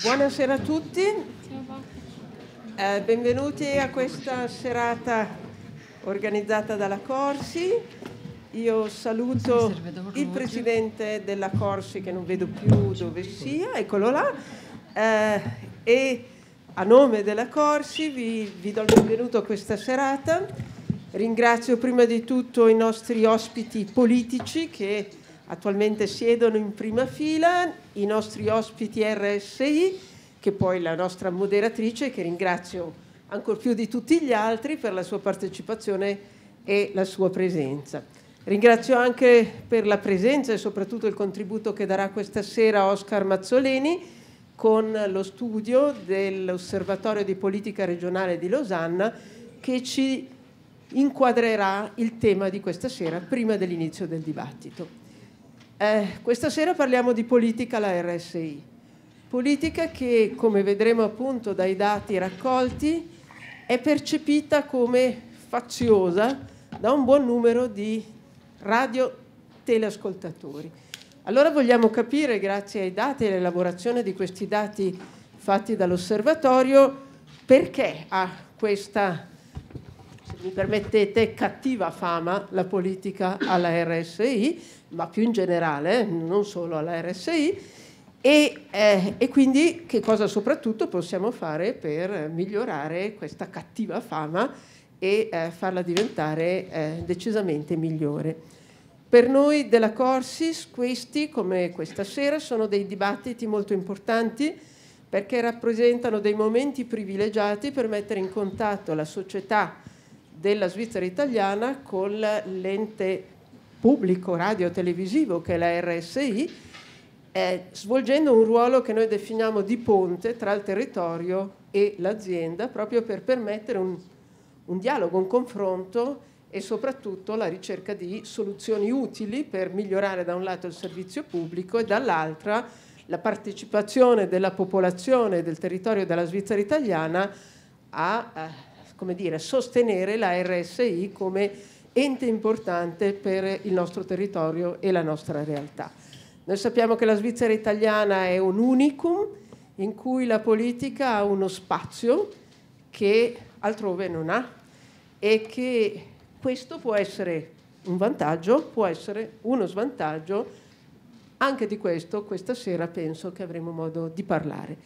Buonasera a tutti, eh, benvenuti a questa serata organizzata dalla Corsi. Io saluto il presidente della Corsi che non vedo più dove sia, eccolo là, eh, e a nome della Corsi vi, vi do il benvenuto a questa serata. Ringrazio prima di tutto i nostri ospiti politici che attualmente siedono in prima fila i nostri ospiti RSI, che poi la nostra moderatrice, che ringrazio ancor più di tutti gli altri per la sua partecipazione e la sua presenza. Ringrazio anche per la presenza e soprattutto il contributo che darà questa sera Oscar Mazzolini con lo studio dell'Osservatorio di Politica Regionale di Losanna che ci inquadrerà il tema di questa sera prima dell'inizio del dibattito. Eh, questa sera parliamo di politica alla RSI, politica che come vedremo appunto dai dati raccolti è percepita come faziosa da un buon numero di radio teleascoltatori. Allora vogliamo capire, grazie ai dati e all'elaborazione di questi dati fatti dall'osservatorio, perché ha questa, se mi permettete, cattiva fama la politica alla RSI ma più in generale, non solo alla RSI, e, eh, e, quindi che cosa soprattutto possiamo fare per migliorare questa cattiva fama e eh, farla diventare eh, decisamente migliore. Per noi della Corsis questi, come questa sera, sono dei dibattiti molto importanti perché rappresentano dei momenti privilegiati per mettere in contatto la società della Svizzera italiana con l'ente pubblico radio-televisivo che è la RSI, eh, svolgendo un ruolo che noi definiamo di ponte tra il territorio e l'azienda, proprio per permettere un, un dialogo, un confronto e soprattutto la ricerca di soluzioni utili per migliorare da un lato il servizio pubblico e dall'altra la partecipazione della popolazione del territorio della Svizzera italiana a, a eh, dire, sostenere la RSI come ente importante per il nostro territorio e la nostra realtà. Noi sappiamo che la Svizzera italiana è un unicum in cui la politica ha uno spazio che altrove non ha e che questo può essere un vantaggio, può essere uno svantaggio. Anche di questo questa sera penso che avremo modo di parlare.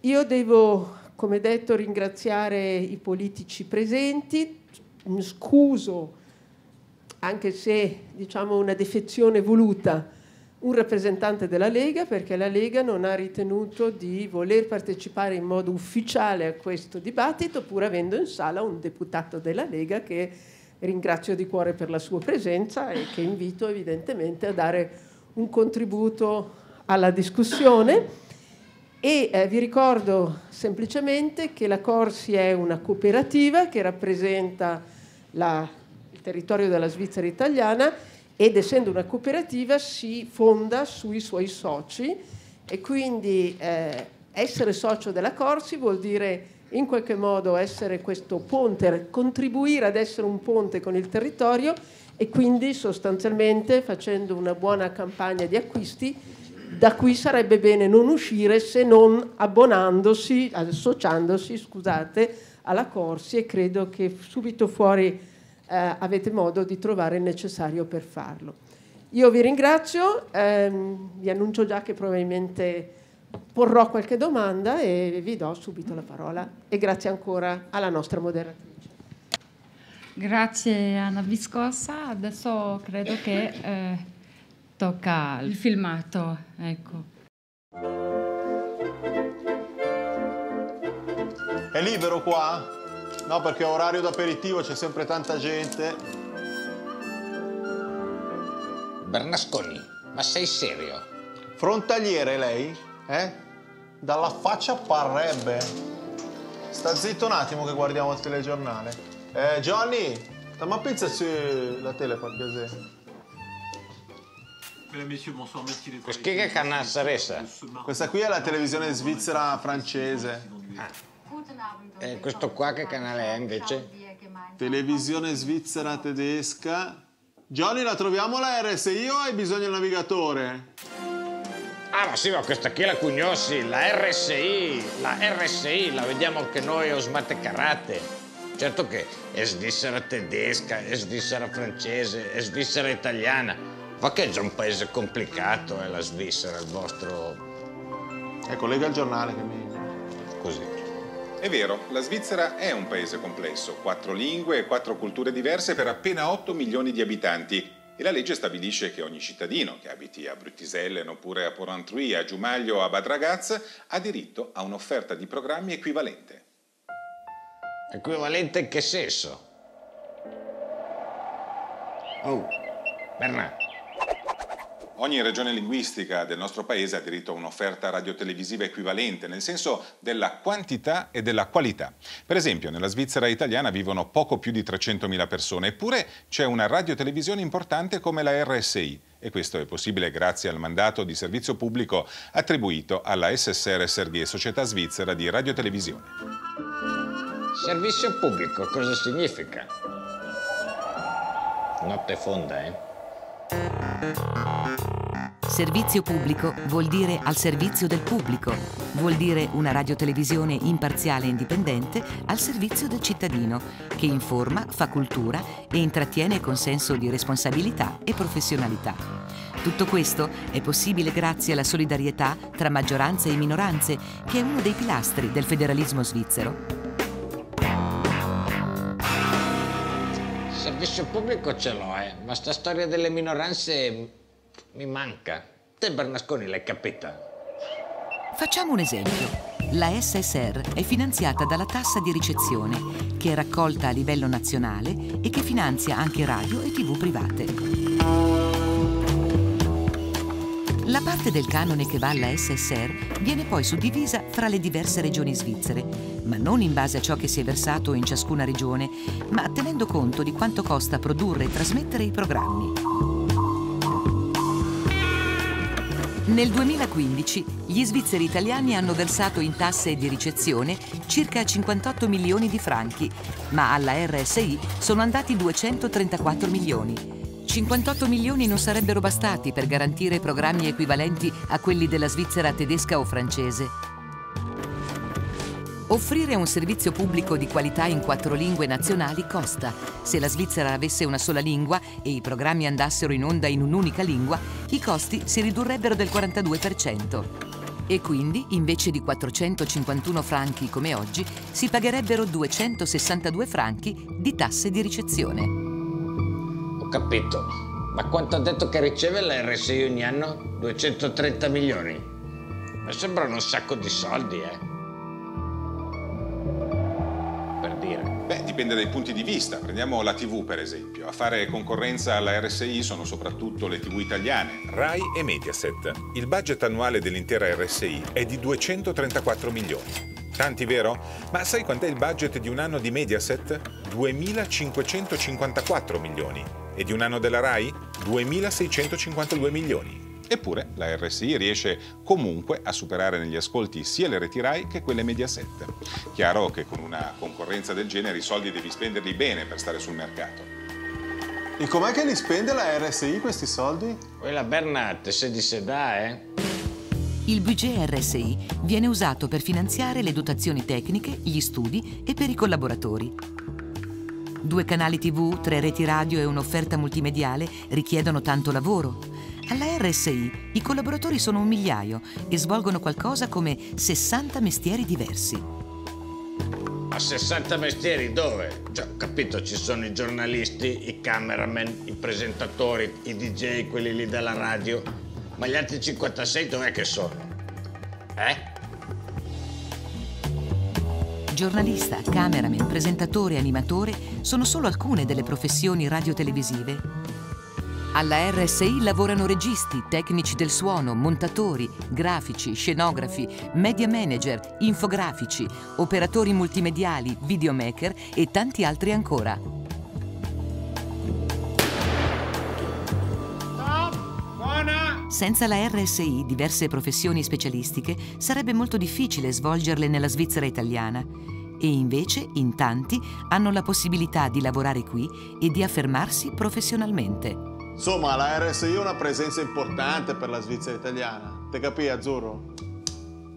Io devo, come detto, ringraziare i politici presenti, scuso anche se diciamo una defezione voluta, un rappresentante della Lega perché la Lega non ha ritenuto di voler partecipare in modo ufficiale a questo dibattito pur avendo in sala un deputato della Lega che ringrazio di cuore per la sua presenza e che invito evidentemente a dare un contributo alla discussione e eh, vi ricordo semplicemente che la Corsi è una cooperativa che rappresenta la territorio della Svizzera italiana ed essendo una cooperativa si fonda sui suoi soci e quindi eh, essere socio della Corsi vuol dire in qualche modo essere questo ponte, contribuire ad essere un ponte con il territorio e quindi sostanzialmente facendo una buona campagna di acquisti da qui sarebbe bene non uscire se non abbonandosi, associandosi, scusate, alla Corsi e credo che subito fuori eh, avete modo di trovare il necessario per farlo. Io vi ringrazio, ehm, vi annuncio già che probabilmente porrò qualche domanda e vi do subito la parola e grazie ancora alla nostra moderatrice. Grazie Anna Viscossa, adesso credo che eh, tocca il filmato. Ecco. È libero qua? No, perché è orario d'aperitivo c'è sempre tanta gente. Bernasconi, ma sei serio? Frontaliere lei? Eh? Dalla faccia parrebbe. Sta zitto un attimo che guardiamo il telegiornale. Eh, Johnny, ma su la tele per piacere. Questa qui è la televisione svizzera francese. Ah. E eh, questo qua che canale è invece? Televisione svizzera tedesca. Johnny, la troviamo la RSI o hai bisogno del navigatore? Ah, ma sì, ma questa qui la cugnossi, la RSI, la RSI, la vediamo anche noi osmate carate. Certo che è svizzera tedesca, è svizzera francese, è svizzera italiana. Ma che è già un paese complicato, è eh, la Svizzera, il vostro... Ecco, lega il giornale che mi... Così. È vero, la Svizzera è un paese complesso, quattro lingue e quattro culture diverse per appena 8 milioni di abitanti. E la legge stabilisce che ogni cittadino che abiti a Bruttisellen oppure a Porrentruy, a Giumaglio o a Bad Ragaz ha diritto a un'offerta di programmi equivalente. Equivalente in che senso? Oh, Bernard, Ogni regione linguistica del nostro paese ha diritto a un'offerta radiotelevisiva equivalente, nel senso della quantità e della qualità. Per esempio, nella Svizzera italiana vivono poco più di 300.000 persone, eppure c'è una radiotelevisione importante come la RSI e questo è possibile grazie al mandato di servizio pubblico attribuito alla SSR SRD, Società Svizzera di Radiotelevisione. Servizio pubblico cosa significa? Notte fonda, eh? Servizio pubblico vuol dire al servizio del pubblico, vuol dire una radiotelevisione imparziale e indipendente al servizio del cittadino, che informa, fa cultura e intrattiene con senso di responsabilità e professionalità. Tutto questo è possibile grazie alla solidarietà tra maggioranze e minoranze, che è uno dei pilastri del federalismo svizzero. servizio pubblico ce l'ho, eh, ma sta storia delle minoranze mi manca. Te Bernasconi l'hai capita? Facciamo un esempio. La SSR è finanziata dalla tassa di ricezione, che è raccolta a livello nazionale e che finanzia anche radio e tv private. La parte del canone che va alla SSR viene poi suddivisa fra le diverse regioni svizzere, ma non in base a ciò che si è versato in ciascuna regione, ma tenendo conto di quanto costa produrre e trasmettere i programmi. Nel 2015 gli svizzeri italiani hanno versato in tasse di ricezione circa 58 milioni di franchi, ma alla RSI sono andati 234 milioni. 58 milioni non sarebbero bastati per garantire programmi equivalenti a quelli della Svizzera tedesca o francese. Offrire un servizio pubblico di qualità in quattro lingue nazionali costa. Se la Svizzera avesse una sola lingua e i programmi andassero in onda in un'unica lingua, i costi si ridurrebbero del 42%. E quindi, invece di 451 franchi come oggi, si pagherebbero 262 franchi di tasse di ricezione capito. Ma quanto ha detto che riceve la RSI ogni anno? 230 milioni. Ma sembrano un sacco di soldi, eh. Per dire. Beh, dipende dai punti di vista. Prendiamo la TV, per esempio. A fare concorrenza alla RSI sono soprattutto le TV italiane. RAI e Mediaset. Il budget annuale dell'intera RSI è di 234 milioni. Tanti, vero? Ma sai quant'è il budget di un anno di Mediaset? 2.554 milioni e di un anno della RAI 2.652 milioni. Eppure la RSI riesce comunque a superare negli ascolti sia le reti RAI che quelle Mediaset. Chiaro che con una concorrenza del genere i soldi devi spenderli bene per stare sul mercato. E com'è che li spende la RSI questi soldi? Quella Bernat se di se dà, eh? Il budget RSI viene usato per finanziare le dotazioni tecniche, gli studi e per i collaboratori. Due canali tv, tre reti radio e un'offerta multimediale richiedono tanto lavoro. Alla RSI i collaboratori sono un migliaio e svolgono qualcosa come 60 mestieri diversi. A 60 mestieri dove? Cioè, capito, ci sono i giornalisti, i cameraman, i presentatori, i DJ, quelli lì della radio. Ma gli altri 56 dov'è che sono? Eh? Giornalista, cameraman, presentatore animatore sono solo alcune delle professioni radiotelevisive. Alla RSI lavorano registi, tecnici del suono, montatori, grafici, scenografi, media manager, infografici, operatori multimediali, videomaker e tanti altri ancora. Senza la RSI diverse professioni specialistiche sarebbe molto difficile svolgerle nella Svizzera italiana e invece in tanti hanno la possibilità di lavorare qui e di affermarsi professionalmente. Insomma, la RSI è una presenza importante per la Svizzera italiana. Te capì, Azzurro?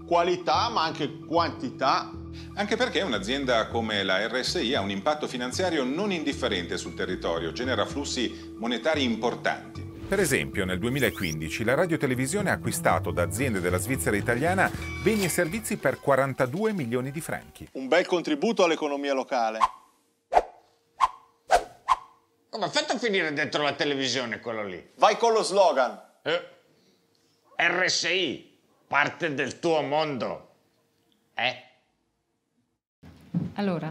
Qualità, ma anche quantità anche perché un'azienda come la RSI ha un impatto finanziario non indifferente sul territorio, genera flussi monetari importanti. Per esempio, nel 2015 la radiotelevisione ha acquistato da aziende della Svizzera italiana beni e servizi per 42 milioni di franchi. Un bel contributo all'economia locale. Come oh, ha fatto a finire dentro la televisione quello lì? Vai con lo slogan. Eh, RSI, parte del tuo mondo. Eh? Allora,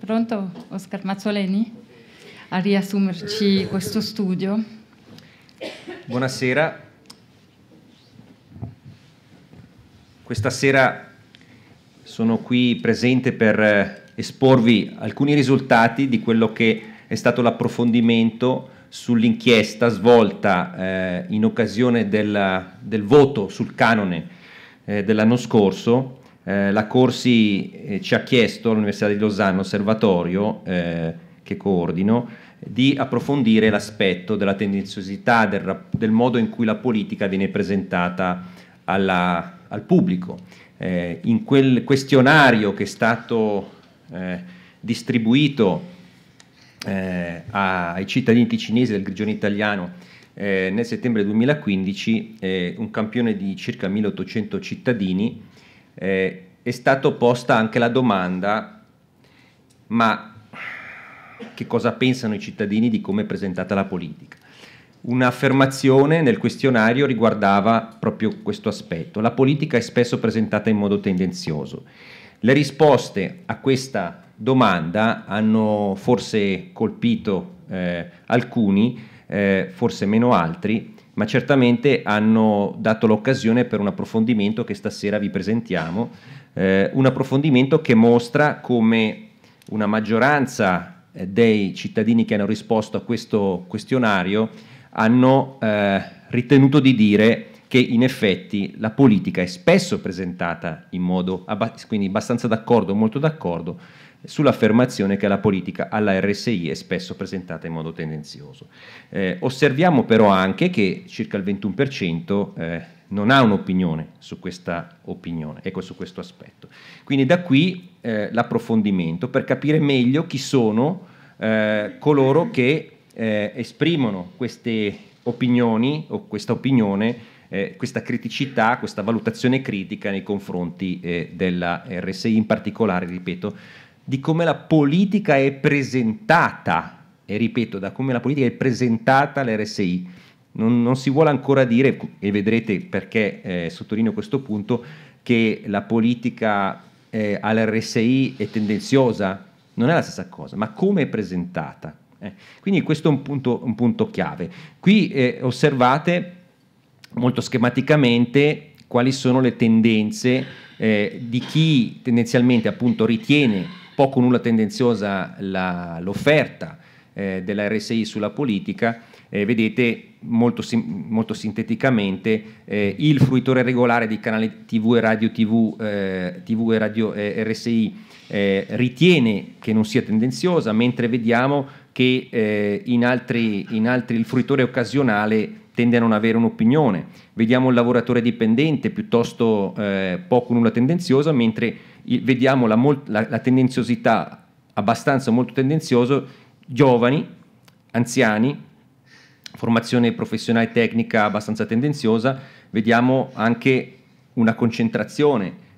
pronto Oscar Mazzoleni a riassumerci questo studio? Buonasera. Questa sera sono qui presente per eh, esporvi alcuni risultati di quello che è stato l'approfondimento sull'inchiesta svolta eh, in occasione del, del, voto sul canone eh, dell'anno scorso. Eh, la Corsi eh, ci ha chiesto all'Università di Losanna, osservatorio eh, che coordino, di approfondire l'aspetto della tendenziosità, del, del, modo in cui la politica viene presentata alla, al pubblico. Eh, in quel questionario che è stato eh, distribuito eh, ai cittadini ticinesi del Grigione italiano eh, nel settembre 2015, eh, un campione di circa 1800 cittadini, eh, è stata posta anche la domanda ma che cosa pensano i cittadini di come è presentata la politica. Un'affermazione nel questionario riguardava proprio questo aspetto. La politica è spesso presentata in modo tendenzioso. Le risposte a questa domanda hanno forse colpito eh, alcuni, eh, forse meno altri, ma certamente hanno dato l'occasione per un approfondimento che stasera vi presentiamo, eh, un approfondimento che mostra come una maggioranza eh, dei cittadini che hanno risposto a questo questionario hanno eh, ritenuto di dire che in effetti la politica è spesso presentata in modo, abbast- quindi abbastanza d'accordo, molto d'accordo, sull'affermazione che la politica alla RSI è spesso presentata in modo tendenzioso. Eh, osserviamo però anche che circa il 21% non ha un'opinione su questa opinione, ecco su questo aspetto. Quindi da qui eh, l'approfondimento per capire meglio chi sono eh, coloro che eh, esprimono queste opinioni o questa opinione, eh, questa criticità, questa valutazione critica nei confronti eh, della RSI, in particolare, ripeto, di come la politica è presentata, e ripeto, da come la politica è presentata l'RSI non, non si vuole ancora dire, e vedrete perché eh, sottolineo questo punto, che la politica eh, all'RSI è tendenziosa, non è la stessa cosa, ma come è presentata. Eh? Quindi questo è un punto, un punto chiave. Qui eh, osservate molto schematicamente quali sono le tendenze eh, di chi tendenzialmente appunto ritiene poco o nulla tendenziosa l'offerta eh, della RSI sulla politica. Eh, vedete molto, sim molto sinteticamente eh, il fruitore regolare dei canali TV e radio TV, eh, TV e radio eh, RSI eh, ritiene che non sia tendenziosa, mentre vediamo che eh, in altri, in altri il fruitore occasionale tende a non avere un'opinione. Vediamo il lavoratore dipendente piuttosto eh, poco nulla tendenziosa, mentre vediamo la, la, la, tendenziosità abbastanza molto tendenzioso giovani, anziani, formazione professionale tecnica abbastanza tendenziosa, vediamo anche una concentrazione.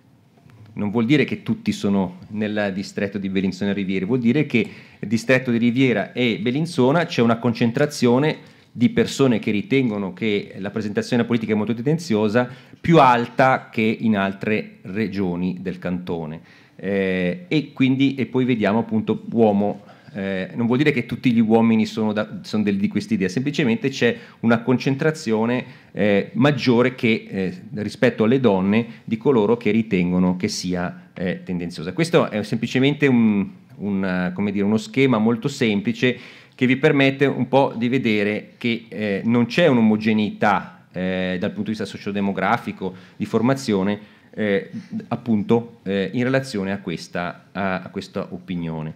Non vuol dire che tutti sono nel distretto di Bellinzona e Riviera, vuol dire che nel distretto di Riviera e Bellinzona c'è una concentrazione di persone che ritengono che la presentazione politica è molto tendenziosa più alta che in altre regioni del cantone. Eh, e quindi e poi vediamo appunto uomo eh, non vuol dire che tutti gli uomini sono, da, sono di quest'idea, semplicemente c'è una concentrazione eh, maggiore che, eh, rispetto alle donne di coloro che ritengono che sia eh, tendenziosa. Questo è semplicemente un, un, dire, uno schema molto semplice che vi permette un po' di vedere che eh, non c'è un'omogeneità dal punto di vista sociodemografico, di formazione, appunto in relazione a questa, a, a questa opinione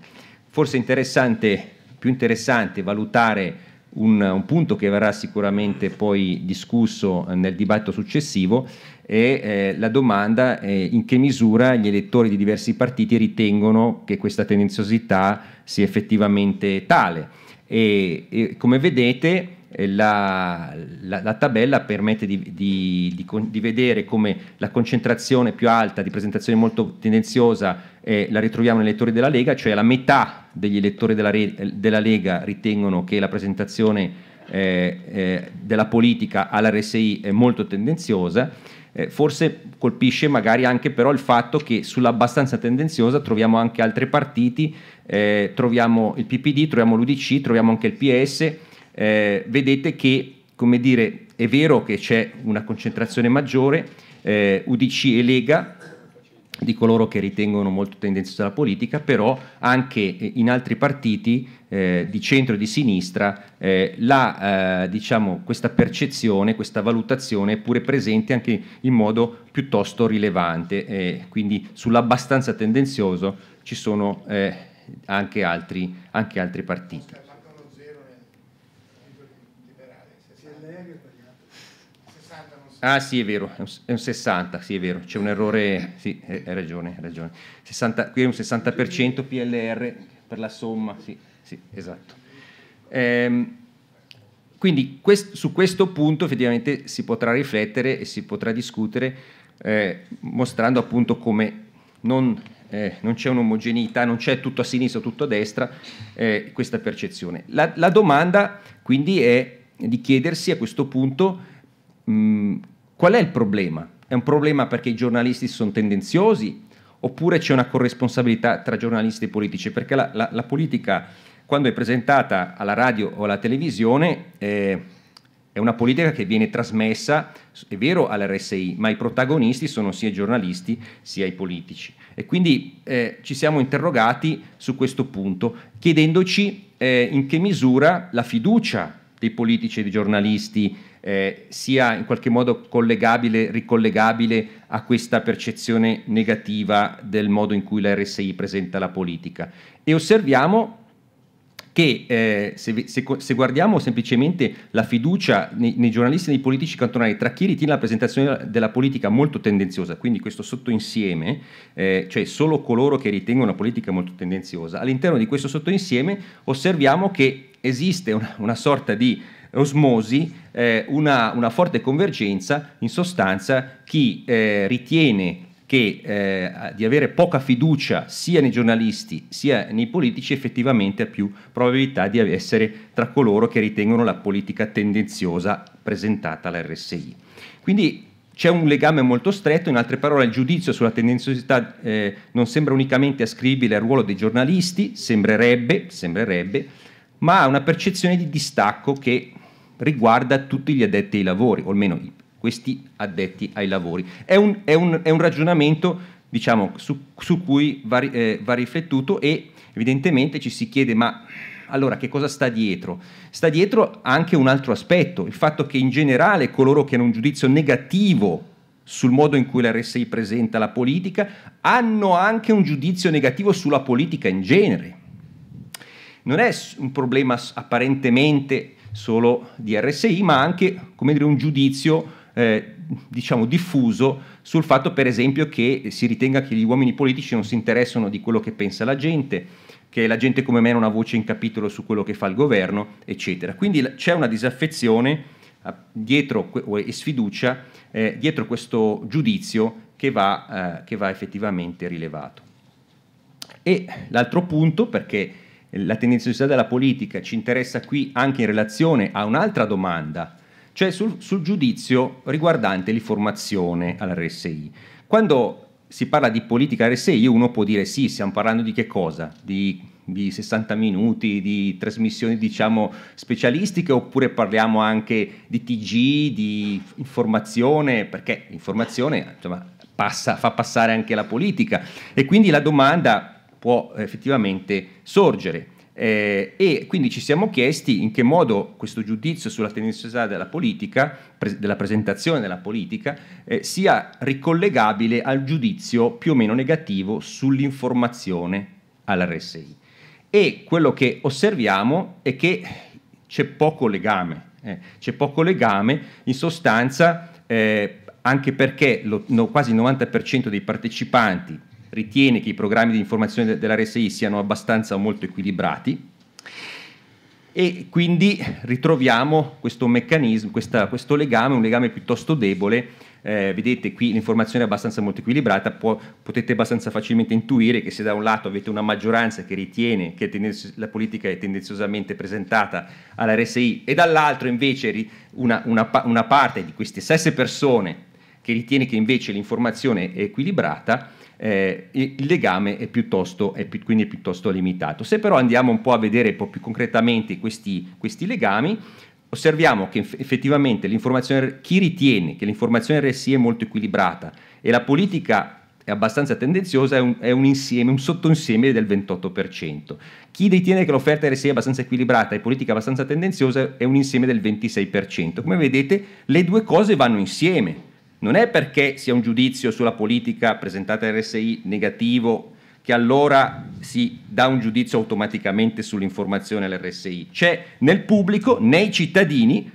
forse interessante, più interessante valutare un, un, punto che verrà sicuramente poi discusso eh, nel dibattito successivo è eh, la domanda eh, in che misura gli elettori di diversi partiti ritengono che questa tendenziosità sia effettivamente tale. E, e come vedete eh, la, la, la, tabella permette di, di, di, di vedere come la concentrazione più alta di presentazione molto tendenziosa eh, la ritroviamo nei elettori della Lega, cioè la metà degli elettori della, re- della Lega ritengono che la presentazione eh, eh, della politica all'RSI è molto tendenziosa. Eh, forse colpisce magari anche però il fatto che sull'abbastanza tendenziosa troviamo anche altri partiti, eh, troviamo il PPD, troviamo l'UDC, troviamo anche il PS. Eh, vedete che, come dire, è vero che c'è una concentrazione maggiore, eh, UDC e Lega, di coloro che ritengono molto tendenziosa la politica, però anche eh, in altri partiti eh, di centro e di sinistra eh, la, eh, diciamo, questa percezione, questa valutazione è pure presente anche in modo piuttosto rilevante, eh, quindi sull'abbastanza tendenzioso ci sono eh, anche altri, anche altri partiti. Ah sì, è vero, è un, è un 60, sì è vero, c'è un errore, sì, eh, hai ragione, hai ragione. 60, qui è un 60% PLR per la somma, sì, sì esatto. Ehm, quindi quest, su questo punto effettivamente si potrà riflettere e si potrà discutere eh, mostrando appunto come non, eh, non c'è un'omogeneità, non c'è tutto a sinistra, tutto a destra, eh, questa percezione. La, la domanda quindi è di chiedersi a questo punto Mm, qual è il problema? È un problema perché i giornalisti sono tendenziosi oppure c'è una corresponsabilità tra giornalisti e politici? Perché la, la, la politica, quando è presentata alla radio o alla televisione, eh, è una politica che viene trasmessa, è vero, all'RSI, ma i protagonisti sono sia i giornalisti sia i politici. E quindi eh, ci siamo interrogati su questo punto, chiedendoci eh, in che misura la fiducia dei politici e dei giornalisti eh, sia in qualche modo collegabile, ricollegabile a questa percezione negativa del modo in cui la RSI presenta la politica. E osserviamo che eh, se, se, se, guardiamo semplicemente la fiducia nei, nei, giornalisti e nei politici cantonali, tra chi ritiene la presentazione della politica molto tendenziosa, quindi questo sottoinsieme, eh, cioè solo coloro che ritengono la politica molto tendenziosa, all'interno di questo sottoinsieme osserviamo che esiste una, una sorta di osmosi, eh, una, una, forte convergenza, in sostanza chi eh, ritiene che, eh, di avere poca fiducia sia nei giornalisti sia nei politici effettivamente ha più probabilità di essere tra coloro che ritengono la politica tendenziosa presentata alla RSI. Quindi c'è un legame molto stretto, in altre parole il giudizio sulla tendenziosità eh, non sembra unicamente ascrivibile al ruolo dei giornalisti, sembrerebbe, sembrerebbe, ma a una percezione di distacco che riguarda tutti gli addetti ai lavori, o almeno questi addetti ai lavori. È un, è un, è un ragionamento diciamo, su, su, cui va, eh, va riflettuto e evidentemente ci si chiede ma allora che cosa sta dietro? Sta dietro anche un altro aspetto, il fatto che in generale coloro che hanno un giudizio negativo sul modo in cui la RSI presenta la politica hanno anche un giudizio negativo sulla politica in genere. Non è un problema apparentemente solo di RSI, ma anche dire, un giudizio eh, diciamo diffuso sul fatto per esempio che si ritenga che gli uomini politici non si interessano di quello che pensa la gente, che la gente come me non ha voce in capitolo su quello che fa il governo, eccetera. Quindi c'è una disaffezione dietro, e sfiducia eh, dietro questo giudizio che va, eh, che va effettivamente rilevato. E l'altro punto, perché la tendenziosità della politica ci interessa qui anche in relazione a un'altra domanda, cioè sul, sul giudizio riguardante l'informazione all'RSI. Quando si parla di politica RSI, uno può dire sì, stiamo parlando di che cosa? Di, di 60 minuti, di trasmissioni diciamo specialistiche oppure parliamo anche di TG, di informazione, perché informazione insomma, passa, fa passare anche la politica. E quindi la domanda può effettivamente sorgere. Eh, e quindi ci siamo chiesti in che modo questo giudizio sulla tendenziosità della politica, pre- della presentazione della politica, eh, sia ricollegabile al giudizio più o meno negativo sull'informazione all'RSI. E quello che osserviamo è che c'è poco legame, eh, c'è poco legame in sostanza eh, anche perché lo, no, quasi il 90% dei partecipanti ritiene che i programmi di informazione dell'RSI siano abbastanza o molto equilibrati e quindi ritroviamo questo meccanismo, questa, questo legame, un legame piuttosto debole. Eh, vedete qui l'informazione è abbastanza molto equilibrata, può, potete abbastanza facilmente intuire che se da un lato avete una maggioranza che ritiene che la politica è tendenziosamente presentata alla RSI e dall'altro invece una, una, una parte di queste stesse persone che ritiene che invece l'informazione è equilibrata, eh, il legame è piuttosto, è più, quindi è piuttosto limitato. Se però andiamo un po' a vedere un po' più concretamente questi, questi legami, osserviamo che effettivamente chi ritiene che l'informazione RSI è molto equilibrata e la politica è abbastanza tendenziosa è un, è un insieme, un sottoinsieme del 28%. Chi ritiene che l'offerta RSI è abbastanza equilibrata e politica abbastanza tendenziosa è un insieme del 26%. Come vedete le due cose vanno insieme, non è perché sia un giudizio sulla politica presentata da RSI negativo che allora si dà un giudizio automaticamente sull'informazione all'RSI. C'è nel pubblico, nei cittadini,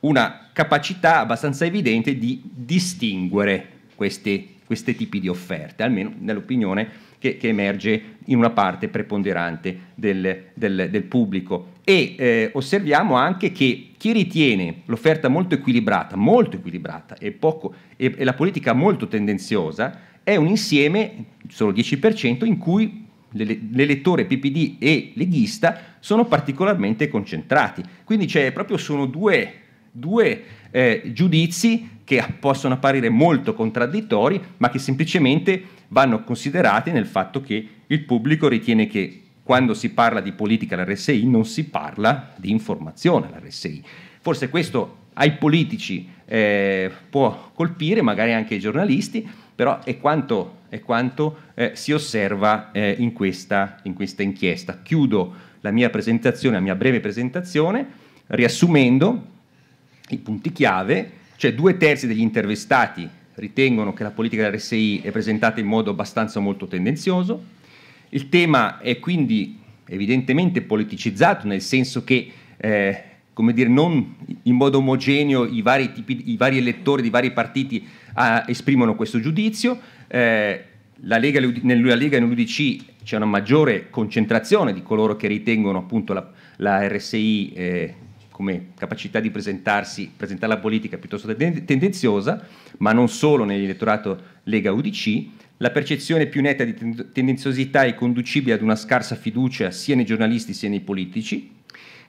una capacità abbastanza evidente di distinguere questi, questi tipi di offerte, almeno nell'opinione che, che, emerge in una parte preponderante del, del, del pubblico e eh, osserviamo anche che chi ritiene l'offerta molto equilibrata, molto equilibrata e, poco, e, e la politica molto tendenziosa è un insieme, solo 10%, in cui l'elettore PPD e leghista sono particolarmente concentrati. Quindi cioè, proprio sono due, due eh, giudizi che possono apparire molto contraddittori, ma che semplicemente vanno considerati nel fatto che il pubblico ritiene che quando si parla di politica all'RSI non si parla di informazione all'RSI. Forse questo ai politici eh, può colpire, magari anche ai giornalisti, però è quanto, è quanto eh, si osserva eh, in, questa, in, questa, inchiesta. Chiudo la mia presentazione, la mia breve presentazione, riassumendo i punti chiave, cioè due terzi degli intervistati ritengono che la politica dell'RSI è presentata in modo abbastanza molto tendenzioso, il tema è quindi evidentemente politicizzato, nel senso che eh, come dire, non in modo omogeneo i vari, tipi, i vari elettori di vari partiti ah, esprimono questo giudizio. Eh, la Lega, nella Lega e nell'UDC c'è una maggiore concentrazione di coloro che ritengono appunto la, la RSI eh, come capacità di presentarsi, presentare la politica piuttosto tendenziosa, ma non solo nell'elettorato Lega-UDC. La percezione più netta di tendenziosità è conducibile ad una scarsa fiducia sia nei giornalisti sia nei politici,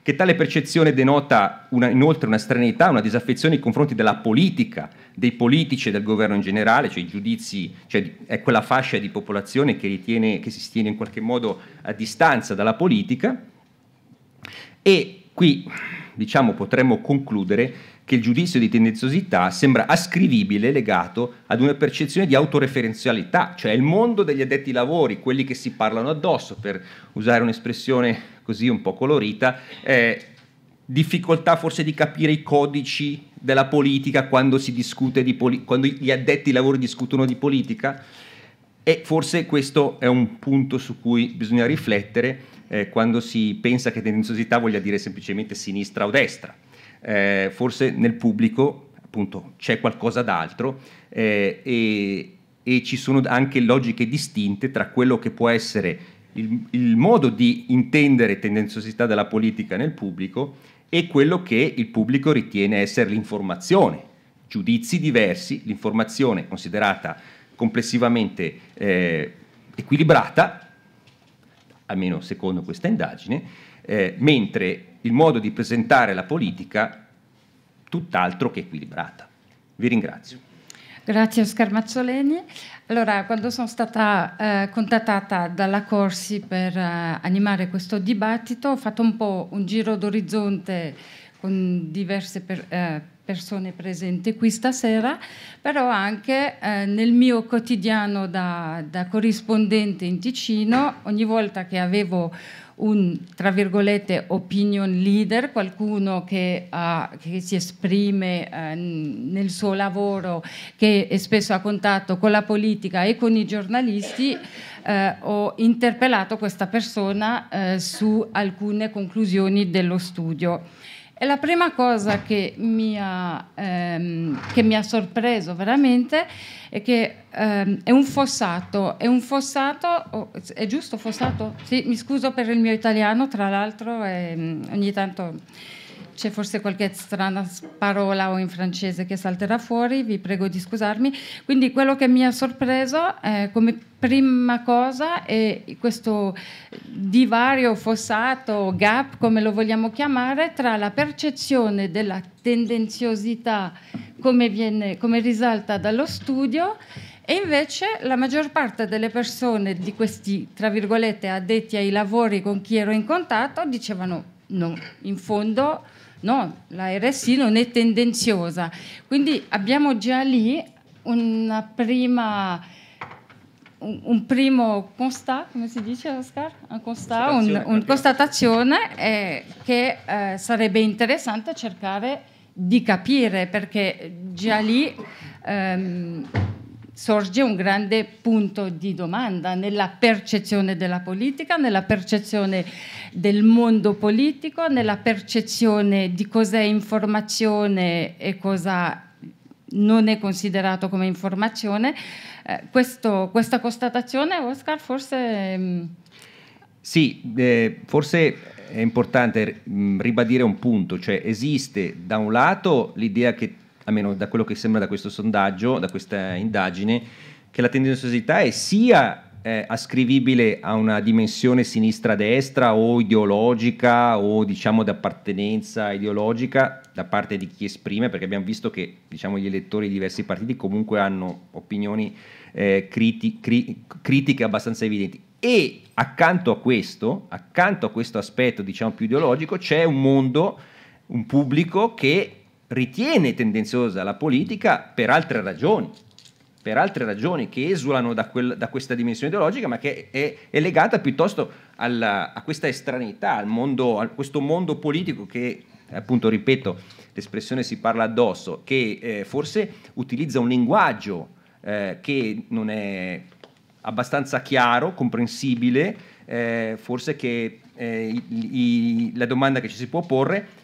che tale percezione denota una, inoltre una stranità, una disaffezione nei confronti della politica, dei politici e del governo in generale, cioè i giudizi, cioè è quella fascia di popolazione che, ritiene, che si tiene in qualche modo a distanza dalla politica. E qui diciamo, potremmo concludere che il giudizio di tendenziosità sembra ascrivibile legato ad una percezione di autoreferenzialità, cioè il mondo degli addetti ai lavori, quelli che si parlano addosso, per usare un'espressione così un po' colorita, eh, difficoltà forse di capire i codici della politica quando, di poli- quando gli addetti ai lavori discutono di politica. E forse questo è un punto su cui bisogna riflettere eh, quando si pensa che tendenziosità voglia dire semplicemente sinistra o destra eh, forse nel pubblico appunto c'è qualcosa d'altro eh, e, e, ci sono anche logiche distinte tra quello che può essere il, il modo di intendere tendenziosità della politica nel pubblico e quello che il pubblico ritiene essere l'informazione. Giudizi diversi, l'informazione considerata complessivamente eh, equilibrata, almeno secondo questa indagine, eh, mentre il modo di presentare la politica tutt'altro che equilibrata. Vi ringrazio. Grazie Oscar Mazzoleni. Allora, quando sono stata eh, contattata dalla Corsi per eh, animare questo dibattito, ho fatto un po' un giro d'orizzonte con diverse per, eh, persone presenti qui stasera, però anche eh, nel mio quotidiano da, da, corrispondente in Ticino, ogni volta che avevo un, tra virgolette, opinion leader, qualcuno che, uh, che si esprime uh, nel suo lavoro, che è spesso a contatto con la politica e con i giornalisti, uh, ho interpellato questa persona eh, su alcune conclusioni dello studio. E la prima cosa che mi ha, ehm, che mi ha sorpreso veramente è che ehm, è un fossato, è un fossato, oh, è giusto fossato? Sì, mi scuso per il mio italiano, tra l'altro ehm, ogni tanto c'è forse qualche strana parola o in francese che salterà fuori, vi prego di scusarmi. Quindi quello che mi ha sorpreso eh, come prima cosa è questo divario fossato, gap, come lo vogliamo chiamare, tra la percezione della tendenziosità come, viene, come risalta dallo studio e invece la maggior parte delle persone di questi, tra virgolette, addetti ai lavori con chi ero in contatto dicevano no, in fondo No, la RSI non è tendenziosa. Quindi abbiamo già lì prima, un, un, primo constat, come si dice Oscar? Un constat, un, un constatazione eh, che eh, sarebbe interessante cercare di capire perché già lì... Ehm, sorge un grande punto di domanda nella percezione della politica, nella percezione del mondo politico, nella percezione di cos'è informazione e cosa non è considerato come informazione. Eh, questo, questa constatazione, Oscar, forse... Mm, sì, eh, forse è importante mm, ribadire un punto, cioè esiste da un lato l'idea che almeno da quello che sembra da questo sondaggio, da questa indagine, che la tendenziosità è sia eh, ascrivibile a una dimensione sinistra-destra o ideologica o diciamo di appartenenza ideologica da parte di chi esprime, perché abbiamo visto che diciamo, gli elettori di diversi partiti comunque hanno opinioni eh, criti cri critiche abbastanza evidenti. E accanto a questo, accanto a questo aspetto diciamo più ideologico, c'è un mondo, un pubblico che ritiene tendenziosa la politica per altre ragioni, per altre ragioni che esulano da, quel, da questa dimensione ideologica, ma che è, è legata piuttosto alla, a questa estraneità, mondo, a questo mondo politico che, appunto, ripeto, l'espressione si parla addosso, che eh, forse utilizza un linguaggio eh, che non è abbastanza chiaro, comprensibile, eh, forse che eh, i, i, la domanda che ci si può porre è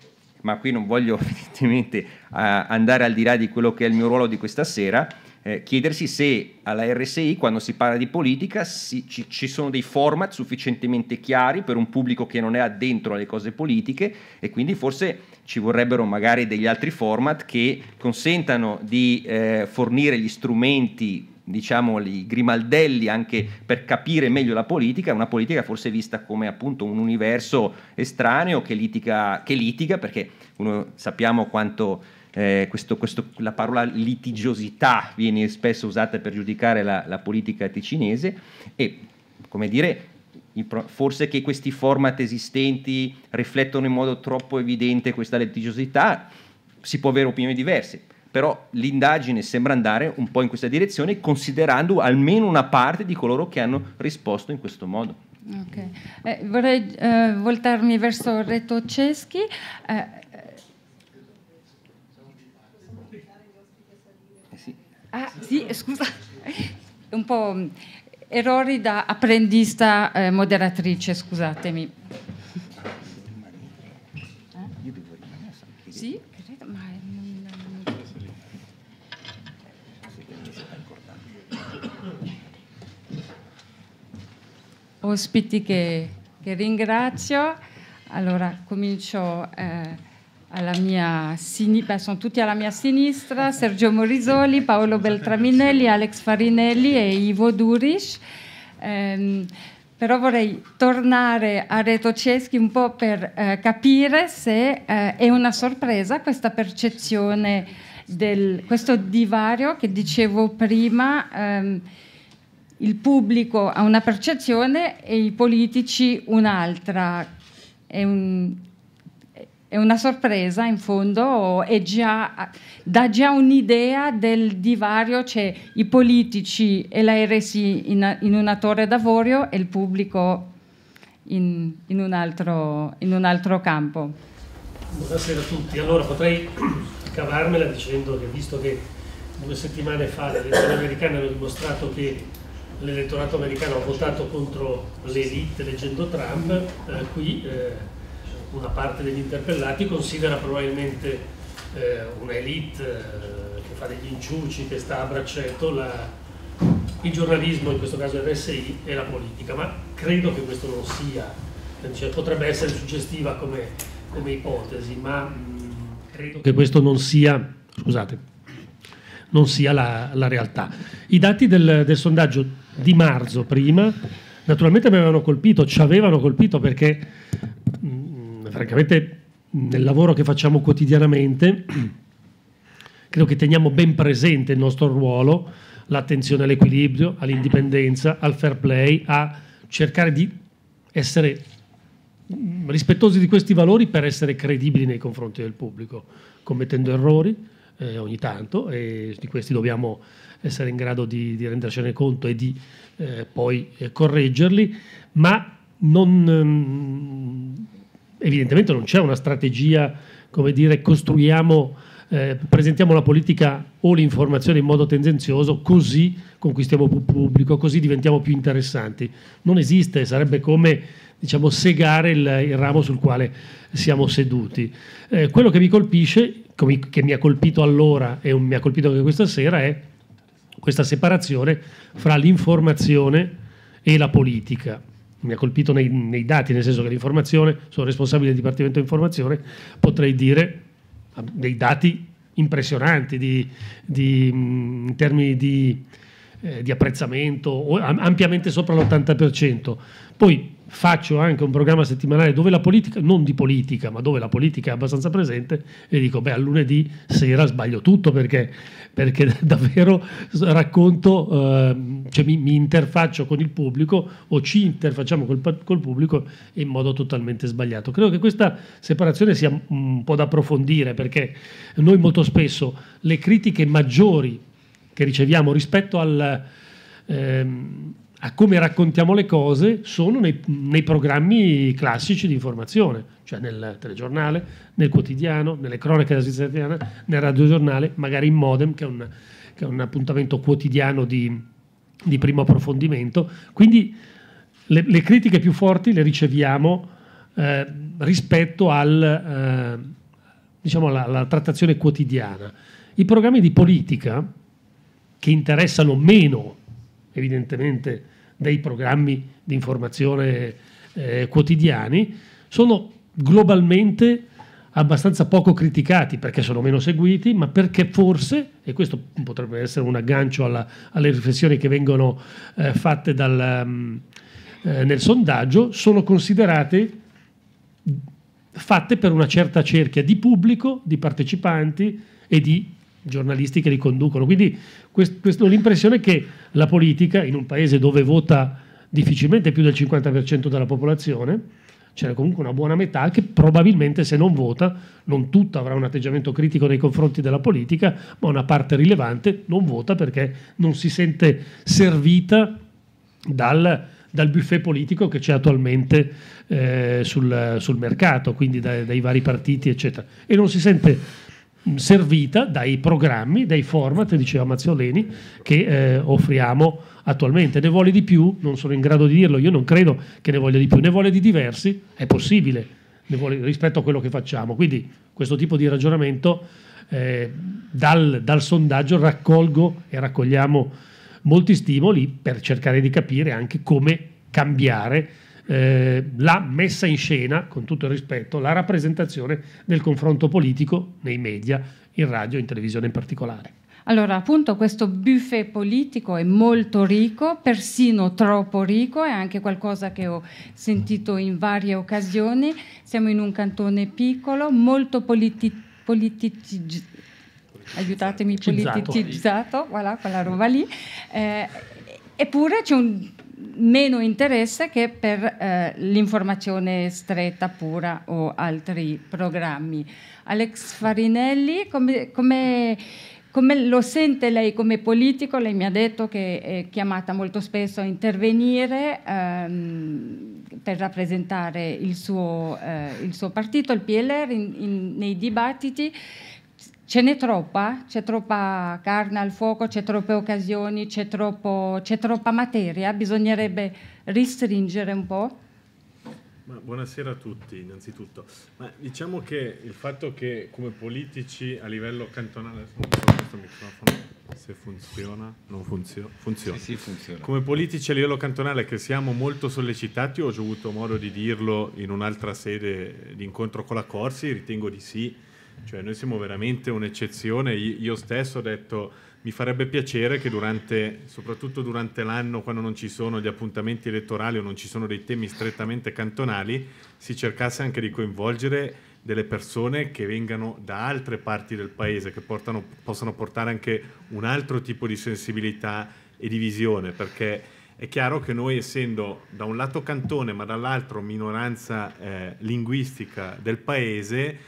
ma qui non voglio evidentemente andare al di là di quello che è il mio ruolo di questa sera, eh, chiedersi se alla RSI quando si parla di politica si, ci, ci, sono dei format sufficientemente chiari per un pubblico che non è addentro alle cose politiche e quindi forse ci vorrebbero magari degli altri format che consentano di eh, fornire gli strumenti diciamo, i grimaldelli anche per capire meglio la politica, una politica forse vista come appunto un universo estraneo che litiga, che litiga perché uno, sappiamo quanto eh, questo, questo, la parola litigiosità viene spesso usata per giudicare la, la politica ticinese e come dire forse che questi format esistenti riflettono in modo troppo evidente questa litigiosità, si può avere opinioni diverse però l'indagine sembra andare un po' in questa direzione considerando almeno una parte di coloro che hanno risposto in questo modo. Okay. Eh, vorrei eh, voltarmi verso Reto Ceschi. Eh, eh, sì. Ah, sì, scusa, un po' errori da apprendista eh, moderatrice, scusatemi. ospiti che, che ringrazio. Allora, comincio eh, alla mia sinistra, sono tutti alla mia sinistra, Sergio Morisoli, Paolo Beltraminelli, Alex Farinelli e Ivo Durish. Eh, però vorrei tornare a Retoceschi un po' per eh, capire se eh, è una sorpresa questa percezione di questo divario che dicevo prima. Ehm, il pubblico ha una percezione e i politici un'altra. È, un, è, una sorpresa in fondo, già, dà già un'idea del divario, cioè i politici e la RSI in, in una torre d'avorio e il pubblico in, in, un altro, in un altro campo. Buonasera a tutti, allora potrei cavarmela dicendo che visto che due settimane fa le elezioni americane hanno dimostrato che l'elettorato americano ha votato contro l'elite leggendo Trump, eh, qui eh, una parte degli interpellati considera probabilmente eh, una elite eh, che fa degli inciuci, che sta a braccetto la, il giornalismo, in questo caso RSI, e la politica, ma credo che questo non sia, cioè, potrebbe essere suggestiva come, come ipotesi, ma mh, mm, credo che questo non sia, scusate, non sia la, la realtà. I dati del, del sondaggio di marzo prima, naturalmente mi avevano colpito, ci avevano colpito perché mh, mm, francamente nel lavoro che facciamo quotidianamente credo che teniamo ben presente il nostro ruolo, l'attenzione all'equilibrio, all'indipendenza, al fair play, a cercare di essere mm, rispettosi di questi valori per essere credibili nei confronti del pubblico, commettendo errori eh, ogni tanto e di questi dobbiamo essere in grado di, di rendercene conto e di eh, poi eh, correggerli, ma non, ehm, evidentemente non c'è una strategia, come dire, costruiamo, eh, presentiamo la politica o l'informazione in modo tendenzioso, così conquistiamo pubblico, così diventiamo più interessanti. Non esiste, sarebbe come diciamo, segare il, il ramo sul quale siamo seduti. Eh, quello che mi colpisce, che mi ha colpito allora e mi ha colpito anche questa sera, è questa separazione fra l'informazione e la politica. Mi ha colpito nei, nei dati, nel senso che l'informazione, sono responsabile del Dipartimento Informazione, potrei dire dei dati impressionanti di, di, mm, in termini di, eh, di apprezzamento, ampiamente sopra l'80%. Poi faccio anche un programma settimanale dove la politica, non di politica, ma dove la politica è abbastanza presente e dico, beh, a lunedì sera sbaglio tutto perché, perché davvero racconto, eh, cioè mi, mi, interfaccio con il pubblico o ci interfacciamo col, col, pubblico in modo totalmente sbagliato. Credo che questa separazione sia un po' da approfondire perché noi molto spesso le critiche maggiori che riceviamo rispetto al... Ehm, a come raccontiamo le cose sono nei, nei, programmi classici di informazione, cioè nel telegiornale, nel quotidiano, nelle cronache della Svizzera italiana, nel radiogiornale, magari in modem, che è un, che è un appuntamento quotidiano di, di, primo approfondimento. Quindi le, le, critiche più forti le riceviamo eh, rispetto al, eh, diciamo alla, alla trattazione quotidiana. I programmi di politica che interessano meno evidentemente dei programmi di informazione eh, quotidiani, sono globalmente abbastanza poco criticati perché sono meno seguiti, ma perché forse, e questo potrebbe essere un aggancio alla, alle riflessioni che vengono eh, fatte dal, um, eh, nel sondaggio, sono considerate fatte per una certa cerchia di pubblico, di partecipanti e di giornalisti che li conducono. Quindi quest, quest, ho l'impressione che la politica, in un paese dove vota difficilmente più del 50% della popolazione, c'è comunque una buona metà che probabilmente se non vota, non tutta avrà un atteggiamento critico nei confronti della politica, ma una parte rilevante non vota perché non si sente servita dal, dal buffet politico che c'è attualmente eh, sul, sul, mercato, quindi dai, dai vari partiti, eccetera. E non si sente servita dai programmi, dai format, diceva Mazzoleni, che eh, offriamo attualmente. Ne vuole di più? Non sono in grado di dirlo, io non credo che ne voglia di più, ne vuole di diversi, è possibile vuole, rispetto a quello che facciamo. Quindi questo tipo di ragionamento eh, dal, dal sondaggio raccolgo e raccogliamo molti stimoli per cercare di capire anche come cambiare eh, la messa in scena, con tutto il rispetto, la rappresentazione del confronto politico nei media, in radio e in televisione in particolare. Allora, appunto, questo buffet politico è molto ricco, persino troppo ricco, è anche qualcosa che ho sentito in varie occasioni. Siamo in un cantone piccolo, molto politi- politici- aiutatemi, politicizzato, voilà, quella roba lì. Eh, eppure c'è un meno interesse che per eh, l'informazione stretta pura o altri programmi. Alex Farinelli, come, come, come, lo sente lei come politico? Lei mi ha detto che è chiamata molto spesso a intervenire ehm, per rappresentare il suo, eh, il suo, partito, il PLR, in, in, nei dibattiti ce n'è troppa, c'è troppa carne al fuoco, c'è troppe occasioni, c'è, troppo, c'è troppa materia, bisognerebbe restringere un po'. Ma buonasera a tutti innanzitutto. Ma diciamo che il fatto che come politici a livello cantonale, oh, se funziona, non funzio, funziona. Sì, sì, funziona. Come politici a livello cantonale che siamo molto sollecitati, ho già avuto modo di dirlo in un'altra sede di incontro con la Corsi, ritengo di sì, cioè noi siamo veramente un'eccezione, io stesso ho detto mi farebbe piacere che durante, soprattutto durante l'anno, quando non ci sono gli appuntamenti elettorali o non ci sono dei temi strettamente cantonali, si cercasse anche di coinvolgere delle persone che vengano da altre parti del paese, che portano, possano portare anche un altro tipo di sensibilità e di visione, perché è chiaro che noi essendo da un lato cantone ma dall'altro minoranza eh, linguistica del paese,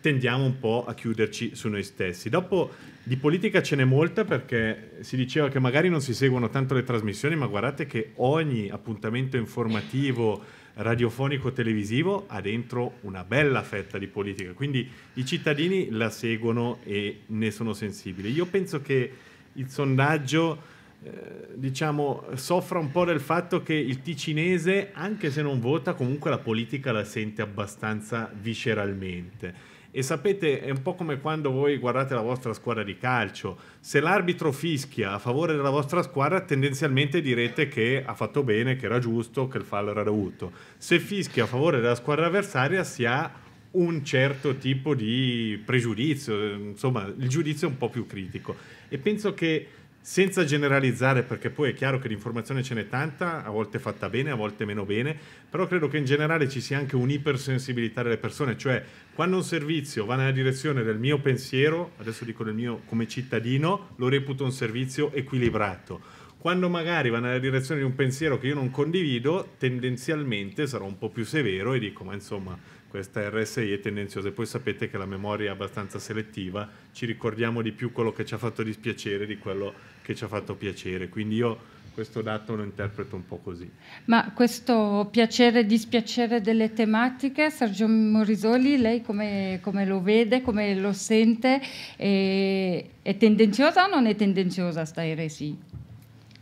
tendiamo un po' a chiuderci su noi stessi. Dopo di politica ce n'è molta perché si diceva che magari non si seguono tanto le trasmissioni, ma guardate che ogni appuntamento informativo, radiofonico, televisivo ha dentro una bella fetta di politica, quindi i cittadini la seguono e ne sono sensibili. Io penso che il sondaggio eh, diciamo, soffra un po' del fatto che il ticinese, anche se non vota, comunque la politica la sente abbastanza visceralmente. E sapete, è un po' come quando voi guardate la vostra squadra di calcio. Se l'arbitro fischia a favore della vostra squadra, tendenzialmente direte che ha fatto bene, che era giusto, che il fallo era dovuto. Se fischia a favore della squadra avversaria, si ha un certo tipo di pregiudizio, insomma, il giudizio è un po' più critico. E penso che senza generalizzare, perché poi è chiaro che l'informazione ce n'è tanta, a volte fatta bene, a volte meno bene, però credo che in generale ci sia anche un'ipersensibilità delle persone, cioè quando un servizio va nella direzione del mio pensiero, adesso dico del mio come cittadino, lo reputo un servizio equilibrato. Quando magari va nella direzione di un pensiero che io non condivido, tendenzialmente sarò un po' più severo e dico, ma insomma, questa RSI è tendenziosa e poi sapete che la memoria è abbastanza selettiva, ci ricordiamo di più quello che ci ha fatto dispiacere di quello che ci ha fatto piacere, quindi io questo dato lo interpreto un po' così. Ma questo piacere e dispiacere delle tematiche, Sergio Morisoli, lei come, come lo vede, come lo sente? È, è, tendenziosa o non è tendenziosa sta RSI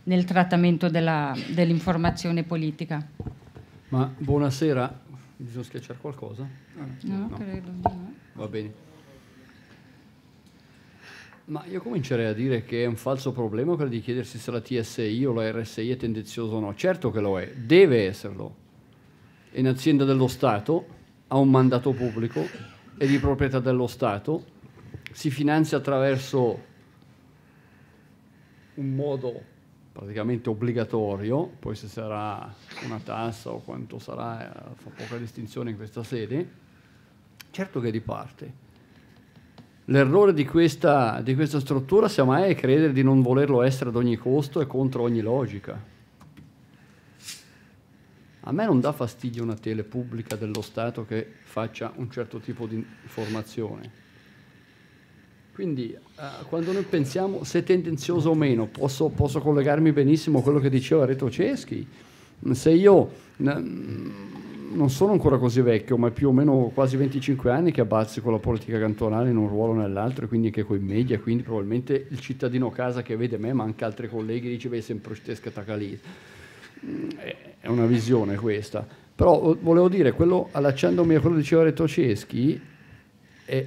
nel trattamento della, dell'informazione politica? Ma buonasera, Bisogna schiacciare qualcosa? Ah, eh, no, no. credo. No. Va bene. Ma io comincerei a dire che è un falso problema quello di chiedersi se la TSI o la RSI è tendenziosa o no. Certo che lo è, deve esserlo. È un'azienda dello Stato, ha un mandato pubblico, è di proprietà dello Stato, si finanzia attraverso un modo praticamente obbligatorio, poi se sarà una tassa o quanto sarà, eh, fa poca distinzione in questa sede, certo che è di parte. L'errore di questa, di questa struttura semmai è credere di non volerlo essere ad ogni costo e contro ogni logica. A me non dà fastidio una tele pubblica dello Stato che faccia un certo tipo di informazione. Quindi uh, quando noi pensiamo se tendenzioso o meno, posso, posso collegarmi benissimo a quello che diceva Reto Ceschi. Se io mh, non sono ancora così vecchio, ma più o meno quasi 25 anni che abbazzi con la politica cantonale in un ruolo o nell'altro, quindi anche con i media, quindi probabilmente il cittadino a casa che vede me, ma anche altri colleghi, dice, sempre stesca tacalì. Mm, è una visione questa. Però volevo dire, quello, allacciandomi a quello che diceva Reto Ceschi, è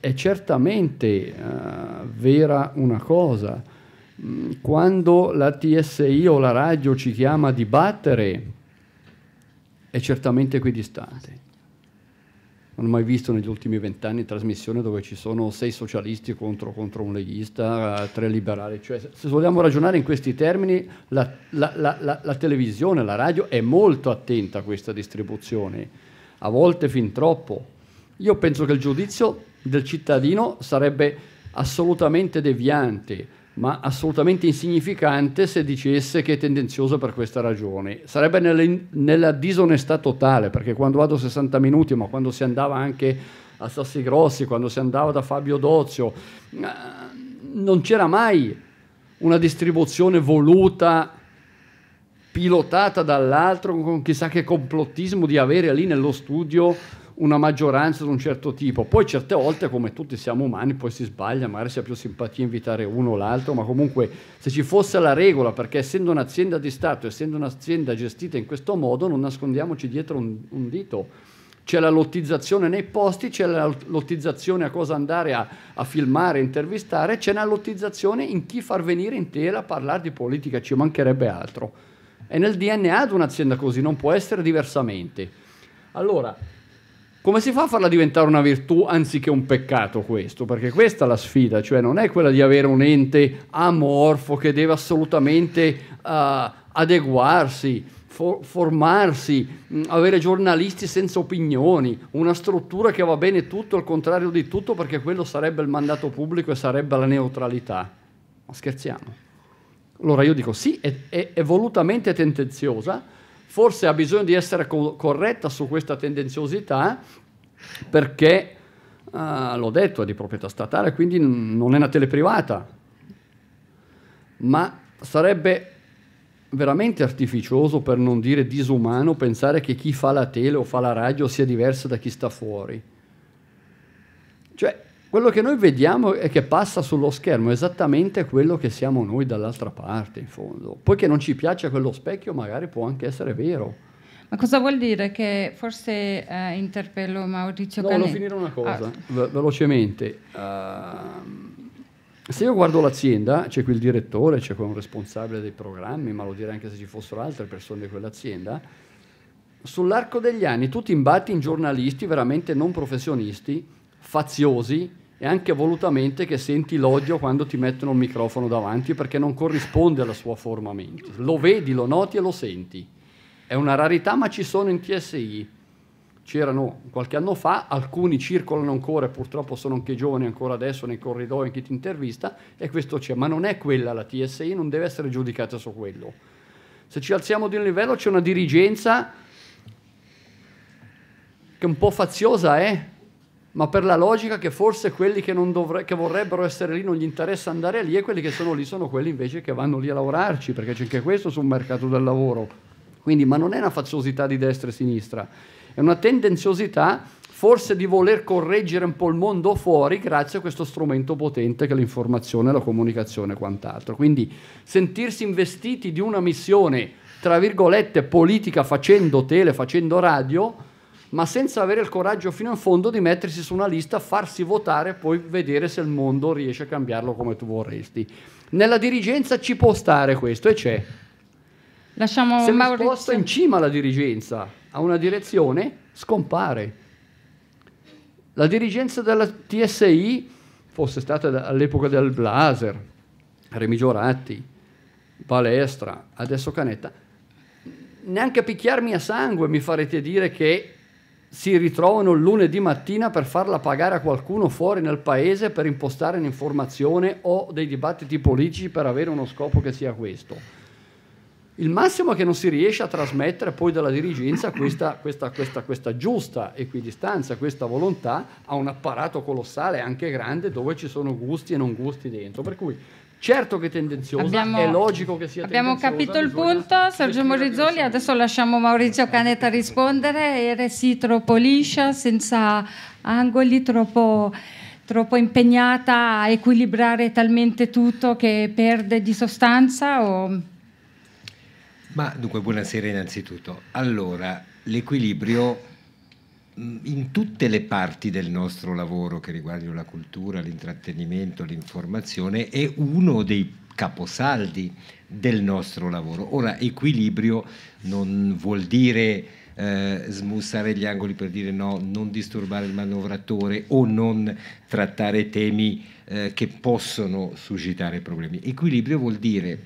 è certamente uh, vera una cosa. Mm, quando la TSI o la radio ci chiama a dibattere, è certamente equidistante. Non ho mai visto negli ultimi vent'anni trasmissioni dove ci sono sei socialisti contro, contro, un leghista, tre liberali. Cioè, se vogliamo ragionare in questi termini, la, la, la, la televisione, la radio è molto attenta a questa distribuzione, a volte fin troppo. Io penso che il giudizio del cittadino sarebbe assolutamente deviante, ma assolutamente insignificante se dicesse che è tendenzioso per questa ragione. Sarebbe nelle, nella disonestà totale, perché quando vado 60 minuti, ma quando si andava anche a Sassi Grossi, quando si andava da Fabio Dozio, eh, non c'era mai una distribuzione voluta pilotata dall'altro con chissà che complottismo di avere lì nello studio una maggioranza di un certo tipo. Poi certe volte, come tutti siamo umani, poi si sbaglia, magari sia più simpatia invitare uno o l'altro, ma comunque se ci fosse la regola, perché essendo un'azienda di Stato, essendo un'azienda gestita in questo modo, non nascondiamoci dietro un, un dito. C'è la lottizzazione nei posti, c'è la lottizzazione a cosa andare a, a filmare, a intervistare, c'è la lottizzazione in chi far venire in tela a parlare di politica, ci mancherebbe altro. È nel DNA di un'azienda così, non può essere diversamente. Allora, come si fa a farla diventare una virtù anziché un peccato questo? Perché questa è la sfida, cioè non è quella di avere un ente amorfo che deve assolutamente uh, adeguarsi, for- formarsi, mh, avere giornalisti senza opinioni, una struttura che va bene tutto al contrario di tutto perché quello sarebbe il mandato pubblico e sarebbe la neutralità. Ma scherziamo. Allora io dico sì, è, è, è volutamente tendenziosa forse ha bisogno di essere co- corretta su questa tendenziosità perché, uh, l'ho detto, è di proprietà statale, quindi n- non è una tele privata, ma sarebbe veramente artificioso, per non dire disumano, pensare che chi fa la tele o fa la radio sia diverso da chi sta fuori. Cioè, quello che noi vediamo e che passa sullo schermo è esattamente quello che siamo noi dall'altra parte, in fondo. Poi che non ci piace quello specchio, magari può anche essere vero. Ma cosa vuol dire? Che forse uh, interpello Maurizio no, Calè. finire una cosa, ah. ve- velocemente. Uh, se io guardo l'azienda, c'è qui il direttore, c'è qui un responsabile dei programmi, ma lo direi anche se ci fossero altre persone di quell'azienda, sull'arco degli anni tu ti imbatti in giornalisti veramente non professionisti, faziosi, e anche volutamente che senti l'odio quando ti mettono il microfono davanti perché non corrisponde alla sua forma mente. Lo vedi, lo noti e lo senti. È una rarità, ma ci sono in TSI. C'erano qualche anno fa, alcuni circolano ancora, e purtroppo sono anche giovani ancora adesso nei corridoi in chi ti intervista, e questo c'è, ma non è quella la TSI, non deve essere giudicata su quello. Se ci alziamo di un livello c'è una dirigenza che un po' faziosa è, eh? ma per la logica che forse quelli che, dovre- che, vorrebbero essere lì non gli interessa andare lì e quelli che sono lì sono quelli invece che vanno lì a lavorarci, perché c'è anche questo sul mercato del lavoro. Quindi, ma non è una faziosità di destra e sinistra, è una tendenziosità forse di voler correggere un po' il mondo fuori grazie a questo strumento potente che è l'informazione, la comunicazione e quant'altro. Quindi sentirsi investiti di una missione, tra virgolette, politica facendo tele, facendo radio, ma senza avere il coraggio fino in fondo di mettersi su una lista, farsi votare e poi vedere se il mondo riesce a cambiarlo come tu vorresti. Nella dirigenza ci può stare questo e c'è. Lasciamo se Maurizio... sposta in cima alla dirigenza, a una direzione, scompare. La dirigenza della TSI fosse stata all'epoca del Blaser, Remigio Ratti, Palestra, adesso Canetta, neanche picchiarmi a sangue mi farete dire che si ritrovano lunedì mattina per farla pagare a qualcuno fuori nel paese per impostare un'informazione o dei dibattiti politici per avere uno scopo che sia questo. Il massimo è che non si riesce a trasmettere poi dalla dirigenza questa, questa, questa, questa giusta equidistanza, questa volontà a un apparato colossale, anche grande, dove ci sono gusti e non gusti dentro. Per cui Certo che è tendenziosa, abbiamo, è logico che sia abbiamo Abbiamo capito il punto, Sergio Morizzoli, adesso lasciamo Maurizio Canetta rispondere, era sì troppo liscia, senza angoli, troppo, troppo impegnata a equilibrare talmente tutto che perde di sostanza? O... Ma dunque, buonasera innanzitutto. Allora, l'equilibrio Mm, in tutte le parti del nostro lavoro che riguardano la cultura, l'intrattenimento, l'informazione, è uno dei caposaldi del nostro lavoro. Ora, equilibrio non vuol dire eh, smussare gli angoli per dire no, non disturbare il manovratore o non trattare temi eh, che possono suscitare problemi. Equilibrio vuol dire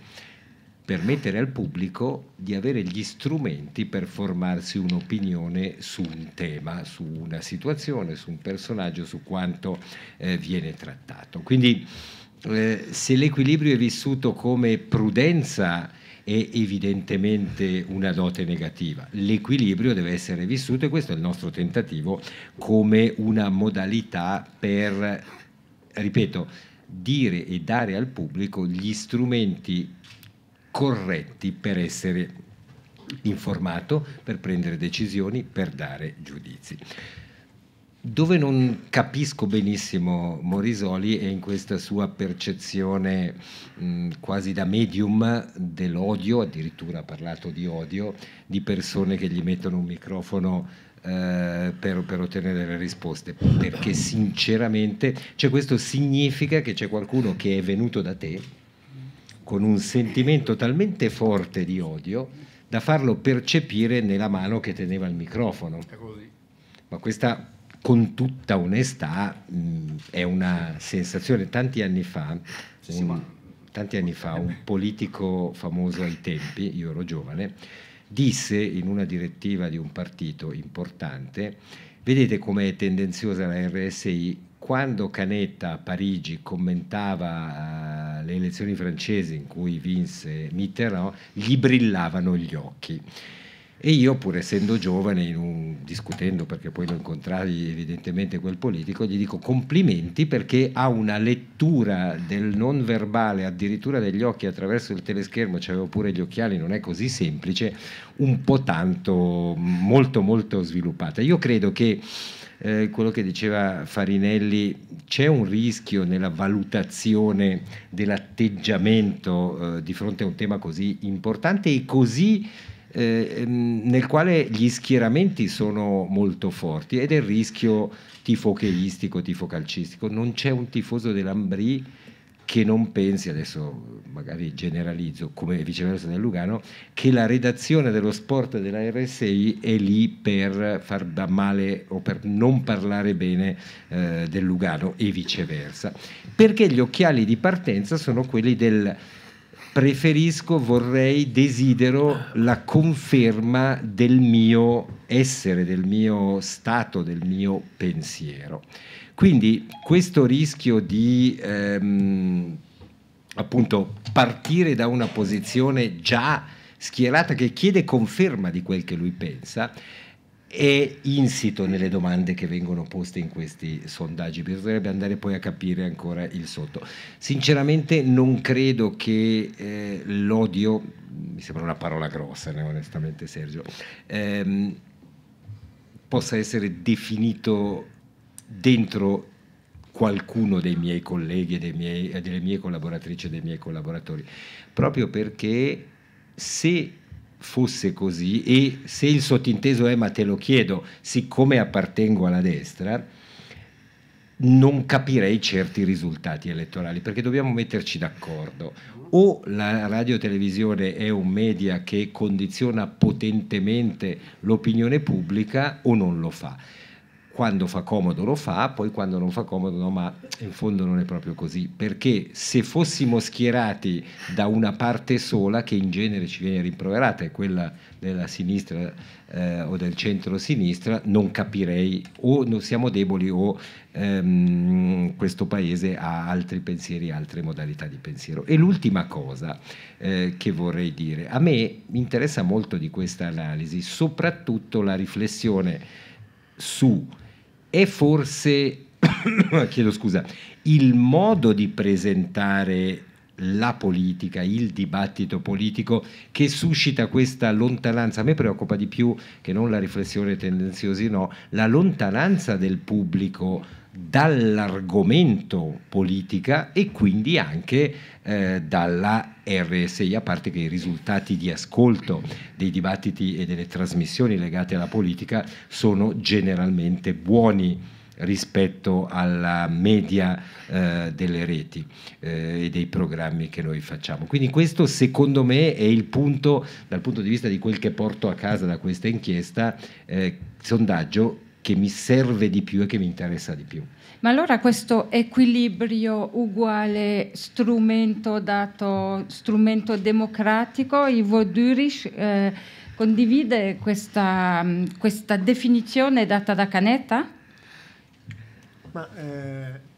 permettere al pubblico di avere gli strumenti per formarsi un'opinione su un tema, su una situazione, su un personaggio, su quanto eh, viene trattato. Quindi eh, se l'equilibrio è vissuto come prudenza è evidentemente una dote negativa. L'equilibrio deve essere vissuto e questo è il nostro tentativo come una modalità per, ripeto, dire e dare al pubblico gli strumenti corretti per essere informato, per prendere decisioni, per dare giudizi. Dove non capisco benissimo Morisoli è in questa sua percezione mh, quasi da medium dell'odio, addirittura ha parlato di odio, di persone che gli mettono un microfono eh, per, per, ottenere delle risposte, perché sinceramente cioè questo significa che c'è qualcuno che è venuto da te con un sentimento talmente forte di odio da farlo percepire nella mano che teneva il microfono. Ma questa, con tutta onestà, mm, è una sensazione. Tanti anni fa, un, tanti anni fa, un politico famoso ai tempi, io ero giovane, disse in una direttiva di un partito importante, vedete com'è tendenziosa la RSI quando Canetta a Parigi commentava uh, le elezioni francesi in cui vinse Mitterrand, gli brillavano gli occhi. E io, pur essendo giovane, un, discutendo perché poi lo incontrai evidentemente quel politico, gli dico complimenti perché ha una lettura del non verbale, addirittura degli occhi attraverso il teleschermo, c'avevo pure gli occhiali, non è così semplice, un po' tanto, molto molto sviluppata. Io credo che eh, quello che diceva Farinelli, c'è un rischio nella valutazione dell'atteggiamento eh, di fronte a un tema così importante e così eh, ehm, nel quale gli schieramenti sono molto forti ed è il rischio tifo cheistico, tifo calcistico. Non c'è un tifoso dell'Ambrì che non pensi, adesso magari generalizzo, come viceversa del Lugano, che la redazione dello sport della RSI è lì per far da male o per non parlare bene eh, del Lugano e viceversa. Perché gli occhiali di partenza sono quelli del preferisco, vorrei, desidero la conferma del mio essere, del mio stato, del mio pensiero. Quindi questo rischio di ehm, appunto partire da una posizione già schierata che chiede conferma di quel che lui pensa è insito nelle domande che vengono poste in questi sondaggi, bisognerebbe andare poi a capire ancora il sotto. Sinceramente non credo che eh, l'odio, mi sembra una parola grossa, né, onestamente Sergio, ehm, possa essere definito dentro qualcuno dei miei colleghi, dei miei, delle mie collaboratrici e dei miei collaboratori, proprio perché se fosse così e se il sottinteso è ma te lo chiedo, siccome appartengo alla destra, non capirei certi risultati elettorali perché dobbiamo metterci d'accordo. O la radiotelevisione è un media che condiziona potentemente l'opinione pubblica o non lo fa quando fa comodo lo fa, poi quando non fa comodo no, ma in fondo non è proprio così, perché se fossimo schierati da una parte sola, che in genere ci viene rimproverata, è quella della sinistra eh, o del centro-sinistra, non capirei o non siamo deboli o ehm, questo paese ha altri pensieri, altre modalità di pensiero. E l'ultima cosa eh, che vorrei dire, a me interessa molto di questa analisi, soprattutto la riflessione su è forse, chiedo scusa, il modo di presentare la politica, il dibattito politico che suscita questa lontananza. A me preoccupa di più che non la riflessione tendenziosi, no, la lontananza del pubblico dall'argomento politica e quindi anche eh, dalla RSI, a parte che i risultati di ascolto dei dibattiti e delle trasmissioni legate alla politica sono generalmente buoni rispetto alla media eh, delle reti eh, e dei programmi che noi facciamo. Quindi questo secondo me è il punto, dal punto di vista di quel che porto a casa da questa inchiesta, eh, sondaggio che mi serve di più e che mi interessa di più. Ma allora questo equilibrio uguale strumento dato, strumento democratico, Ivo Durish eh, condivide questa, mm, questa, definizione data da Canetta? Ma, eh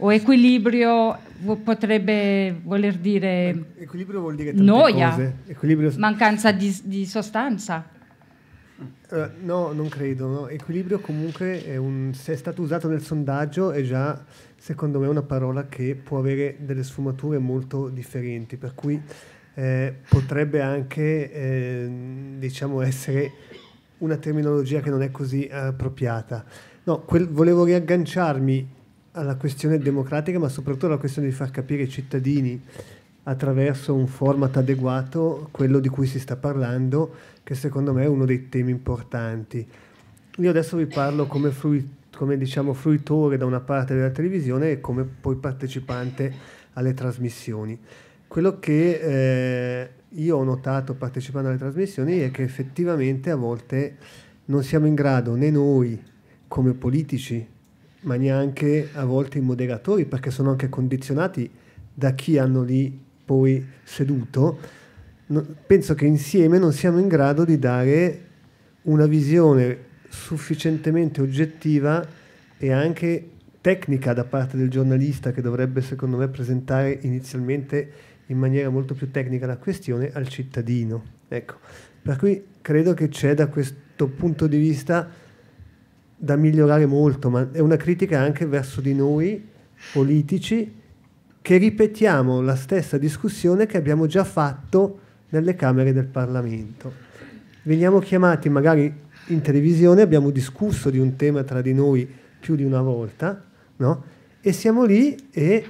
o equilibrio potrebbe voler dire, equilibrio dire noia, equilibrio... mancanza di, di sostanza. Eh, no, non credo. No. Equilibrio comunque è un, se è stato usato nel sondaggio è già, secondo me, una parola che può avere delle sfumature molto differenti, per cui eh, potrebbe anche eh, diciamo essere una terminologia che non è così appropriata. No, quel, volevo riagganciarmi alla questione democratica, ma soprattutto alla questione di far capire ai cittadini attraverso un format adeguato quello di cui si sta parlando che secondo me è uno dei temi importanti. Io adesso vi parlo come, frui, come diciamo, fruitore da una parte della televisione e come poi partecipante alle trasmissioni. Quello che eh, io ho notato partecipando alle trasmissioni è che effettivamente a volte non siamo in grado né noi come politici, ma neanche a volte i moderatori, perché sono anche condizionati da chi hanno lì poi seduto, no, penso che insieme non siamo in grado di dare una visione sufficientemente oggettiva e anche tecnica da parte del giornalista che dovrebbe secondo me presentare inizialmente in maniera molto più tecnica la questione al cittadino. Ecco. Per cui credo che c'è da questo punto di vista da migliorare molto, ma è una critica anche verso di noi politici che ripetiamo la stessa discussione che abbiamo già fatto nelle Camere del Parlamento. Veniamo chiamati magari in televisione, abbiamo discusso di un tema tra di noi più di una volta, no? e siamo lì e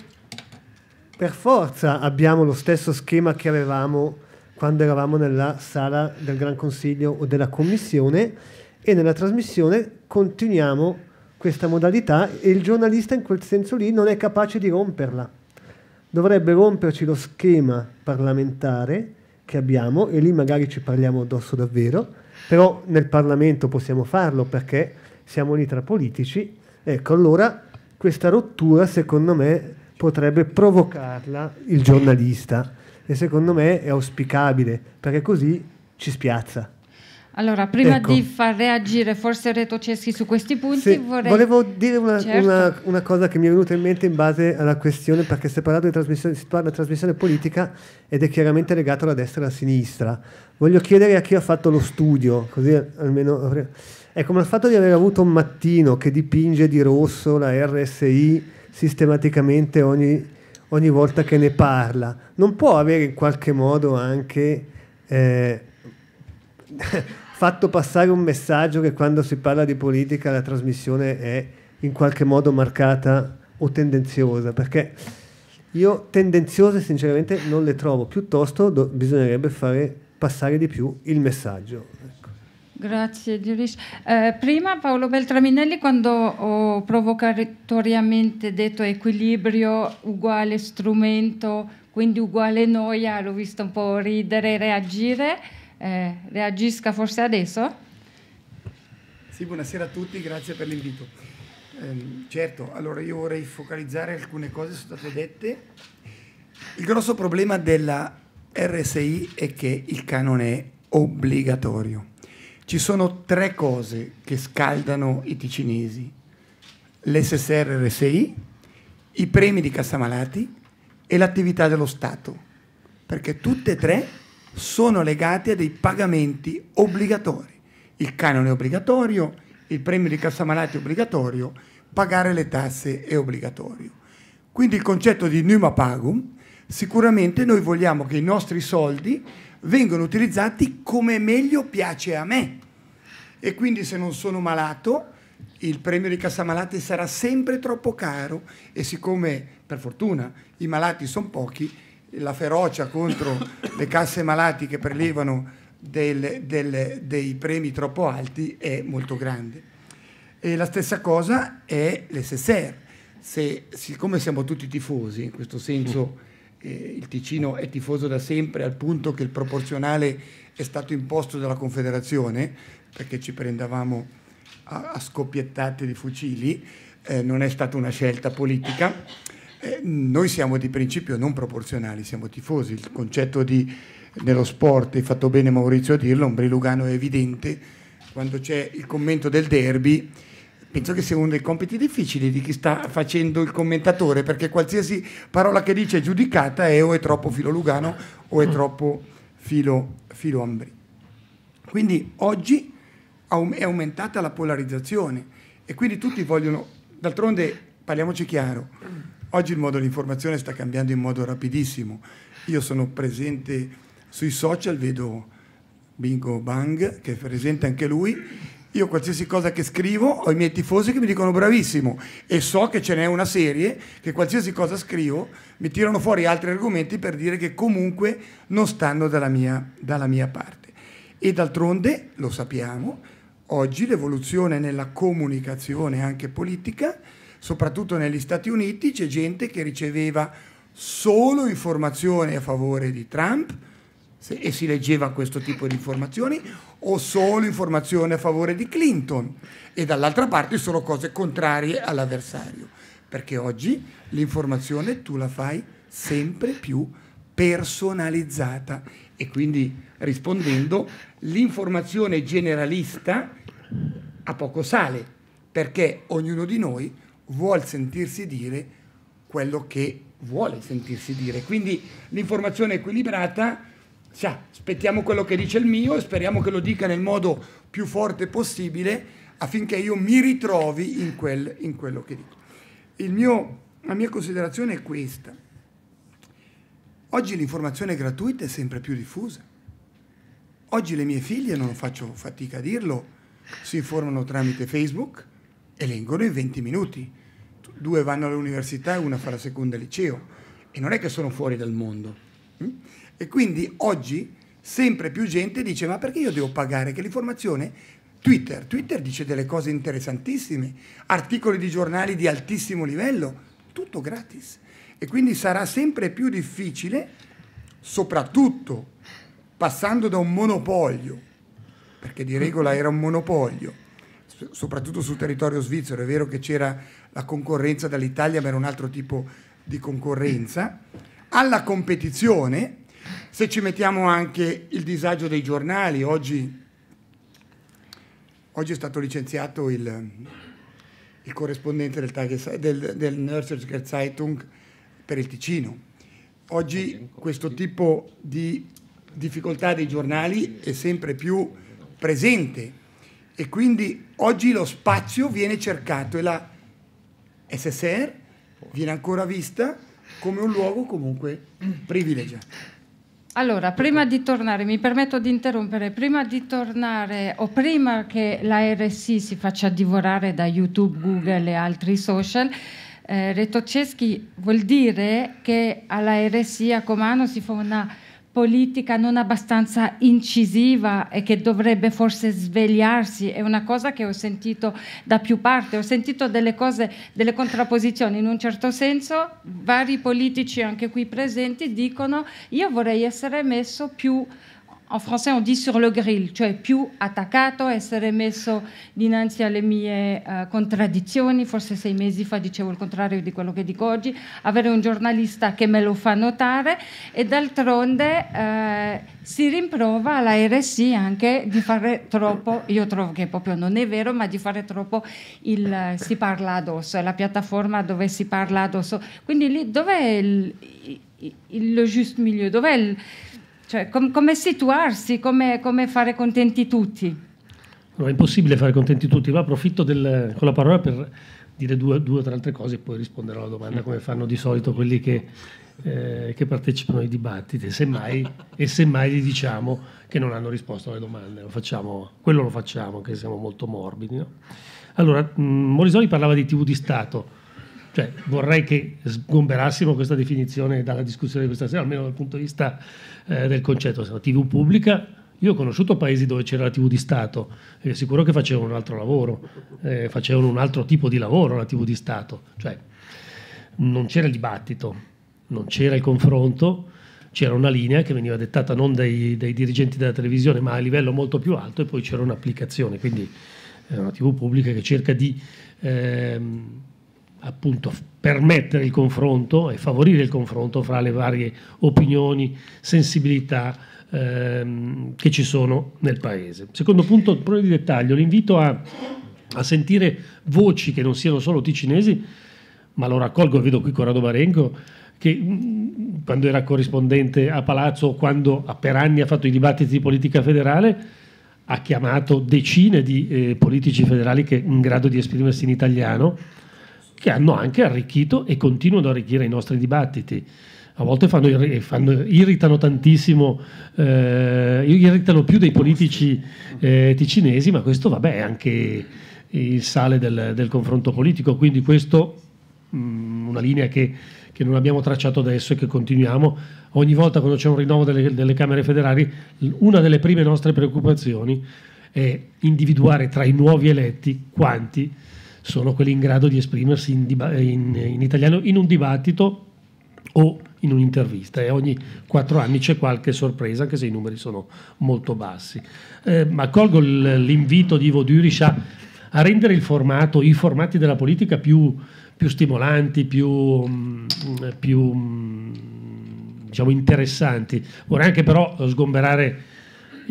per forza abbiamo lo stesso schema che avevamo quando eravamo nella sala del Gran Consiglio o della Commissione e nella trasmissione continuiamo questa modalità e il giornalista in quel senso lì non è capace di romperla. Dovrebbe romperci lo schema parlamentare che abbiamo e lì magari ci parliamo addosso davvero, però nel Parlamento possiamo farlo perché siamo lì tra politici. Ecco, allora questa rottura secondo me potrebbe provocarla il giornalista e secondo me è auspicabile perché così ci spiazza. Allora, prima ecco. di far reagire forse Reto Ceschi su questi punti, Se vorrei... Volevo dire una, certo. una, una, cosa che mi è venuta in mente in base alla questione, perché si è parlato di trasmissione, si parla di trasmissione politica ed è chiaramente legato alla destra e alla sinistra. Voglio chiedere a chi ha fatto lo studio, così almeno... Ecco, ma il fatto di aver avuto un mattino che dipinge di rosso la RSI sistematicamente ogni, ogni volta che ne parla, non può avere in qualche modo anche... Eh, fatto passare un messaggio che quando si parla di politica la trasmissione è in qualche modo marcata o tendenziosa, perché io tendenziose sinceramente non le trovo, piuttosto do, bisognerebbe fare passare di più il messaggio. Ecco. Grazie Giuris. Eh, prima Paolo Beltraminelli quando ho provocatoriamente detto equilibrio uguale strumento, quindi uguale noia, l'ho visto un po' ridere e reagire eh, reagisca forse adesso. Sì, buonasera a tutti, grazie per l'invito. Eh, certo, allora io vorrei focalizzare alcune cose che sono state dette. Il grosso problema della RSI è che il canone è obbligatorio. Ci sono tre cose che scaldano i ticinesi. L'SSR RSI, i premi di Cassamalati e l'attività dello Stato, perché tutte e tre sono legati a dei pagamenti obbligatori. Il canone è obbligatorio, il premio di cassa malati è obbligatorio, pagare le tasse è obbligatorio. Quindi il concetto di numa pagum, sicuramente noi vogliamo che i nostri soldi vengano utilizzati come meglio piace a me. E quindi se non sono malato, il premio di cassa malati sarà sempre troppo caro e siccome per fortuna i malati sono pochi, la ferocia contro le casse malati che prelevano del, del, dei premi troppo alti è molto grande. E la stessa cosa è l'SSR. Se, siccome siamo tutti tifosi, in questo senso eh, il Ticino è tifoso da sempre al punto che il proporzionale è stato imposto dalla Confederazione, perché ci prendevamo a, a scoppiettate di fucili, eh, non è stata una scelta politica eh, noi siamo di principio non proporzionali, siamo tifosi. Il concetto di nello sport, è fatto bene Maurizio a dirlo, un brilugano è evidente. Quando c'è il commento del derby, penso che sia uno dei compiti difficili di chi sta facendo il commentatore, perché qualsiasi parola che dice è giudicata è o è troppo filo Lugano o è mm. troppo filo, filo Ambri. Quindi oggi è aumentata la polarizzazione e quindi tutti vogliono, d'altronde parliamoci chiaro, mm. Oggi il modo di informazione sta cambiando in modo rapidissimo. Io sono presente sui social, vedo Bingo Bang, che è presente anche lui. Io qualsiasi cosa che scrivo ho i miei tifosi che mi dicono bravissimo e so che ce n'è una serie che qualsiasi cosa scrivo mi tirano fuori altri argomenti per dire che comunque non stanno dalla mia, dalla mia parte. E d'altronde, lo sappiamo, oggi l'evoluzione nella comunicazione anche politica soprattutto negli Stati Uniti, c'è gente che riceveva solo informazioni a favore di Trump e si leggeva questo tipo di informazioni o solo informazioni a favore di Clinton e dall'altra parte sono cose contrarie all'avversario perché oggi l'informazione tu la fai sempre più personalizzata e quindi rispondendo l'informazione generalista a poco sale perché ognuno di noi vuol sentirsi dire quello che vuole sentirsi dire. Quindi l'informazione equilibrata, sa, aspettiamo quello che dice il mio e speriamo che lo dica nel modo più forte possibile affinché io mi ritrovi in, quel, in quello che dico. Mio, la mia considerazione è questa. Oggi l'informazione gratuita è sempre più diffusa. Oggi le mie figlie, non faccio fatica a dirlo, si informano tramite Facebook e leggono in 20 minuti due vanno all'università e una fa la seconda liceo e non è che sono fuori dal mondo. Mm? E quindi oggi sempre più gente dice ma perché io devo pagare? Che l'informazione Twitter, Twitter dice delle cose interessantissime, articoli di giornali di altissimo livello, tutto gratis. E quindi sarà sempre più difficile, soprattutto passando da un monopolio, perché di regola era un monopolio, soprattutto sul territorio svizzero, è vero che c'era la concorrenza dall'Italia, ma era un altro tipo di concorrenza, alla competizione, se ci mettiamo anche il disagio dei giornali, oggi, oggi è stato licenziato il, il corrispondente del, Tage, del, del Nürnberger Zeitung per il Ticino. Oggi questo tipo di difficoltà dei giornali è sempre più presente e quindi oggi lo spazio viene cercato e la SSR viene ancora vista come un luogo comunque privilegiato. Allora, prima di tornare, mi permetto di interrompere, prima di tornare o prima che la RSI si faccia divorare da YouTube, Google e altri social, eh, Retoceschi vuol dire che alla RSI a Comano si fa una politica non abbastanza incisiva e che dovrebbe forse svegliarsi, è una cosa che ho sentito da più parti, ho sentito delle cose, delle contrapposizioni in un certo senso, vari politici anche qui presenti dicono io vorrei essere messo più in français on dit sur le grill, cioè più attaccato, essere messo dinanzi alle mie uh, contraddizioni, forse sei mesi fa dicevo il contrario di quello che dico oggi, avere un giornalista che me lo fa notare e d'altronde uh, si rimprova alla RSI anche di fare troppo, io trovo che proprio non è vero, ma di fare troppo il uh, si parla addosso, la piattaforma dove si parla addosso. Quindi lì dov'è il, il, il, il juste milieu? Dov'è il cioè, com come situarsi, come, come fare contenti tutti? No, è impossibile fare contenti tutti, ma approfitto del, con la parola per dire due, due o tre altre cose e poi risponderò alla domanda come fanno di solito quelli che, eh, che partecipano ai dibattiti semmai, e semmai gli diciamo che non hanno risposto alle domande. Lo facciamo, quello lo facciamo, che siamo molto morbidi. No? Allora, mh, mm, Morisoli parlava di TV di Stato cioè, vorrei che sgomberassimo questa definizione dalla discussione di questa sera, almeno dal punto di vista eh, del concetto. Se la TV pubblica, io ho conosciuto paesi dove c'era la TV di Stato, eh, sicuro che facevano un altro lavoro, eh, facevano un altro tipo di lavoro la TV di Stato. Cioè, non c'era il dibattito, non c'era il confronto, c'era una linea che veniva dettata non dai, dai dirigenti della televisione, ma a livello molto più alto e poi c'era un'applicazione. Quindi è una TV pubblica che cerca di... Ehm, appunto permettere il confronto e favorire il confronto fra le varie opinioni, sensibilità ehm, che ci sono nel Paese. Secondo punto, proprio di dettaglio, l'invito a, a, sentire voci che non siano solo ticinesi, ma lo raccolgo, vedo qui Corrado Barenco, che mm, quando era corrispondente a Palazzo, quando per anni ha fatto i dibattiti di politica federale, ha chiamato decine di eh, politici federali che in grado di esprimersi in italiano, che hanno anche arricchito e continuano ad arricchire i nostri dibattiti. A volte fanno, fanno, irritano tantissimo, eh, irritano più dei politici eh, ticinesi, ma questo vabbè è anche il sale del, del confronto politico, quindi questo mh, mm, una linea che, che, non abbiamo tracciato adesso e che continuiamo. Ogni volta quando c'è un rinnovo delle, delle Camere federali, una delle prime nostre preoccupazioni è individuare tra i nuovi eletti quanti sono quelli in grado di esprimersi in, in, in italiano in un dibattito o in un'intervista e ogni quattro anni c'è qualche sorpresa anche se i numeri sono molto bassi. Eh, ma colgo l'invito di Ivo Durish a, rendere il formato, i formati della politica più, più stimolanti, più, mm, più mm, diciamo, interessanti. Vorrei anche però sgomberare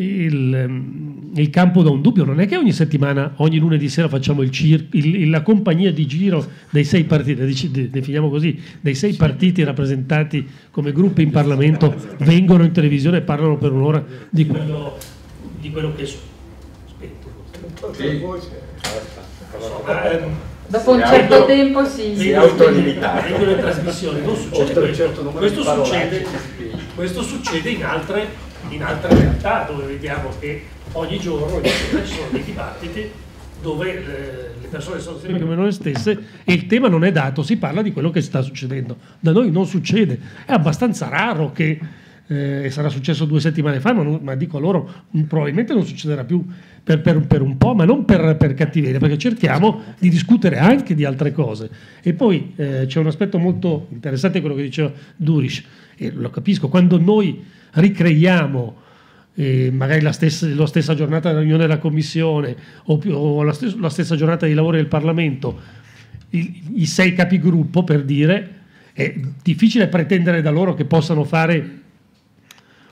il, ehm, il, campo da un dubbio. Non è che ogni settimana, ogni lunedì sera facciamo il cir- il, la compagnia di giro dei sei partiti, definiamo così, dei sei partiti rappresentati come gruppi in Parlamento, vengono in televisione e parlano per un'ora di quello, di quello che Aspetta. Dopo un certo auto, tempo si, si autolimita. Vengono in trasmissione, non succede questo. Certo questo, eh, succede, questo succede in altre in altre realtà dove vediamo che ogni giorno ci sono dei dibattiti dove eh, le persone sono sempre come noi stesse e il tema non è dato, si parla di quello che sta succedendo. Da noi non succede, è abbastanza raro che, eh, sarà successo due settimane fa, ma, non, ma dico loro, probabilmente non succederà più per, per, per un po', ma non per, per, cattiveria, perché cerchiamo di discutere anche di altre cose. E poi eh, c'è un aspetto molto interessante quello che diceva Durish, e lo capisco, quando noi ricreiamo eh, magari la stessa, la stessa, giornata della riunione della Commissione o, più, o la, stessa, la, stessa giornata dei lavori del Parlamento, i, i sei capigruppo per dire, è difficile pretendere da loro che possano fare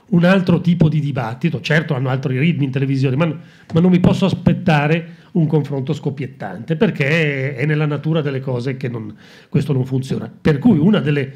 un altro tipo di dibattito, certo hanno altri ritmi in televisione, ma, ma non mi posso aspettare un confronto scoppiettante perché è nella natura delle cose che non, questo non funziona. Per cui una delle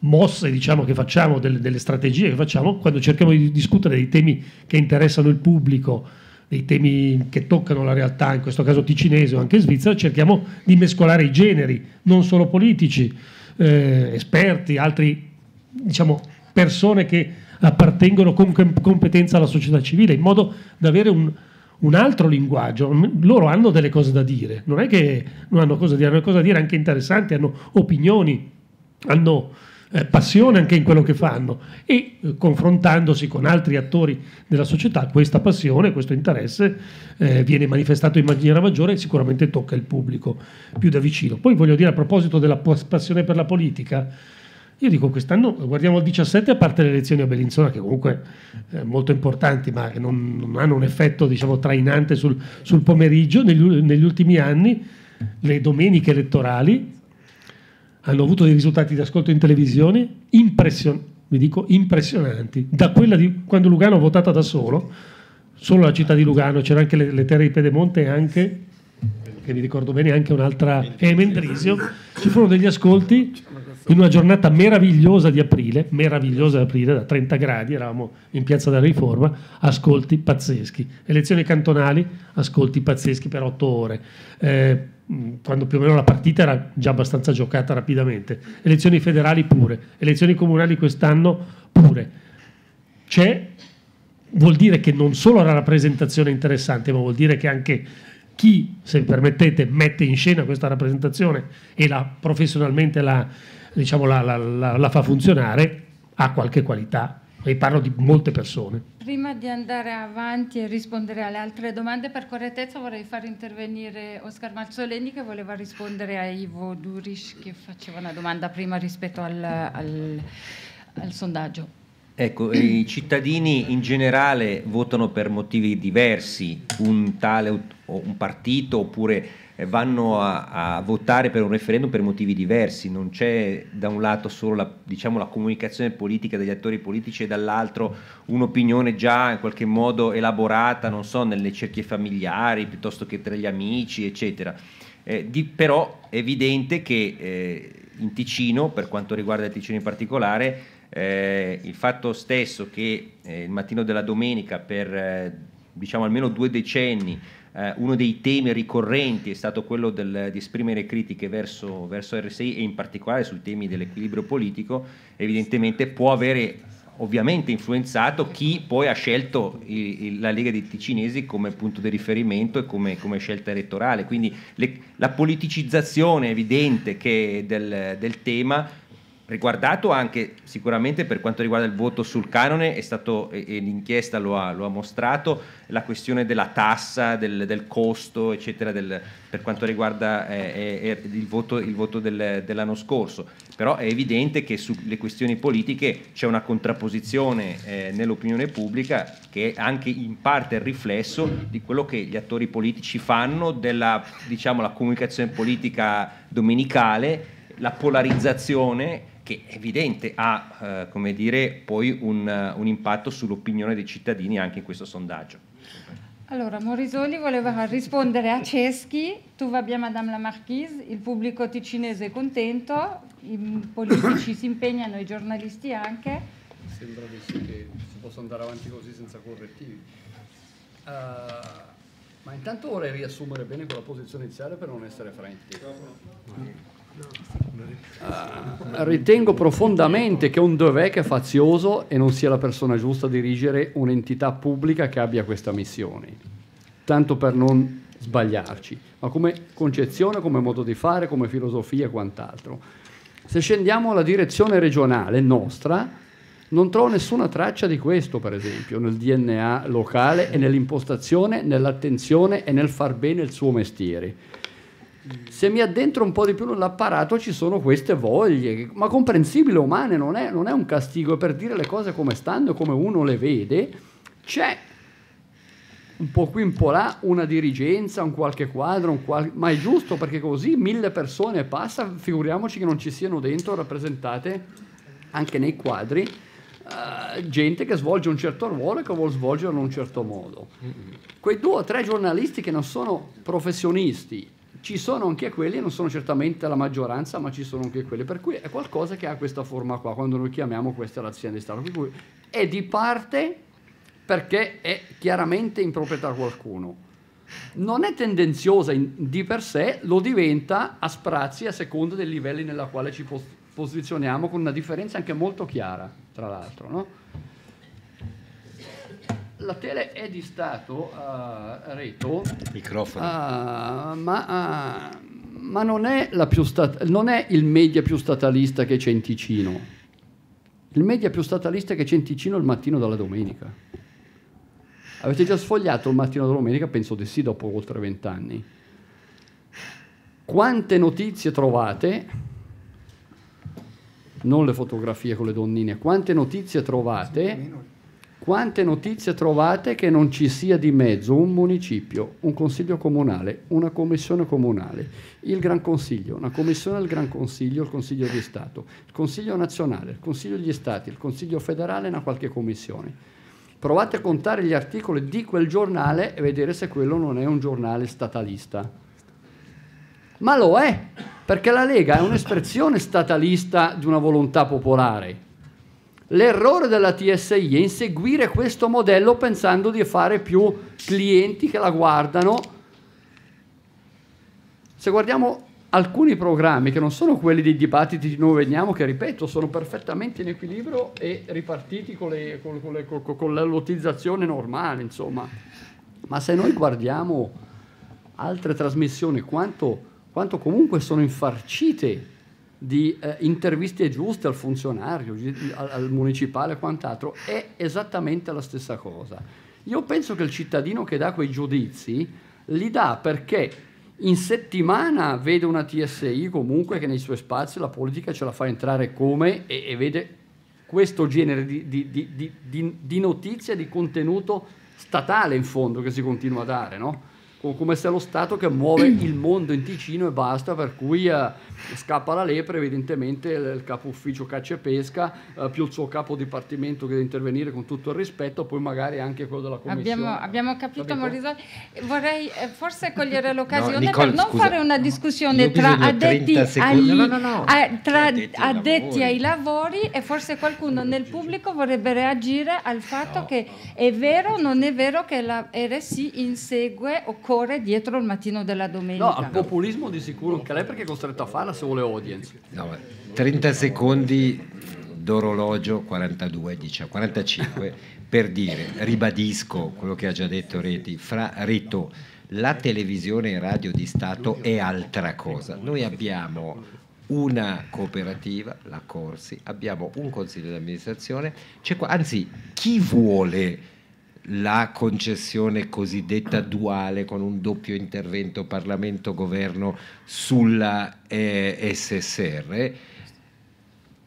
mosse diciamo, che facciamo, delle, delle strategie che facciamo quando cerchiamo di discutere dei temi che interessano il pubblico, dei temi che toccano la realtà, in questo caso ticinese o anche svizzera, cerchiamo di mescolare i generi, non solo politici, eh, esperti, altri diciamo, persone che appartengono con competenza alla società civile, in modo da avere un, un altro linguaggio. Mm, loro hanno delle cose da dire, non è che non hanno cose da dire, hanno cose da dire anche interessanti, hanno opinioni, hanno eh, passione anche in quello che fanno e eh, confrontandosi con altri attori della società questa passione, questo interesse eh, viene manifestato in maniera maggiore e sicuramente tocca il pubblico più da vicino. Poi voglio dire a proposito della passione per la politica, io dico quest'anno, guardiamo il 17 a parte le elezioni a Bellinzona che comunque sono eh, molto importanti ma che non, non hanno un effetto diciamo, trainante sul, sul pomeriggio, negli, negli, ultimi anni le domeniche elettorali hanno avuto dei risultati di ascolto in televisione impression- dico, impressionanti, da quella di quando Lugano ha votato da solo, solo la città di Lugano, c'era anche le, le terre di Pedemonte e anche, che mi ricordo bene, anche un'altra, e eh, Mendrisio, ci furono degli ascolti in una giornata meravigliosa di aprile, meravigliosa di aprile, da 30 gradi, eravamo in Piazza della Riforma, ascolti pazzeschi. Elezioni cantonali, ascolti pazzeschi per 8 ore. Eh, quando più o meno la partita era già abbastanza giocata rapidamente. Elezioni federali pure, elezioni comunali quest'anno pure. C'è, vuol dire che non solo la rappresentazione è interessante, ma vuol dire che anche chi, se permettete, mette in scena questa rappresentazione e la, professionalmente la, diciamo, la, la, la, la fa funzionare ha qualche qualità e parlo di molte persone. Prima di andare avanti e rispondere alle altre domande, per correttezza vorrei far intervenire Oscar Mazzoleni che voleva rispondere a Ivo Durisch che faceva una domanda prima rispetto al, al, al sondaggio. Ecco, i cittadini in generale votano per motivi diversi, un tale o un partito oppure vanno a, a, votare per un referendum per motivi diversi, non c'è da un lato solo la, diciamo, la comunicazione politica degli attori politici e dall'altro un'opinione già in qualche modo elaborata, non so, nelle cerchie familiari piuttosto che tra gli amici, eccetera. Eh, di, però è evidente che eh, in Ticino, per quanto riguarda il Ticino in particolare, eh, il fatto stesso che eh, il mattino della domenica per eh, diciamo almeno due decenni eh, uno dei temi ricorrenti è stato quello del, di esprimere critiche verso, verso RSI e in particolare sui temi dell'equilibrio politico, evidentemente può avere ovviamente influenzato chi poi ha scelto il, il, la Lega dei Ticinesi come punto di riferimento e come, come scelta elettorale. Quindi le, la politicizzazione evidente del, del tema riguardato anche sicuramente per quanto riguarda il voto sul canone, stato, e, l'inchiesta lo ha, lo ha, mostrato, la questione della tassa, del, del costo, eccetera, del, per quanto riguarda eh, eh, il voto, il voto del, dell'anno scorso. Però è evidente che sulle questioni politiche c'è una contrapposizione eh, nell'opinione pubblica che è anche in parte il riflesso di quello che gli attori politici fanno, della diciamo, comunicazione politica domenicale, la polarizzazione che è evidente ha eh, dire, poi un, un impatto sull'opinione dei cittadini anche in questo sondaggio. Allora, Morisoli voleva rispondere a Ceschi, tu va bene Madame la Marchise, il pubblico ticinese è contento, i politici si impegnano, i giornalisti anche. Sembra che, sì, che si possa andare avanti così senza correttivi. Uh, ma intanto vorrei riassumere bene quella posizione iniziale per non essere franchi ritengo profondamente che un dov'è che è fazioso e non sia la persona giusta a dirigere un'entità pubblica che abbia questa missione. Tanto per non sbagliarci, ma come concezione, come modo di fare, come filosofia e quant'altro. Se scendiamo alla direzione regionale nostra, non trovo nessuna traccia di questo, per esempio, nel DNA locale e nell'impostazione, nell'attenzione e nel far bene il suo mestiere. Se mi addentro un po' di più nell'apparato ci sono queste voglie, ma comprensibile, umane, non è, non è un castigo, è per dire le cose come stanno, come uno le vede, c'è un po' qui, un po' là, una dirigenza, un qualche quadro, un qual... ma è giusto perché così mille persone passano, figuriamoci che non ci siano dentro rappresentate anche nei quadri uh, gente che svolge un certo ruolo e che vuole svolgerlo in un certo modo. Quei due o tre giornalisti che non sono professionisti ci sono anche quelli, non sono certamente la maggioranza, ma ci sono anche quelli, per cui è qualcosa che ha questa forma qua, quando noi chiamiamo questa l'azienda di Stato, per cui è di parte perché è chiaramente in proprietà qualcuno. Non è tendenziosa in, di per sé, lo diventa a sprazzi a seconda dei livelli nella quale ci pos- posizioniamo, con una differenza anche molto chiara, tra l'altro. No? la tele è di Stato a eh, Reto, a, eh, ma, a, eh, ma non, è stat- non è il media più statalista che c'è in Ticino. Il media più statalista che c'è in Ticino il mattino dalla domenica. Avete già sfogliato il mattino dalla domenica? Penso di sì, dopo oltre vent'anni. Quante notizie trovate? Non le fotografie con le donnine, quante notizie trovate? Quante notizie trovate che non ci sia di mezzo un municipio, un consiglio comunale, una commissione comunale, il Gran Consiglio, una commissione del Gran Consiglio, il Consiglio di Stato, il Consiglio nazionale, il Consiglio degli Stati, il Consiglio federale, una qualche commissione. Provate a contare gli articoli di quel giornale e vedere se quello non è un giornale statalista. Ma lo è, perché la Lega è un'espressione statalista di una volontà popolare L'errore della TSI è inseguire questo modello pensando di fare più clienti che la guardano. Se guardiamo alcuni programmi che non sono quelli dei dibattiti di noi veniamo, che ripeto sono perfettamente in equilibrio e ripartiti con, le, con, con, le, con la lottizzazione normale, insomma. Ma se noi guardiamo altre trasmissioni, quanto, quanto comunque sono infarcite di eh, interviste giuste al funzionario, al, al municipale e quant'altro, è esattamente la stessa cosa. Io penso che il cittadino che dà quei giudizi li dà perché in settimana vede una TSI comunque che nei suoi spazi la politica ce la fa entrare come e, e vede questo genere di, di, di, di, notizia, di contenuto statale in fondo che si continua a dare, no? come se lo Stato che muove il mondo in Ticino e basta, per cui eh, scappa la lepre, evidentemente il, capo ufficio caccia e pesca, eh, più il suo capo dipartimento che deve intervenire con tutto il rispetto, poi magari anche quello della commissione. Abbiamo, eh, abbiamo capito Morisoli, vorrei eh, forse cogliere l'occasione no, Nicole, per non scusa, fare una discussione tra addetti, agli, no, no, a, tra addetti, addetti ai, lavori. ai lavori e forse qualcuno nel pubblico vorrebbe reagire al fatto che è vero o non è vero che la RSI insegue o co- corre dietro il mattino della domenica. No, al populismo di sicuro anche lei perché è costretto a farla se vuole audience. No, 30 secondi d'orologio 42, diciamo, 45 per dire, ribadisco quello che ha già detto Reti, fra Rito, la televisione e radio di Stato è altra cosa. Noi abbiamo una cooperativa, la Corsi, abbiamo un consiglio di amministrazione, anzi chi vuole la concessione cosiddetta duale con un doppio intervento Parlamento-Governo sulla eh, SSR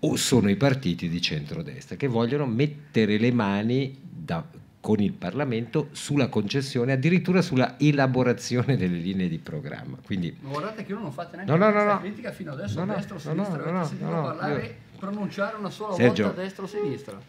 o sono i partiti di centrodestra che vogliono mettere le mani da, con il Parlamento sulla concessione, addirittura sulla elaborazione delle linee di programma. Quindi, Ma guardate che io non ho fatto neanche no, no, no, critica fino adesso, no, destra o sinistra, no, no, no, no, parlare, pronunciare una sola Sergio, volta destra o sinistra.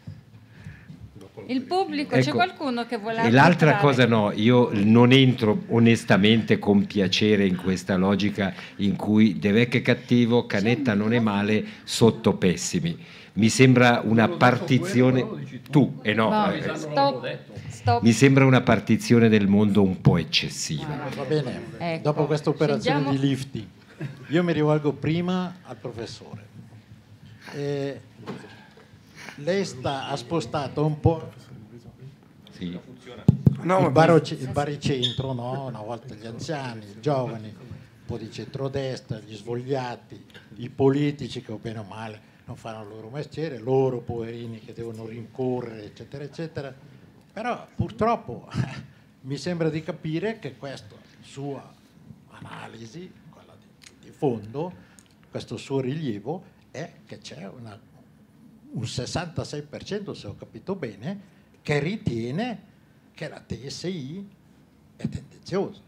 Il ecco. pubblico, ecco, c'è qualcuno che vuole... E l'altra cosa no, io non entro onestamente con piacere in questa logica in cui De Vecchio è cattivo, Canetta non è male, sotto pessimi. Mi sembra una partizione... Tu, e eh no, no eh, stop, stop. mi sembra una partizione del mondo un po' eccessiva. Ah, va bene, ecco. dopo questa operazione Scendiamo. di lifting, io mi rivolgo prima al professore. Eh, lei sta, ha spostato un po' sì. il, il, baricentro, no? una volta gli anziani, i giovani, un po' di centrodestra, gli svogliati, i politici che o bene o male non fanno il loro mestiere, loro poverini che devono rincorrere, eccetera, eccetera. Però purtroppo mi sembra di capire che questa sua analisi, quella di, di fondo, questo suo rilievo è che c'è una, un 66% se ho capito bene, che ritiene che la TSI è tendenziosa.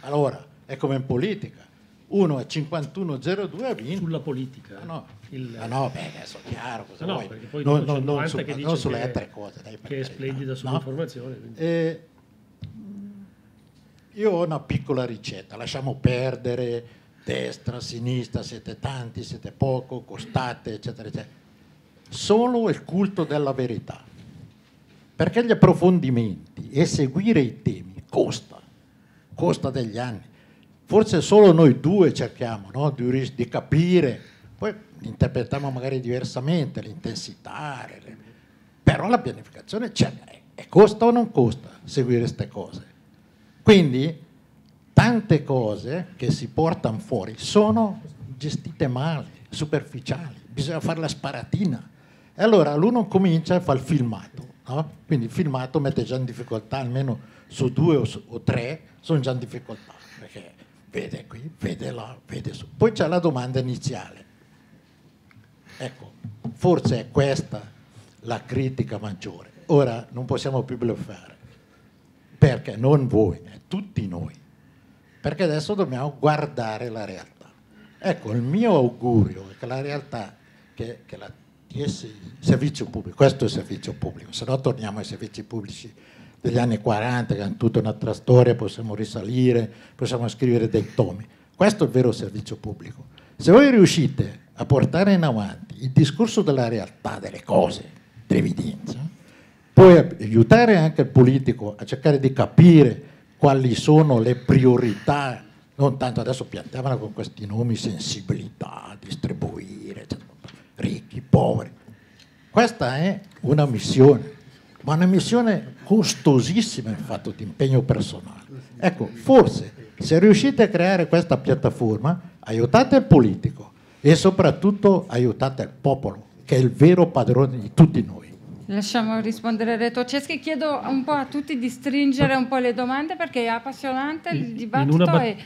Allora, è come in politica. Uno è 51-02 ha vinto. Sulla politica. Ah, no, il, ah, no beh, adesso è chiaro cosa no, vuoi. Poi non, non, non, su, che non sulle che, altre cose. Dai, che è splendida sull'informazione. No? Eh, io ho una piccola ricetta, lasciamo perdere destra, sinistra, siete tanti, siete poco, costate, eccetera, eccetera solo il culto della verità, perché gli approfondimenti e seguire i temi costa, costa degli anni. Forse solo noi due cerchiamo no? di, di, capire, poi interpretiamo magari diversamente l'intensità, le... però la pianificazione c'è, e costa o non costa seguire queste cose. Quindi tante cose che si portano fuori sono gestite male, superficiali, bisogna fare la sparatina e allora l'uno comincia e fa il filmato, no? quindi il filmato mette già in difficoltà, almeno su due o, su, o tre sono già in difficoltà, perché vede qui, vede là, vede su. Poi c'è la domanda iniziale. Ecco, forse è questa la critica maggiore. Ora non possiamo più bluffare, perché non voi, tutti noi, perché adesso dobbiamo guardare la realtà. Ecco, il mio augurio è che la realtà, che, che la servizio pubblico, questo è il servizio pubblico, se no torniamo ai servizi pubblici degli anni 40 che hanno tutta un'altra storia, possiamo risalire, possiamo scrivere dei tomi. Questo è il vero servizio pubblico. Se voi riuscite a portare in avanti il discorso della realtà, delle cose, dell'evidenza, poi aiutare anche il politico a cercare di capire quali sono le priorità, non tanto adesso piantiamola con questi nomi, sensibilità, distribuire, eccetera ricchi, poveri. Questa è una missione, ma una missione costosissima in fatto di impegno personale. Ecco, forse se riuscite a creare questa piattaforma, aiutate il politico e soprattutto aiutate il popolo, che è il vero padrone di tutti noi. Lasciamo rispondere Reto Ceschi, chiedo un po' a tutti di stringere un po' le domande perché è appassionante il dibattito. In una, bat- e...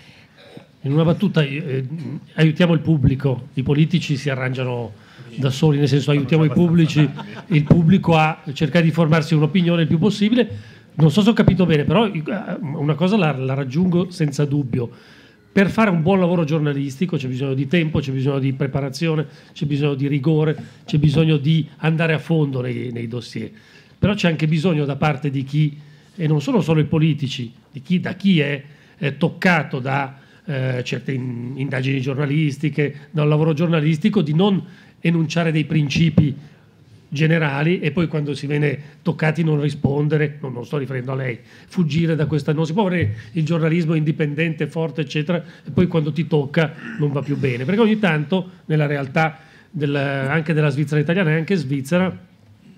in una battuta eh, eh, aiutiamo il pubblico, i politici si arrangiano da soli, nel senso aiutiamo i pubblici, il pubblico a cercare di formarsi un'opinione il più possibile. Non so se ho capito bene, però eh, una cosa la, la raggiungo senza dubbio. Per fare un buon lavoro giornalistico c'è bisogno di tempo, c'è bisogno di preparazione, c'è bisogno di rigore, c'è bisogno di andare a fondo nei, nei dossier. Però c'è anche bisogno da parte di chi, e non sono solo i politici, di chi, da chi è, è toccato da eh, certe in, indagini giornalistiche, da un lavoro giornalistico, di non enunciare dei principi generali e poi quando si viene toccati non rispondere, non, non sto riferendo a lei, fuggire da questa, non si può avere il giornalismo indipendente, forte, eccetera, e poi quando ti tocca non va più bene, perché ogni tanto nella realtà del, anche della Svizzera italiana e anche Svizzera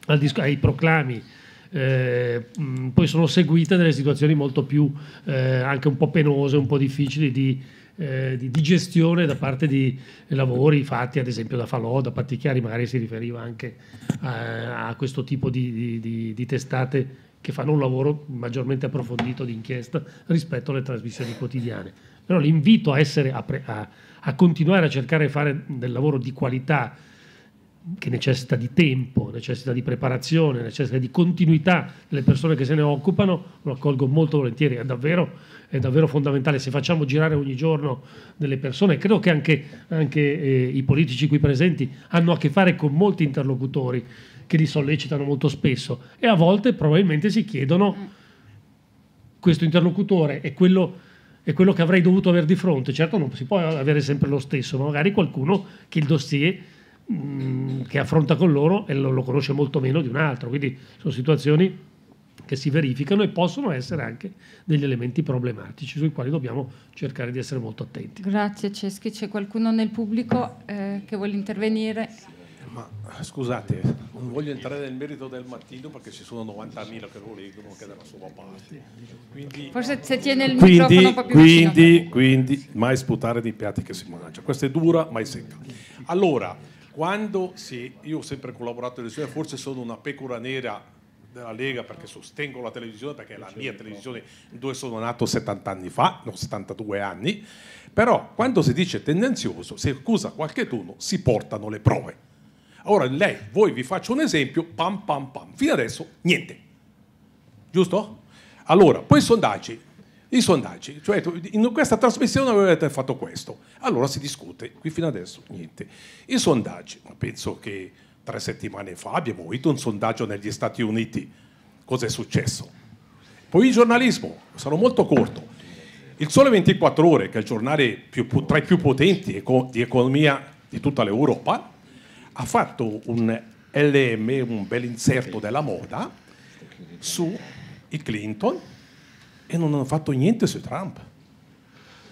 ai proclami eh, mh, poi sono seguite delle situazioni molto più eh, anche un po' penose, un po' difficili di eh, di gestione da parte di lavori fatti ad esempio da Falò, da Pattichiari, magari si riferiva anche a, a questo tipo di, di, di, testate che fanno un lavoro maggiormente approfondito di inchiesta rispetto alle trasmissioni quotidiane. Però l'invito a, essere, a, pre, a continuare a cercare di fare del lavoro di qualità che necessita di tempo, necessita di preparazione, necessita di continuità delle persone che se ne occupano, lo accolgo molto volentieri, è davvero, è davvero fondamentale. Se facciamo girare ogni giorno delle persone, credo che anche, anche eh, i politici qui presenti hanno a che fare con molti interlocutori che li sollecitano molto spesso e a volte probabilmente si chiedono mm. questo interlocutore è quello, è quello che avrei dovuto avere di fronte. Certo non si può avere sempre lo stesso, ma magari qualcuno che il dossier Mm, che affronta con loro e lo, lo, conosce molto meno di un altro. Quindi sono situazioni che si verificano e possono essere anche degli elementi problematici sui quali dobbiamo cercare di essere molto attenti. Grazie Ceschi, c'è qualcuno nel pubblico eh, che vuole intervenire? Ma scusate, non voglio entrare nel merito del mattino perché ci sono 90.000 che lo leggono anche dalla sua parte. Quindi, Forse se tiene il quindi, microfono un po' più quindi, vicino. Quindi, mai sputare di piatti che si mangia. Questa è dura, mai secca. Allora, quando si, io ho sempre collaborato alle televisione, forse sono una pecora nera della Lega perché sostengo la televisione, perché è la mia certo. televisione dove sono nato 70 anni fa, no 72 anni, però quando si dice tendenzioso, si accusa qualcuno, si portano le prove. Ora lei, voi vi faccio un esempio, pam pam pam, fino adesso niente, giusto? Allora, poi sondaggi, i sondaggi. Cioè, in questa trasmissione avete fatto questo. Allora si discute, qui fino adesso niente. I sondaggi, penso che tre settimane fa abbiamo avuto un sondaggio negli Stati Uniti. cosa è successo? Poi il giornalismo, sarò molto corto. Il Sole 24 Ore, che è il giornale più, tra i più potenti di economia di tutta l'Europa, ha fatto un LM, un bel inserto della moda su Clinton e non hanno fatto niente su Trump.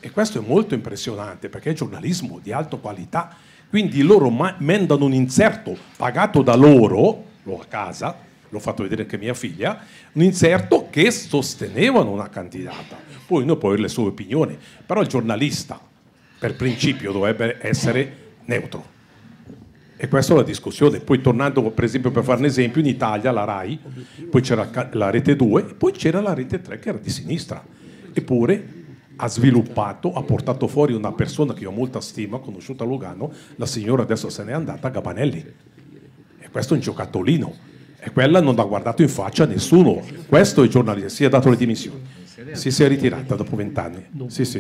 E questo è molto impressionante perché è giornalismo di alta qualità. Quindi loro mandano un inserto pagato da loro, lo a casa, l'ho fatto vedere anche mia figlia, un inserto che sostenevano una candidata. Poi uno può avere le sue opinioni, però il giornalista per principio dovrebbe essere neutro. E questa è la discussione. Poi tornando, per esempio, per fare un esempio, in Italia la RAI, poi c'era la rete 2, poi c'era la rete 3 che era di sinistra. Eppure ha sviluppato, ha portato fuori una persona che io ho molta stima, conosciuta a Lugano, la signora adesso se n'è andata, Gabanelli. E questo è un giocattolino. E quella non ha guardato in faccia nessuno. Questo è il giornalista, si è dato le dimissioni. Si, si è ritirata dopo vent'anni. Sì, sì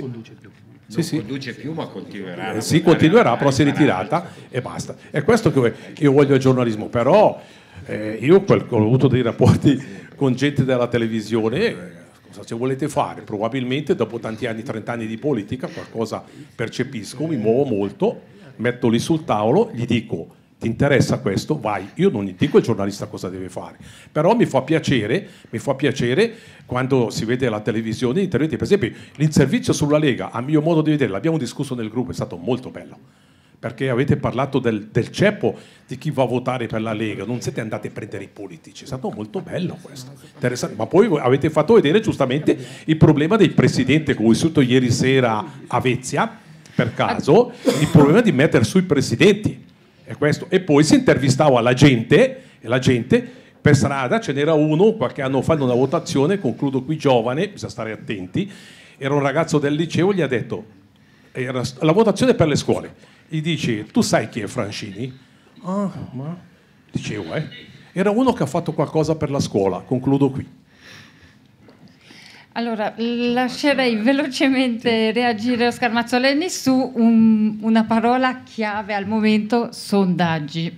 non sì, conduce più ma continuerà. Eh, sì, continuerà, però si è ritirata e basta. È questo che io voglio il giornalismo, però eh, io quel, ho avuto dei rapporti con gente della televisione eh, cosa ci volete fare? Probabilmente dopo tanti anni, 30 anni di politica, qualcosa percepisco, mi muovo molto, metto lì sul tavolo, gli dico ti interessa questo, vai. Io non dico al giornalista cosa deve fare, però mi fa piacere, mi fa piacere quando si vede la televisione, interventi, per esempio il servizio sulla Lega, a mio modo di vedere, l'abbiamo discusso nel gruppo, è stato molto bello perché avete parlato del, del, ceppo di chi va a votare per la Lega, non siete andati a prendere i politici, è stato molto bello questo, interessante, ma poi avete fatto vedere giustamente il problema del presidente che ho vissuto ieri sera a Vezia, per caso, il problema di mettere sui presidenti questo. E poi si intervistava la gente, e la gente per strada ce n'era uno qualche anno fa in una votazione, concludo qui giovane, bisogna stare attenti, era un ragazzo del liceo, gli ha detto, era la votazione per le scuole, gli dice, tu sai chi è Francini? Ah, ma... Dicevo, eh. Era uno che ha fatto qualcosa per la scuola, concludo qui. Allora, lascerei velocemente reagire Oscar Mazzoleni su un, una parola chiave al momento, sondaggi.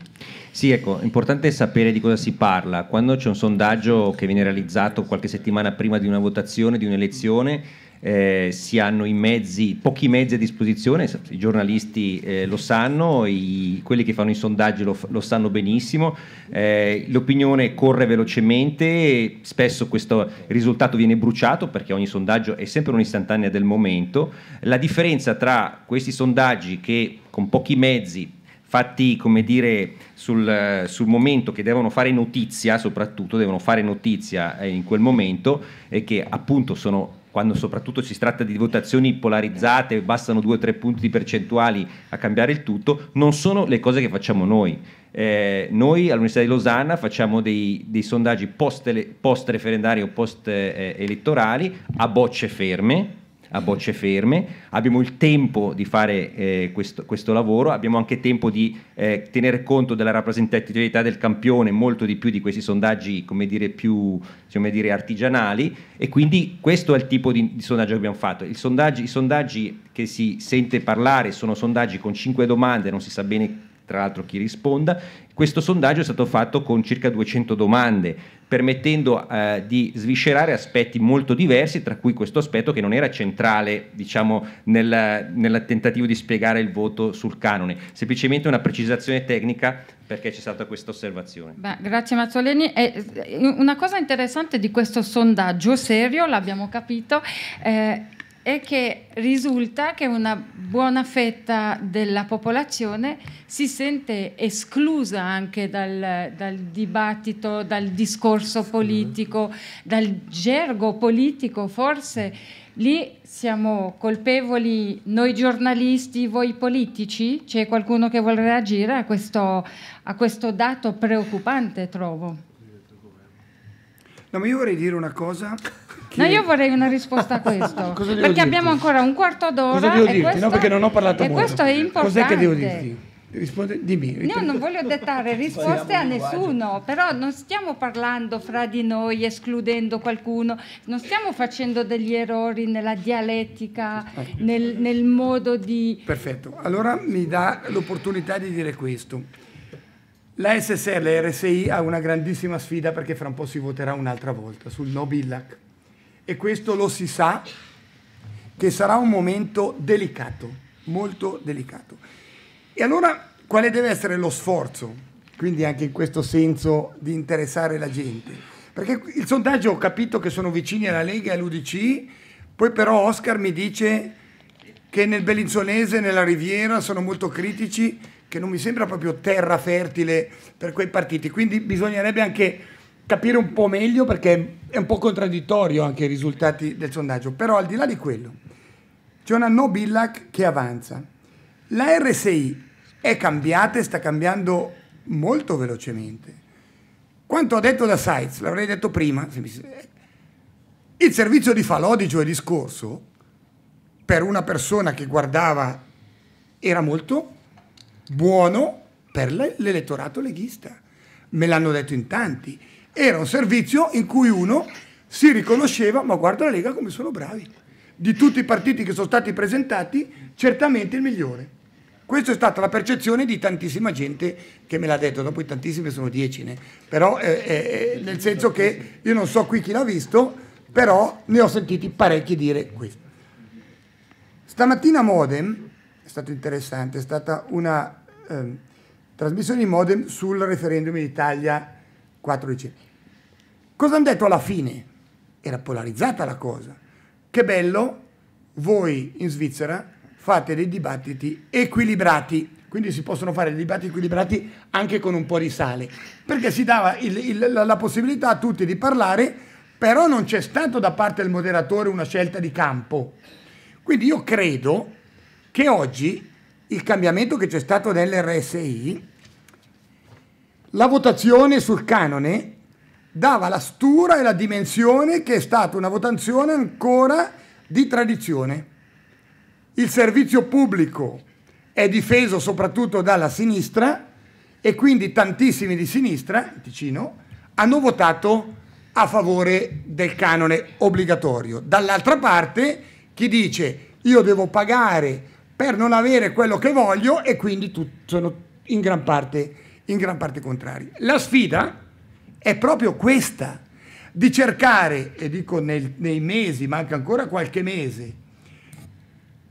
Sì, ecco, è importante sapere di cosa si parla. Quando c'è un sondaggio che viene realizzato qualche settimana prima di una votazione, di un'elezione, eh, si hanno i mezzi, pochi mezzi a disposizione, i giornalisti eh, lo sanno, i, quelli che fanno i sondaggi lo, lo sanno benissimo, eh, l'opinione corre velocemente, e spesso questo risultato viene bruciato perché ogni sondaggio è sempre un'istantanea del momento, la differenza tra questi sondaggi che con pochi mezzi fatti come dire sul, sul, momento che devono fare notizia soprattutto devono fare notizia eh, in quel momento e che appunto sono quando soprattutto si tratta di votazioni polarizzate, bastano due o tre punti percentuali a cambiare il tutto, non sono le cose che facciamo noi. Eh, noi all'Università di Losanna facciamo dei, dei sondaggi post, post, referendari o post eh, elettorali a bocce ferme, a bocce ferme, abbiamo il tempo di fare eh, questo, questo, lavoro, abbiamo anche tempo di eh, tenere conto della rappresentatività del campione molto di più di questi sondaggi come dire, più come dire, artigianali e quindi questo è il tipo di, di sondaggio che abbiamo fatto. Sondaggi, I sondaggi che si sente parlare sono sondaggi con 5 domande, non si sa bene tra l'altro chi risponda. Questo sondaggio è stato fatto con circa 200 domande permettendo eh, di sviscerare aspetti molto diversi, tra cui questo aspetto che non era centrale diciamo, nel, nel, tentativo di spiegare il voto sul canone, semplicemente una precisazione tecnica perché c'è stata questa osservazione. Beh, grazie Mazzolini. Eh, una cosa interessante di questo sondaggio serio, l'abbiamo capito, eh, è che risulta che una buona fetta della popolazione si sente esclusa anche dal, dal dibattito, dal discorso politico, dal gergo politico forse. Lì siamo colpevoli noi giornalisti, voi politici? C'è qualcuno che vuole reagire a questo, a questo dato preoccupante, trovo. No, ma io vorrei dire una cosa che... No, io vorrei una risposta a questo. perché dirti? abbiamo ancora un quarto d'ora. Cosa devo dirti? Questo... No, perché non ho parlato e molto. questo è importante. Cos'è che devo dirti? Risponde, dimmi, Io non voglio dettare risposte a nessuno, però non stiamo parlando fra di noi, escludendo qualcuno, non stiamo facendo degli errori nella dialettica, nel, nel modo di... Perfetto, allora mi dà l'opportunità di dire questo. La SSR, RSI ha una grandissima sfida perché fra un po' si voterà un'altra volta sul no Billac e questo lo si sa che sarà un momento delicato, molto delicato. E allora quale deve essere lo sforzo? Quindi anche in questo senso di interessare la gente. Perché il sondaggio ho capito che sono vicini alla Lega e all'UDC, poi però Oscar mi dice che nel Bellinzonese, nella Riviera, sono molto critici, che non mi sembra proprio terra fertile per quei partiti. Quindi bisognerebbe anche capire un po' meglio perché è un po' contraddittorio anche i risultati del sondaggio, però al di là di quello c'è una no Billac che avanza. La RSI è cambiata e sta cambiando molto velocemente. Quanto ha detto da Sites, l'avrei detto prima, il servizio di Falò di giovedì scorso, per una persona che guardava, era molto buono per l'elettorato leghista. Me l'hanno detto in tanti era un servizio in cui uno si riconosceva, ma guarda la Lega come sono bravi. Di tutti i partiti che sono stati presentati, certamente il migliore. Questa è stata la percezione di tantissima gente che me l'ha detto, dopo i tantissimi sono dieci, né? però eh, eh, eh, nel senso che io non so qui chi l'ha visto, però ne ho sentiti parecchi dire questo. Stamattina Modem, è stato interessante, è stata una eh, trasmissione di Modem sul referendum in Italia 4 dicembre. Cosa hanno detto alla fine? Era polarizzata la cosa. Che bello, voi in Svizzera fate dei dibattiti equilibrati, quindi si possono fare dei dibattiti equilibrati anche con un po' di sale, perché si dava il, il, la, la possibilità a tutti di parlare, però non c'è stato da parte del moderatore una scelta di campo. Quindi io credo che oggi il cambiamento che c'è stato nell'RSI la votazione sul canone dava la stura e la dimensione che è stata una votazione ancora di tradizione. Il servizio pubblico è difeso soprattutto dalla sinistra e quindi tantissimi di sinistra, Ticino, hanno votato a favore del canone obbligatorio. Dall'altra parte chi dice io devo pagare per non avere quello che voglio e quindi sono in gran parte in gran parte contrari. La sfida è proprio questa, di cercare, e dico nel, nei mesi, manca ancora qualche mese,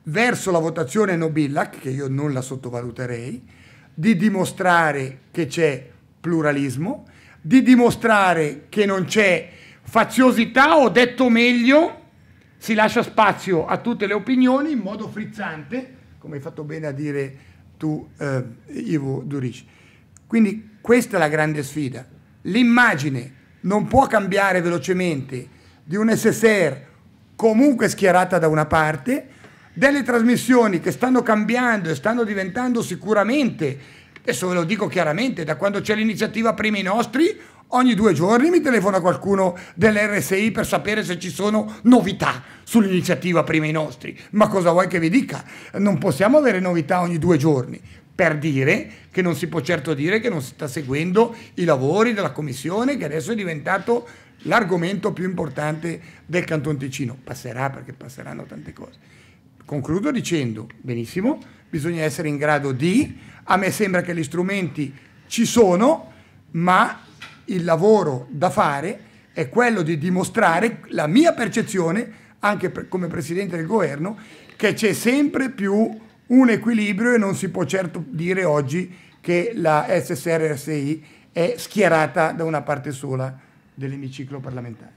verso la votazione Nobillac, che io non la sottovaluterei, di dimostrare che c'è pluralismo, di dimostrare che non c'è faziosità o detto meglio, si lascia spazio a tutte le opinioni in modo frizzante, come hai fatto bene a dire tu, eh, Ivo Durici. Quindi questa è la grande sfida. L'immagine non può cambiare velocemente di un SSR comunque schierata da una parte, delle trasmissioni che stanno cambiando e stanno diventando sicuramente, adesso ve lo dico chiaramente, da quando c'è l'iniziativa Primi Nostri, ogni due giorni mi telefona qualcuno dell'RSI per sapere se ci sono novità sull'iniziativa Prima i Nostri. Ma cosa vuoi che vi dica? Non possiamo avere novità ogni due giorni per dire che non si può certo dire che non si sta seguendo i lavori della Commissione che adesso è diventato l'argomento più importante del Canton Ticino. Passerà perché passeranno tante cose. Concludo dicendo, benissimo, bisogna essere in grado di, a me sembra che gli strumenti ci sono, ma il lavoro da fare è quello di dimostrare la mia percezione, anche per, come Presidente del Governo, che c'è sempre più un equilibrio e non si può certo dire oggi che la SSRSI è schierata da una parte sola dell'emiciclo parlamentare.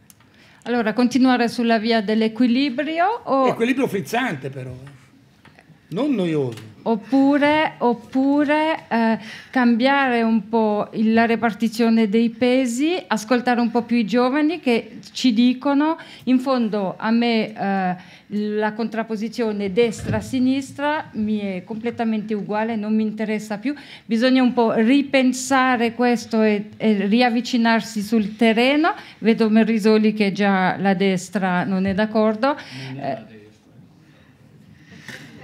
Allora, continuare sulla via dell'equilibrio o... Equilibrio frizzante però, eh. non noioso oppure, oppure eh, cambiare un po' la repartizione dei pesi, ascoltare un po' più i giovani che ci dicono, in fondo a me eh, la contrapposizione destra-sinistra mi è completamente uguale, non mi interessa più, bisogna un po' ripensare questo e, e riavvicinarsi sul terreno, vedo Merrisoli che già la destra non è d'accordo. Non è la destra.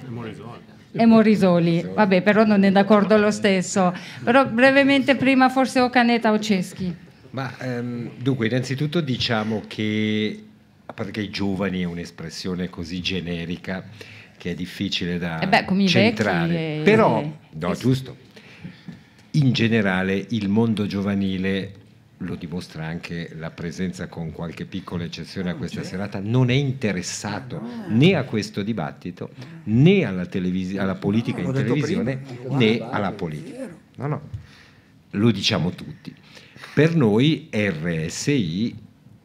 Eh, Morisoli e Morisoli. Vabbè, però non è d'accordo lo stesso. Però brevemente prima forse o Caneta o Ceschi. Ma ehm, dunque, innanzitutto diciamo che, a parte che i giovani è un'espressione così generica che è difficile da eh beh, centrare, però, eh, no, giusto, in generale il mondo giovanile lo dimostra anche la presenza con qualche piccola eccezione a ah, questa serata, non è interessato ah, né a questo dibattito né alla, alla politica in televisione né alla politica. No, no, lo diciamo tutti. Per noi RSI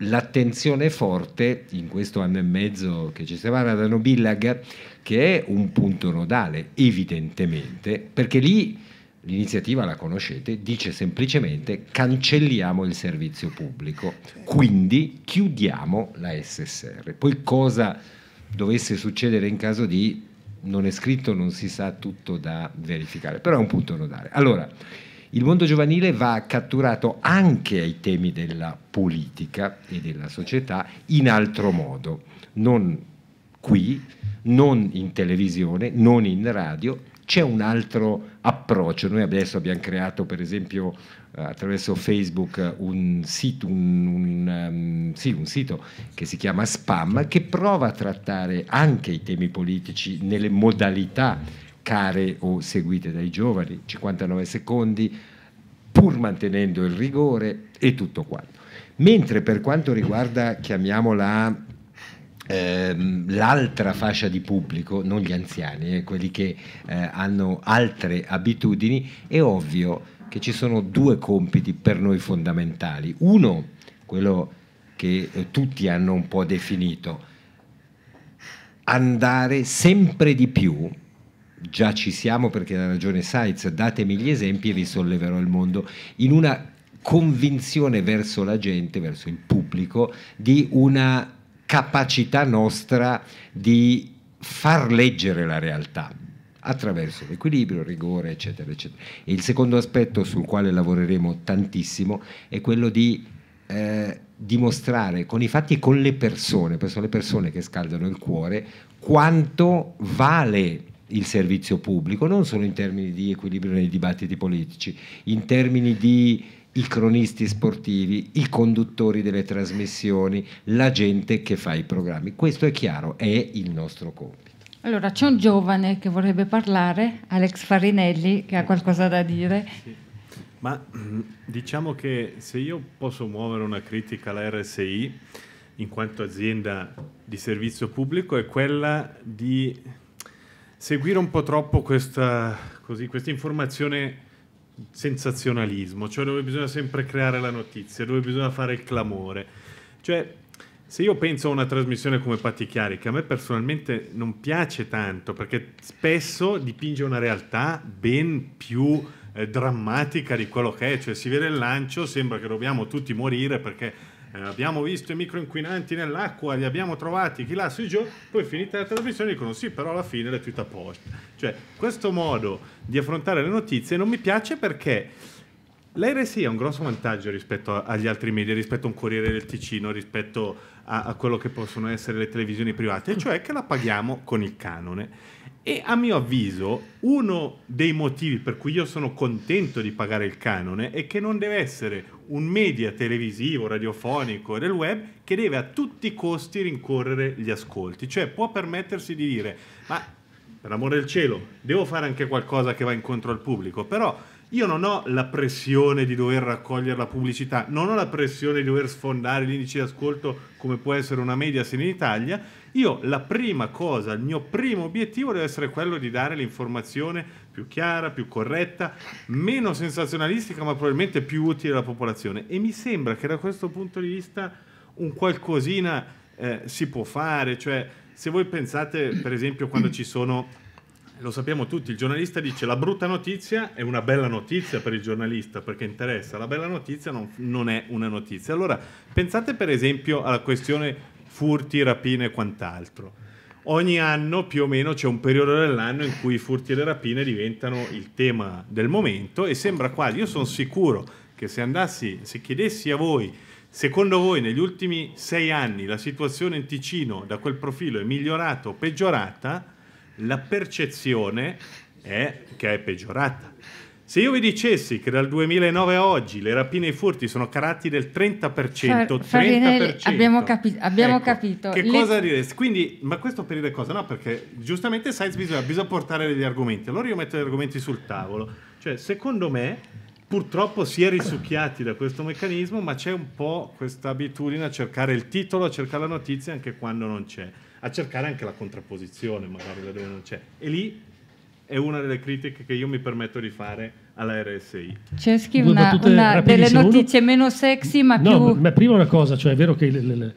l'attenzione forte in questo anno e mezzo che ci separa da Nobillag, che è un punto nodale evidentemente, perché lì l'iniziativa la conoscete, dice semplicemente cancelliamo il servizio pubblico, quindi chiudiamo la SSR. Poi cosa dovesse succedere in caso di non è scritto, non si sa tutto da verificare, però è un punto nodale. Allora, il mondo giovanile va catturato anche ai temi della politica e della società in altro modo, non qui, non in televisione, non in radio, c'è un altro approccio. Noi adesso abbiamo creato per esempio eh, attraverso Facebook un sito, un, un, um, sì, un sito, che si chiama Spam che prova a trattare anche i temi politici nelle modalità care o seguite dai giovani, 59 secondi, pur mantenendo il rigore e tutto quanto. Mentre per quanto riguarda, chiamiamola Ehm, l'altra fascia di pubblico, non gli anziani, eh, quelli che eh, hanno altre abitudini, è ovvio che ci sono due compiti per noi fondamentali. Uno, quello che eh, tutti hanno un po' definito, andare sempre di più. Già ci siamo perché ha ragione Saitz, datemi gli esempi e vi solleverò il mondo. In una convinzione verso la gente, verso il pubblico, di una capacità nostra di far leggere la realtà attraverso l'equilibrio, il rigore, eccetera, eccetera. E il secondo aspetto sul quale lavoreremo tantissimo è quello di eh, dimostrare con i fatti e con le persone, perché sono le persone che scaldano il cuore, quanto vale il servizio pubblico, non solo in termini di equilibrio nei dibattiti politici, in termini di i cronisti sportivi, i conduttori delle trasmissioni, la gente che fa i programmi. Questo è chiaro, è il nostro compito. Allora, c'è un giovane che vorrebbe parlare, Alex Farinelli, che ha qualcosa da dire. Sì. Ma mm, diciamo che se io posso muovere una critica alla RSI, in quanto azienda di servizio pubblico, è quella di seguire un po' troppo questa, così, questa informazione sensazionalismo, cioè dove bisogna sempre creare la notizia, dove bisogna fare il clamore. Cioè, se io penso a una trasmissione come Patti Chiari, che a me personalmente non piace tanto, perché spesso dipinge una realtà ben più eh, drammatica di quello che è, cioè si vede il lancio, sembra che dobbiamo tutti morire perché eh, abbiamo visto i microinquinanti nell'acqua, li abbiamo trovati, chi là sui giù, poi finita la trasmissione dicono sì, però alla fine è tutta a posto. Cioè, questo modo di affrontare le notizie non mi piace perché l'RSI ha un grosso vantaggio rispetto agli altri media, rispetto a un Corriere del Ticino, rispetto a, a quello che possono essere le televisioni private, cioè che la paghiamo con il canone e a mio avviso, uno dei motivi per cui io sono contento di pagare il canone è che non deve essere un media televisivo, radiofonico del web che deve a tutti i costi rincorrere gli ascolti. Cioè può permettersi di dire, ma per amore del cielo, devo fare anche qualcosa che va incontro al pubblico, però io non ho la pressione di dover raccogliere la pubblicità, non ho la pressione di dover sfondare l'indice di ascolto come può essere una media se in Italia. Io la prima cosa, il mio primo obiettivo deve essere quello di dare l'informazione più chiara, più corretta, meno sensazionalistica, ma probabilmente più utile alla popolazione. E mi sembra che da questo punto di vista un qualcosina eh, si può fare, cioè se voi pensate per esempio quando ci sono lo sappiamo tutti, il giornalista dice la brutta notizia è una bella notizia per il giornalista perché interessa, la bella notizia non, non è una notizia. Allora, pensate per esempio alla questione furti, rapine e quant'altro ogni anno più o meno c'è un periodo dell'anno in cui i furti e le rapine diventano il tema del momento e sembra quasi, io sono sicuro che se andassi, se chiedessi a voi, secondo voi negli ultimi sei anni la situazione in Ticino da quel profilo è migliorata o peggiorata, la percezione è che è peggiorata. Se io vi dicessi che dal 2009 a oggi le rapine e i furti sono calati del 30%, Far, 30% abbiamo, capi- abbiamo ecco, capito. Che le... cosa diresti? Quindi, ma questo per dire cosa? No, perché giustamente Sainz bisogna, bisogna portare degli argomenti. Allora io metto gli argomenti sul tavolo. Cioè, secondo me, purtroppo si è risucchiati da questo meccanismo, ma c'è un po' questa abitudine a cercare il titolo, a cercare la notizia anche quando non c'è a cercare anche la contrapposizione magari dove non c'è. Cioè, e lì è una delle critiche che io mi permetto di fare alla RSI. Ceschi, una, una delle notizie meno sexy ma no, più... Ma prima una cosa, cioè è vero che le, le,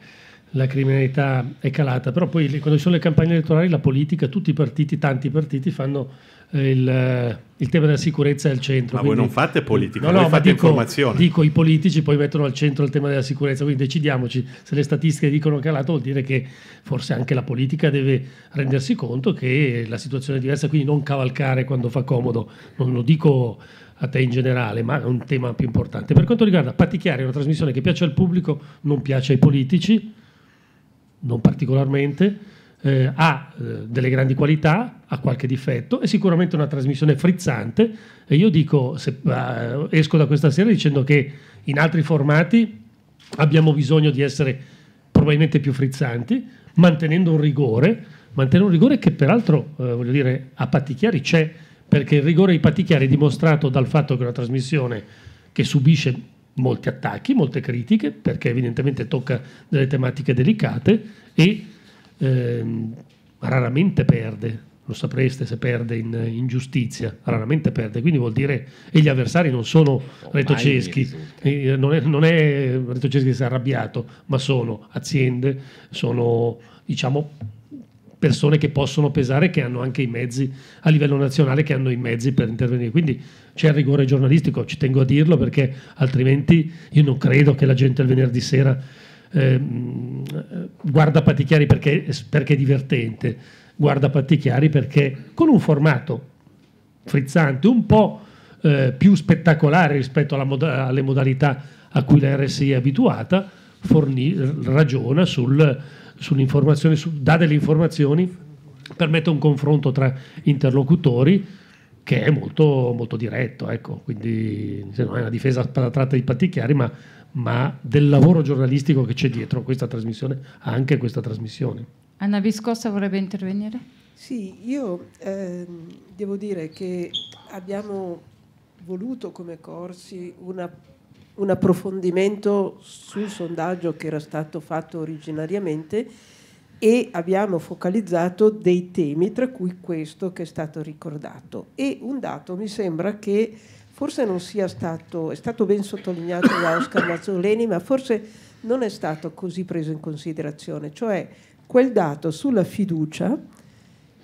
la criminalità è calata, però poi quando ci sono le campagne elettorali, la politica, tutti i partiti, tanti partiti fanno eh, il, eh, il, tema della sicurezza è al centro. Ma quindi, voi non fate politica, no, no, fate dico, informazione. Dico, i politici poi mettono al centro il tema della sicurezza, quindi decidiamoci, se le statistiche dicono che è calato vuol dire che forse anche la politica deve rendersi conto che la situazione è diversa, quindi non cavalcare quando fa comodo, non lo dico a te in generale, ma è un tema più importante. Per quanto riguarda Patichiari, è una trasmissione che piace al pubblico, non piace ai politici, non particolarmente eh, ha eh, delle grandi qualità, ha qualche difetto, è sicuramente una trasmissione frizzante e io dico, se, eh, esco da questa sera dicendo che in altri formati abbiamo bisogno di essere probabilmente più frizzanti, mantenendo un rigore, mantenendo un rigore che peraltro, eh, voglio dire, a Pattichiari c'è, perché il rigore patti chiari è dimostrato dal fatto che è una trasmissione che subisce molti attacchi, molte critiche, perché evidentemente tocca delle tematiche delicate e eh, raramente perde, lo sapreste se perde in, in, giustizia, raramente perde, quindi vuol dire e gli avversari non sono oh, retoceschi, eh, non, è, non è retoceschi che si è arrabbiato, ma sono aziende, sono diciamo persone che possono pesare, che hanno anche i mezzi a livello nazionale, che hanno i mezzi per intervenire. Quindi c'è il rigore giornalistico, ci tengo a dirlo perché altrimenti io non credo che la gente il venerdì sera ehm, guarda Pattichiari perché, perché è divertente, guarda Patti Chiari perché con un formato frizzante, un po' eh, più spettacolare rispetto mod- alle modalità a cui la RSI è abituata, fornì, ragiona sul, sull'informazione, su, dà delle informazioni, permette un confronto tra interlocutori che è molto, molto diretto, ecco. quindi non è una difesa a tratta di chiari, ma ma del lavoro giornalistico che c'è dietro questa trasmissione, anche questa trasmissione. Anna Viscossa vorrebbe intervenire? Sì, io eh, devo dire che abbiamo voluto come corsi una, un approfondimento sul sondaggio che era stato fatto originariamente e abbiamo focalizzato dei temi, tra cui questo che è stato ricordato. E un dato mi sembra che forse non sia stato, è stato ben sottolineato da Oscar Mazzoleni, ma forse non è stato così preso in considerazione, cioè quel dato sulla fiducia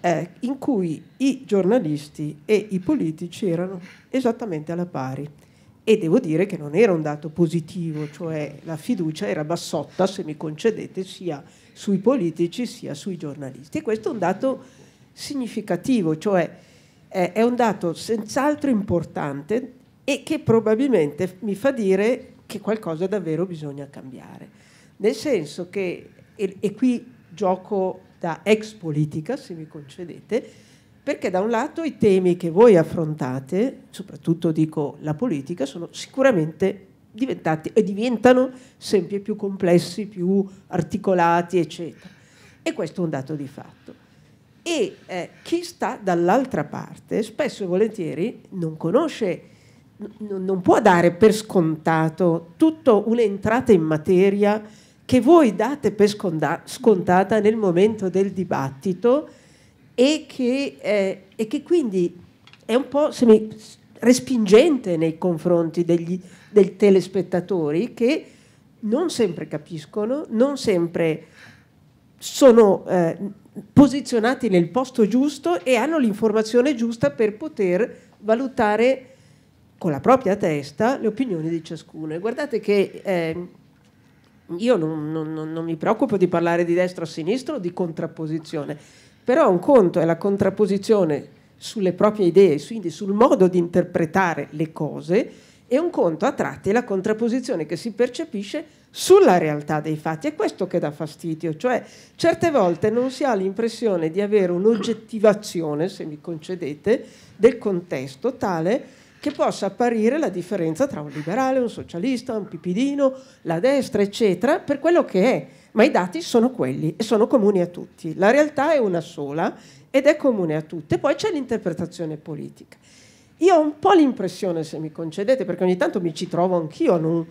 eh, in cui i giornalisti e i politici erano esattamente alla pari. E devo dire che non era un dato positivo, cioè la fiducia era bassotta, se mi concedete, sia sui politici sia sui giornalisti. E questo è un dato significativo, cioè eh, è un dato senz'altro importante e che probabilmente mi fa dire che qualcosa davvero bisogna cambiare. Nel senso che, e, e qui gioco da ex politica, se mi concedete, perché da un lato i temi che voi affrontate, soprattutto dico la politica, sono sicuramente diventati e diventano sempre più complessi, più articolati, eccetera. E questo è un dato di fatto e eh, chi sta dall'altra parte spesso e volentieri non conosce, non può dare per scontato tutta un'entrata in materia che voi date per scontata nel momento del dibattito e che, eh, e che quindi è un po' semi, respingente nei confronti degli, dei telespettatori che non sempre capiscono, non sempre sono... Eh, posizionati nel posto giusto e hanno l'informazione giusta per poter valutare con la propria testa le opinioni di ciascuno. E guardate che eh, io non, non, non, mi preoccupo di parlare di destra o sinistra o di contrapposizione, però un conto è la contrapposizione sulle proprie idee, quindi sul modo di interpretare le cose, e un conto a tratti è la contrapposizione che si percepisce sulla realtà dei fatti. È questo che dà fastidio, cioè certe volte non si ha l'impressione di avere un'oggettivazione, se mi concedete, del contesto tale che possa apparire la differenza tra un liberale, un socialista, un pipidino, la destra, eccetera, per quello che è. Ma i dati sono quelli e sono comuni a tutti. La realtà è una sola ed è comune a tutte. Poi c'è l'interpretazione politica. Io ho un po' l'impressione, se mi concedete, perché ogni tanto mi ci trovo anch'io, a non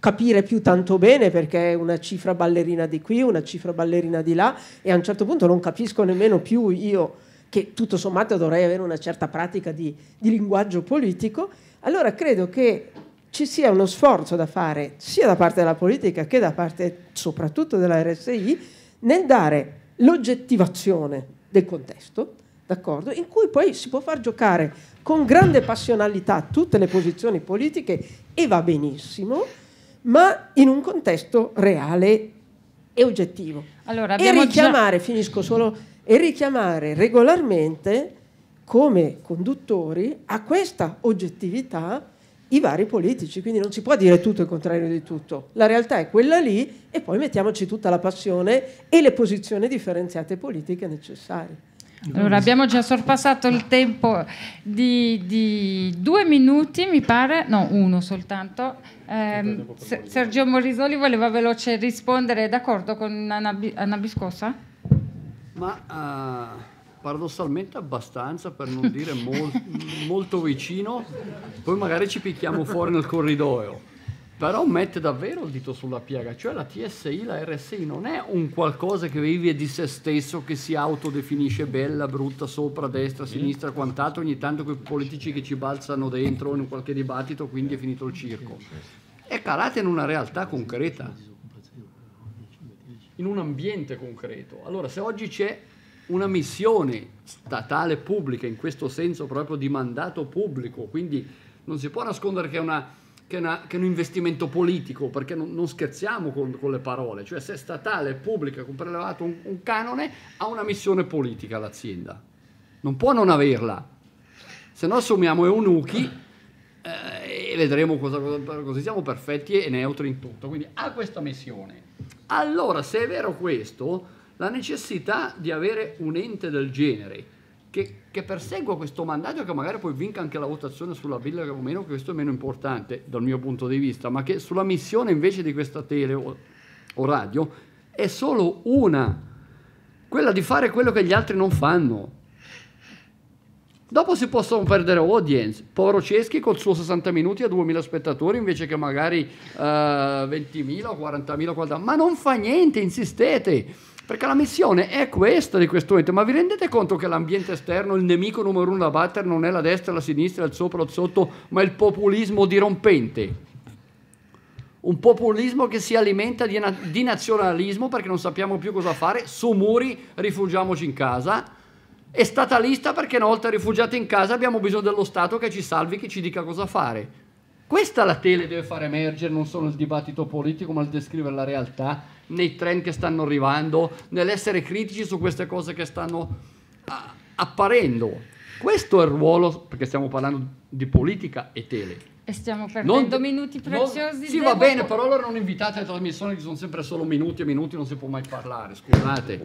capire più tanto bene perché è una cifra ballerina di qui, una cifra ballerina di là e a un certo punto non capisco nemmeno più io che tutto sommato dovrei avere una certa pratica di, di linguaggio politico, allora credo che ci sia uno sforzo da fare sia da parte della politica che da parte soprattutto della RSI nel dare l'oggettivazione del contesto, d'accordo? In cui poi si può far giocare con grande passionalità tutte le posizioni politiche e va benissimo, ma in un contesto reale e oggettivo. Allora, e richiamare, già... finisco solo, e richiamare regolarmente come conduttori a questa oggettività i vari politici, quindi non si può dire tutto il contrario di tutto, la realtà è quella lì e poi mettiamoci tutta la passione e le posizioni differenziate politiche necessarie. Allora, abbiamo già sorpassato il tempo di, di due minuti, mi pare, no, uno soltanto. Eh, Sergio Morisoli voleva veloce rispondere, d'accordo con Anna, Anna Biscossa? Ma uh, paradossalmente abbastanza, per non dire mol, molto vicino, poi magari ci picchiamo fuori nel corridoio però mette davvero il dito sulla piega, cioè la TSI, la RSI non è un qualcosa che vive di se stesso, che si autodefinisce bella, brutta, sopra, destra, sinistra, quant'altro, ogni tanto quei politici che ci balzano dentro in qualche dibattito, quindi è finito il circo. È calata in una realtà concreta, in un ambiente concreto. Allora se oggi c'è una missione statale pubblica, in questo senso proprio di mandato pubblico, quindi non si può nascondere che è una che è, una, che un investimento politico, perché non, non scherziamo con, con, le parole, cioè se è statale, pubblica, con prelevato un, un, canone, ha una missione politica l'azienda, non può non averla, se no assumiamo eunuchi eh, e vedremo cosa, cosa, così siamo perfetti e neutri in tutto, quindi ha questa missione. Allora, se è vero questo, la necessità di avere un ente del genere, che, che persegua questo mandato che magari poi vinca anche la votazione sulla Bill o meno, che questo è meno importante dal mio punto di vista, ma che sulla missione invece di questa tele o, o radio è solo una, quella di fare quello che gli altri non fanno. Dopo si possono perdere audience. Povero Ceschi col suo 60 minuti a 2000 spettatori invece che magari uh, eh, 20.000 o 40.000, ma non fa niente, insistete. Perché la missione è questa di questo ente, ma vi rendete conto che l'ambiente esterno, il nemico numero uno da battere non è la destra, la sinistra, il sopra, il sotto, ma il populismo dirompente? un populismo che si alimenta di, na- di, nazionalismo perché non sappiamo più cosa fare, su muri rifugiamoci in casa, e statalista perché una volta rifugiati in casa abbiamo bisogno dello Stato che ci salvi, che ci dica cosa fare. Questa la tele deve far emergere, non solo il dibattito politico, ma il descrivere la realtà nei trend che stanno arrivando, nell'essere critici su queste cose che stanno apparendo. Questo è il ruolo, perché stiamo parlando di politica e tele e stiamo perdendo non, minuti preziosi. Non, sì, va bene, però allora non invitate le trasmissioni che sono sempre solo minuti e minuti, non si può mai parlare, scusate.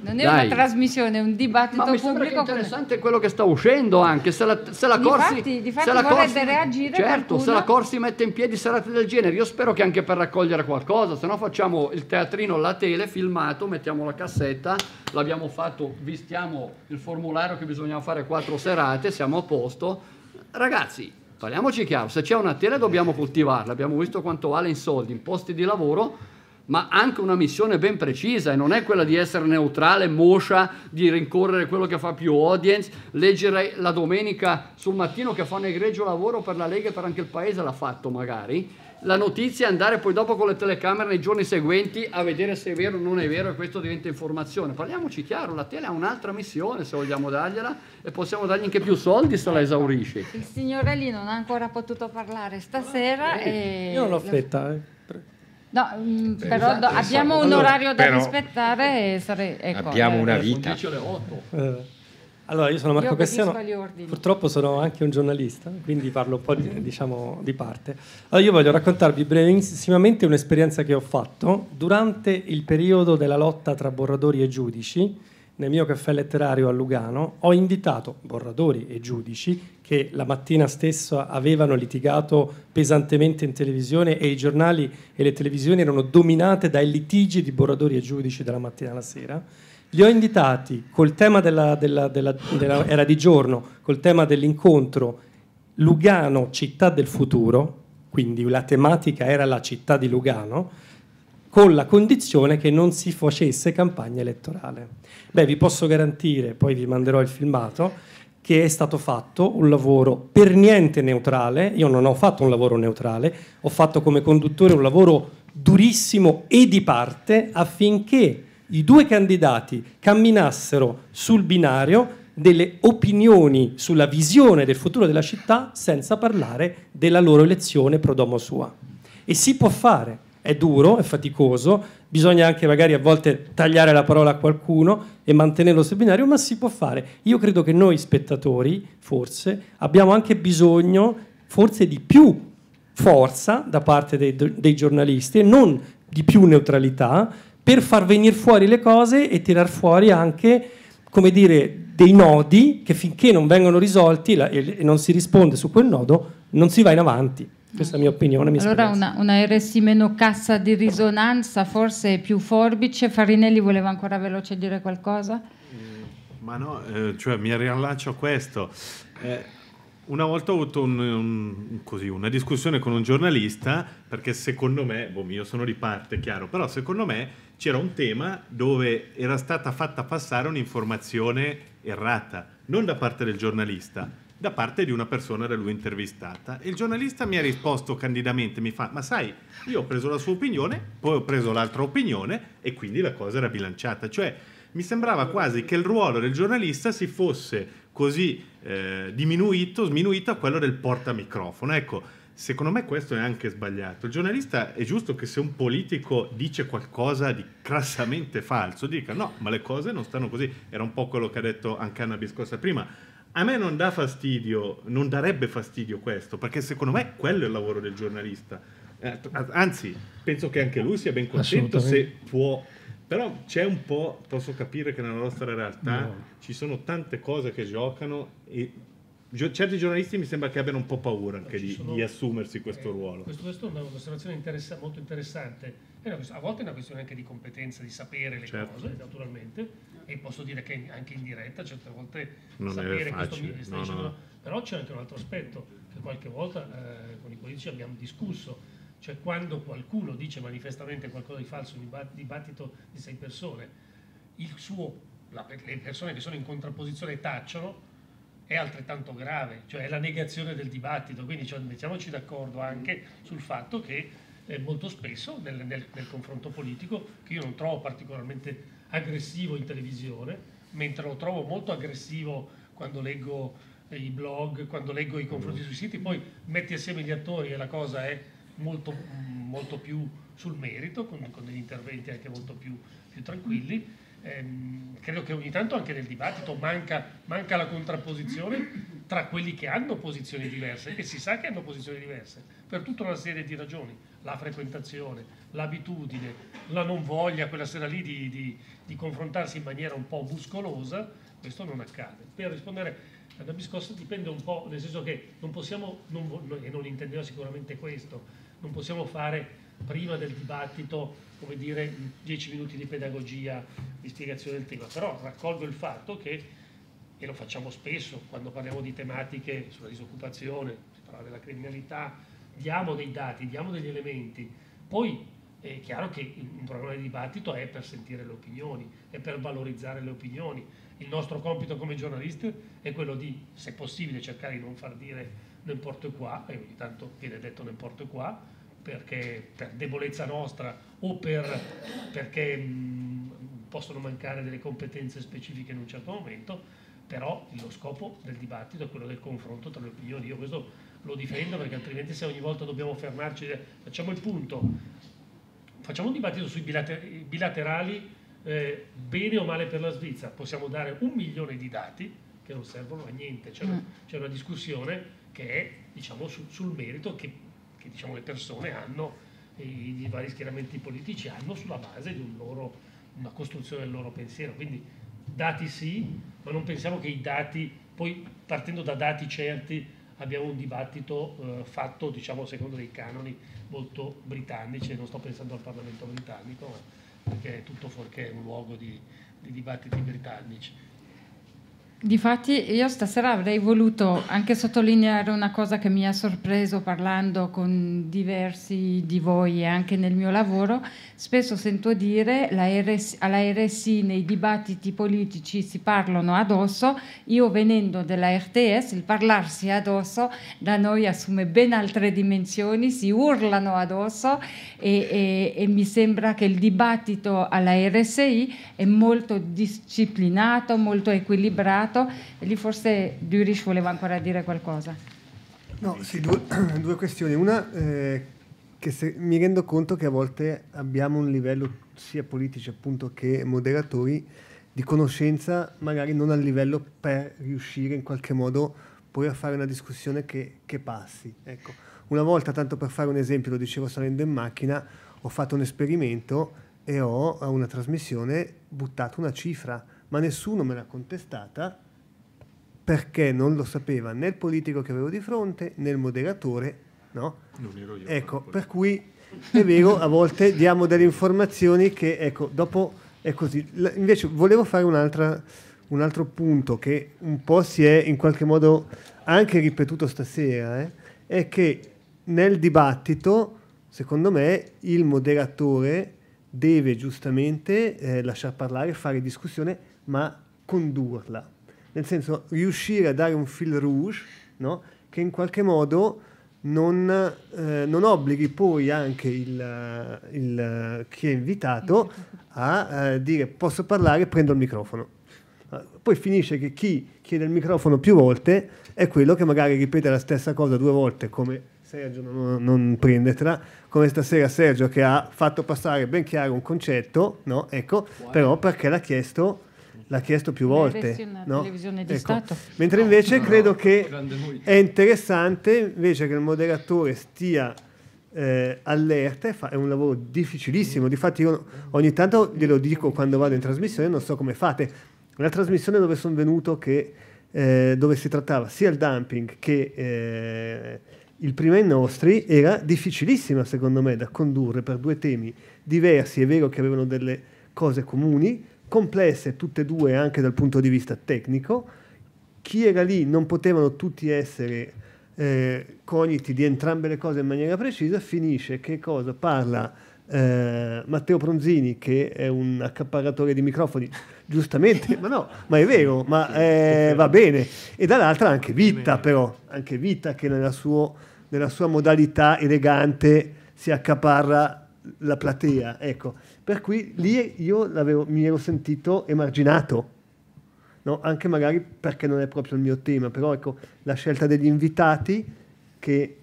Non è Dai. una trasmissione, è un dibattito Ma mi pubblico. Che interessante quello che sta uscendo anche. Se la, se la Corsi. Difatti, difatti se la Corsi reagire. Certo, qualcuno. se la Corsi mette in piedi serate del genere, io spero che anche per raccogliere qualcosa, se no facciamo il teatrino la tele, filmato, mettiamo la cassetta, l'abbiamo fatto, vistiamo il formulario che bisognava fare quattro serate, siamo a posto. Ragazzi, parliamoci chiaro, se c'è una terra dobbiamo coltivarla, abbiamo visto quanto vale in soldi, in posti di lavoro, ma anche una missione ben precisa e non è quella di essere neutrale, moscia, di rincorrere quello che fa più audience, leggere la domenica sul mattino che fa un egregio lavoro per la Lega e per anche il Paese l'ha fatto magari, la notizia e andare poi dopo con le telecamere nei giorni seguenti a vedere se è vero o non è vero e questo diventa informazione. Parliamoci chiaro, la tele ha un'altra missione se vogliamo dargliela e possiamo dargli anche più soldi se la esaurisci. Il signore lì non ha ancora potuto parlare stasera. Ah, e... Io non l'ho fretta. Eh. No, mh, mm, esatto, però esatto, abbiamo esatto. un allora, orario da rispettare. Sare... Ecco, abbiamo eh, una eh. vita. Eh. Allora, io sono Marco io Cassiano, purtroppo sono anche un giornalista, quindi parlo un po' di, diciamo, di parte. Allora, io voglio raccontarvi brevissimamente un'esperienza che ho fatto durante il periodo della lotta tra borradori e giudici, nel mio caffè letterario a Lugano, ho invitato borradori e giudici che la mattina stessa avevano litigato pesantemente in televisione e i giornali e le televisioni erano dominate dai litigi di borradori e giudici dalla mattina alla sera li ho invitati col tema della, della, della, della era di giorno, col tema dell'incontro Lugano, città del futuro, quindi la tematica era la città di Lugano, con la condizione che non si facesse campagna elettorale. Beh, vi posso garantire, poi vi manderò il filmato, che è stato fatto un lavoro per niente neutrale, io non ho fatto un lavoro neutrale, ho fatto come conduttore un lavoro durissimo e di parte affinché i due candidati camminassero sul binario delle opinioni sulla visione del futuro della città senza parlare della loro elezione pro domo sua. E si può fare, è duro, è faticoso, bisogna anche magari a volte tagliare la parola a qualcuno e mantenerlo sul binario, ma si può fare. Io credo che noi spettatori, forse, abbiamo anche bisogno, forse di più forza da parte dei, dei giornalisti e non di più neutralità per far venire fuori le cose e tirar fuori anche, come dire, dei nodi che finché non vengono risolti e non si risponde su quel nodo, non si va in avanti. Questa è la mia opinione. Mia allora una, una, RS meno cassa di risonanza, forse più forbice. Farinelli voleva ancora veloce dire qualcosa? Mm, ma no, eh, cioè mi riallaccio a questo. Eh, una volta ho avuto un, un, così, una discussione con un giornalista perché secondo me, boh, io sono di parte, chiaro, però secondo me c'era un tema dove era stata fatta passare un'informazione errata, non da parte del giornalista, da parte di una persona da lui intervistata. E il giornalista mi ha risposto candidamente, mi fa, ma sai, io ho preso la sua opinione, poi ho preso l'altra opinione e quindi la cosa era bilanciata. Cioè, mi sembrava quasi che il ruolo del giornalista si fosse così eh, diminuito, sminuito a quello del portamicrofono. Ecco, Secondo me questo è anche sbagliato. Il giornalista è giusto che se un politico dice qualcosa di crassamente falso, dica no, ma le cose non stanno così. Era un po' quello che ha detto anche Anna Biscossa prima. A me non dà fastidio, non darebbe fastidio questo, perché secondo me quello è il lavoro del giornalista. Eh, anzi, penso che anche lui sia ben contento se può però c'è un po', posso capire che nella nostra realtà no. ci sono tante cose che giocano e Gio- certi giornalisti mi sembra che abbiano un po' paura anche di, sono, di, assumersi questo eh, ruolo. Questo, questo, è un'osservazione interessa- molto interessante. Una, a volte è una questione anche di competenza, di sapere le certo. cose, naturalmente, e posso dire che anche in diretta certe volte non sapere questo mi stai no, dicendo. No. Però c'è anche un altro aspetto che qualche volta eh, con i politici abbiamo discusso, cioè quando qualcuno dice manifestamente qualcosa di falso in un dibattito di sei persone, suo, la, le persone che sono in contrapposizione tacciano è altrettanto grave, cioè è la negazione del dibattito, quindi cioè, mettiamoci d'accordo anche sul fatto che eh, molto spesso nel, nel, nel, confronto politico, che io non trovo particolarmente aggressivo in televisione, mentre lo trovo molto aggressivo quando leggo eh, i blog, quando leggo i confronti mm. sui siti, poi metti assieme gli attori e la cosa è molto, molto più sul merito, con, con degli interventi anche molto più, più tranquilli ehm, credo che ogni tanto anche nel dibattito manca, manca, la contrapposizione tra quelli che hanno posizioni diverse e si sa che hanno posizioni diverse per tutta una serie di ragioni, la frequentazione, l'abitudine, la non voglia quella sera lì di, di, di confrontarsi in maniera un po' muscolosa, questo non accade. Per rispondere la biscossa dipende un po', nel senso che non possiamo, non, e non intendeva sicuramente questo, non possiamo fare prima del dibattito, come dire, 10 minuti di pedagogia, di spiegazione del tema, però raccolgo il fatto che, e lo facciamo spesso quando parliamo di tematiche sulla disoccupazione, si parla della criminalità, diamo dei dati, diamo degli elementi, poi è chiaro che un programma di dibattito è per sentire le opinioni, è per valorizzare le opinioni. Il nostro compito come giornalisti è quello di, se possibile, cercare di non far dire non importa qua, e ogni tanto viene detto non importa qua, perché, per debolezza nostra o per, perché mh, mm, possono mancare delle competenze specifiche in un certo momento, però lo scopo del dibattito è quello del confronto tra le opinioni. Io questo lo difendo perché altrimenti se ogni volta dobbiamo fermarci, facciamo il punto, facciamo un dibattito sui bilater- bilaterali eh, bene o male per la Svizzera, possiamo dare un milione di dati che non servono a niente, c'è una, mm. c'è una discussione che è diciamo, su, sul merito che che diciamo, le persone hanno, i, i, vari schieramenti politici hanno sulla base di un loro, una costruzione del loro pensiero. Quindi dati sì, ma non pensiamo che i dati, poi partendo da dati certi, abbiamo un dibattito eh, fatto diciamo, secondo dei canoni molto britannici, non sto pensando al Parlamento britannico, perché è tutto fuorché un luogo di, di dibattiti britannici Difatti io stasera avrei voluto anche sottolineare una cosa che mi ha sorpreso parlando con diversi di voi e anche nel mio lavoro. Spesso sento dire la alla RSI nei dibattiti politici si parlano addosso, io venendo della RTS il parlarsi addosso da noi assume ben altre dimensioni, si urlano addosso e, e, e mi sembra che il dibattito alla RSI è molto disciplinato, molto equilibrato passato e lì forse Durish voleva ancora dire qualcosa. No, sì, due, due questioni. Una eh, che se, mi rendo conto che a volte abbiamo un livello sia politici appunto che moderatori di conoscenza magari non al livello per riuscire in qualche modo poi a fare una discussione che, che passi. Ecco. Una volta, tanto per fare un esempio, lo dicevo salendo in macchina, ho fatto un esperimento e ho a una trasmissione buttato una cifra ma nessuno me l'ha contestata perché non lo sapeva né il politico che avevo di fronte né il moderatore, no? Non ero io. Ecco, per cui è vero, a volte diamo delle informazioni che, ecco, dopo è così. L- invece volevo fare un altro punto che un po' si è in qualche modo anche ripetuto stasera, eh? è che nel dibattito, secondo me, il moderatore deve giustamente eh, lasciar parlare, fare discussione ma condurla. Nel senso, riuscire a dare un fil rouge no? che in qualche modo non, eh, non obblighi poi anche il, il, chi è invitato a eh, dire posso parlare, prendo il microfono. Ah, poi finisce che chi chiede il microfono più volte è quello che magari ripete la stessa cosa due volte, come Sergio non, non prendetela, come stasera Sergio che ha fatto passare ben chiaro un concetto, no? ecco, però perché l'ha chiesto l'ha chiesto più volte. No? Ecco. Mentre invece no, credo no, che è interessante invece che il moderatore stia eh, allerta e fa, è un lavoro difficilissimo. Difatti io ogni tanto glielo dico quando vado in trasmissione, non so come fate. La trasmissione dove sono venuto che, eh, dove si trattava sia il dumping che eh, il prima ai nostri era difficilissima secondo me da condurre per due temi diversi, è vero che avevano delle cose comuni, complesse tutte e due anche dal punto di vista tecnico. Chi era lì non potevano tutti essere eh, cogniti di entrambe le cose in maniera precisa, finisce che cosa parla eh, Matteo Pronzini, che è un accaparratore di microfoni, giustamente, ma no, ma è vero, ma eh, va bene. E dall'altra anche Vita, però, anche Vita che nella, suo, nella sua modalità elegante si accaparra la platea. Ecco per cui lì io mi ero sentito emarginato, no? anche magari perché non è proprio il mio tema, però ecco la scelta degli invitati che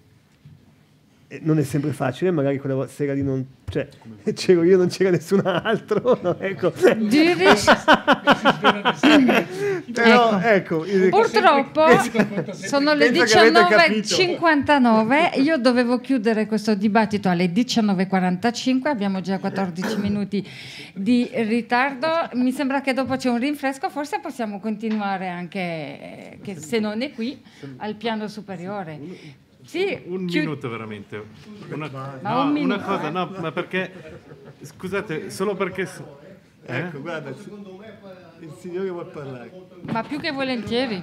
non è sempre facile, magari quella sera lì non, cioè, c'ero io, non c'era nessun altro. No, ecco. Però, ecco. ecco Purtroppo sono le 19.59, io dovevo chiudere questo dibattito alle 19.45, abbiamo già 14 minuti di ritardo, mi sembra che dopo c'è un rinfresco, forse possiamo continuare anche, eh, se non è qui, al piano superiore. Sì, un chiud- minuto veramente. Una, no, un minuto, una cosa, eh. no, ma perché... Scusate, solo perché... Eh? Ecco, guarda, il signore vuole parlare. Ma più che volentieri.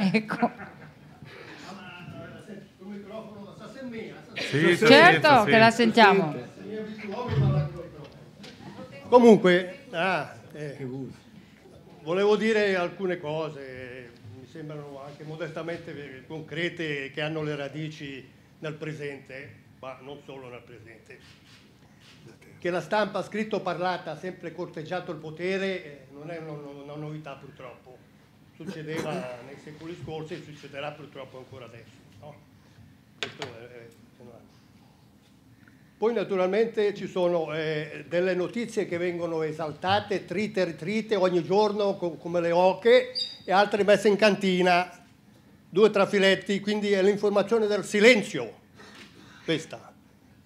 ecco. ecco. Sì, certo sì. che la sentiamo. Comunque, ah, eh, volevo dire alcune cose sembrano anche modestamente concrete e che hanno le radici nel presente, ma non solo nel presente. Che la stampa scritto parlata ha sempre corteggiato il potere eh, non è una novità purtroppo, succedeva nei secoli scorsi e succederà purtroppo ancora adesso. No? Poi naturalmente ci sono eh, delle notizie che vengono esaltate trite e ritrite ogni giorno com come le oche e altre messe in cantina, due trafiletti, quindi è l'informazione del silenzio questa.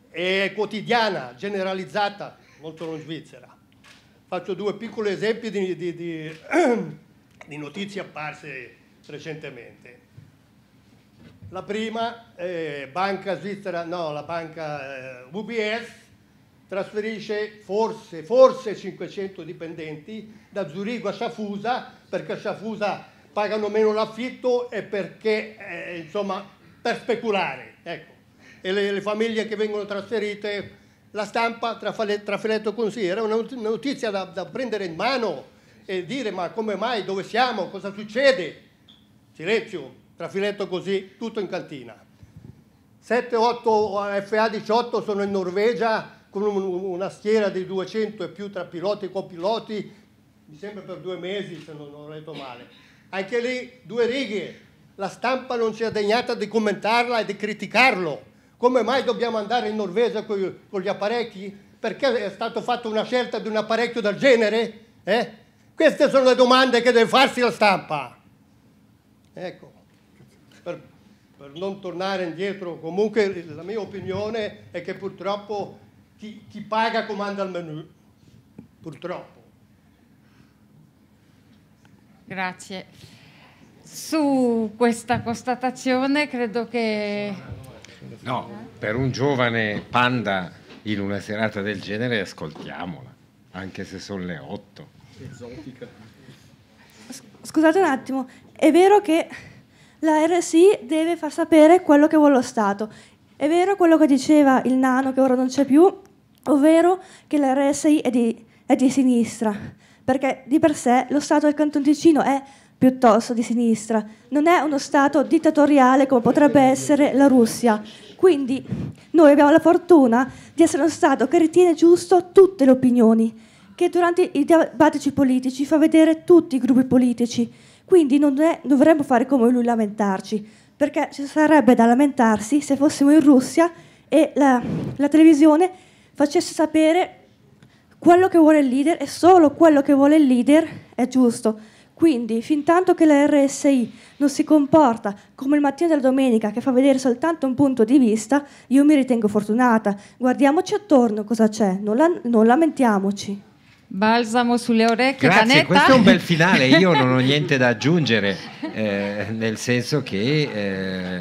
È quotidiana, generalizzata, molto non Svizzera. Faccio due piccoli esempi di, di, di, di notizie apparse recentemente. La prima, eh, banca svizzera, no, la banca eh, UBS trasferisce forse, forse 500 dipendenti da Zurigo a Safusa perché a Sciafusa pagano meno l'affitto e perché, eh, insomma, per speculare. Ecco. E le, le, famiglie che vengono trasferite, la stampa, Trafaletto, così, era una notizia da, da prendere in mano e dire ma come mai, dove siamo, cosa succede? Silenzio, trafiletto così, tutto in cantina. 7-8 eh, FA-18 sono in Norvegia con una schiera di 200 e più tra piloti e copiloti mi sembra per due mesi se non ho letto male. Anche lì due righe, la stampa non si è degnata di commentarla e di criticarlo. Come mai dobbiamo andare in Norvegia con, gli apparecchi? Perché è stata fatta una scelta di un apparecchio del genere? Eh? Queste sono le domande che deve farsi la stampa. Ecco, per, per non tornare indietro, comunque la mia opinione è che purtroppo chi, chi paga comanda il menù. Purtroppo. Grazie. Su questa constatazione credo che... No, per un giovane panda in una serata del genere ascoltiamola, anche se sono le 8. Scusate un attimo, è vero che la RSI deve far sapere quello che vuole lo Stato. È vero quello che diceva il nano che ora non c'è più, ovvero che la RSI è di, è di sinistra perché di per sé lo Stato del Canton Ticino è piuttosto di sinistra, non è uno Stato dittatoriale come potrebbe essere la Russia. Quindi noi abbiamo la fortuna di essere uno Stato che ritiene giusto tutte le opinioni, che durante i dibattiti politici fa vedere tutti i gruppi politici. Quindi non è, dovremmo fare come lui lamentarci, perché ci sarebbe da lamentarsi se fossimo in Russia e la, la televisione facesse sapere quello che vuole il leader e solo quello che vuole il leader è giusto. Quindi, fin tanto che la RSI non si comporta come il mattino della domenica che fa vedere soltanto un punto di vista, io mi ritengo fortunata. Guardiamoci attorno cosa c'è, non, la, non lamentiamoci. Balsamo sulle orecchie, Grazie, Danetta. questo è un bel finale, io non ho niente da aggiungere, eh, nel senso che eh,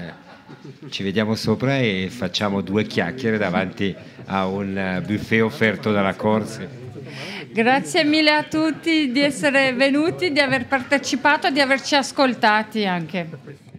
ci vediamo sopra e facciamo due chiacchiere davanti a a un eh, buffet offerto dalla Corsi. Grazie mille a tutti di essere venuti, di aver partecipato e di averci ascoltati anche.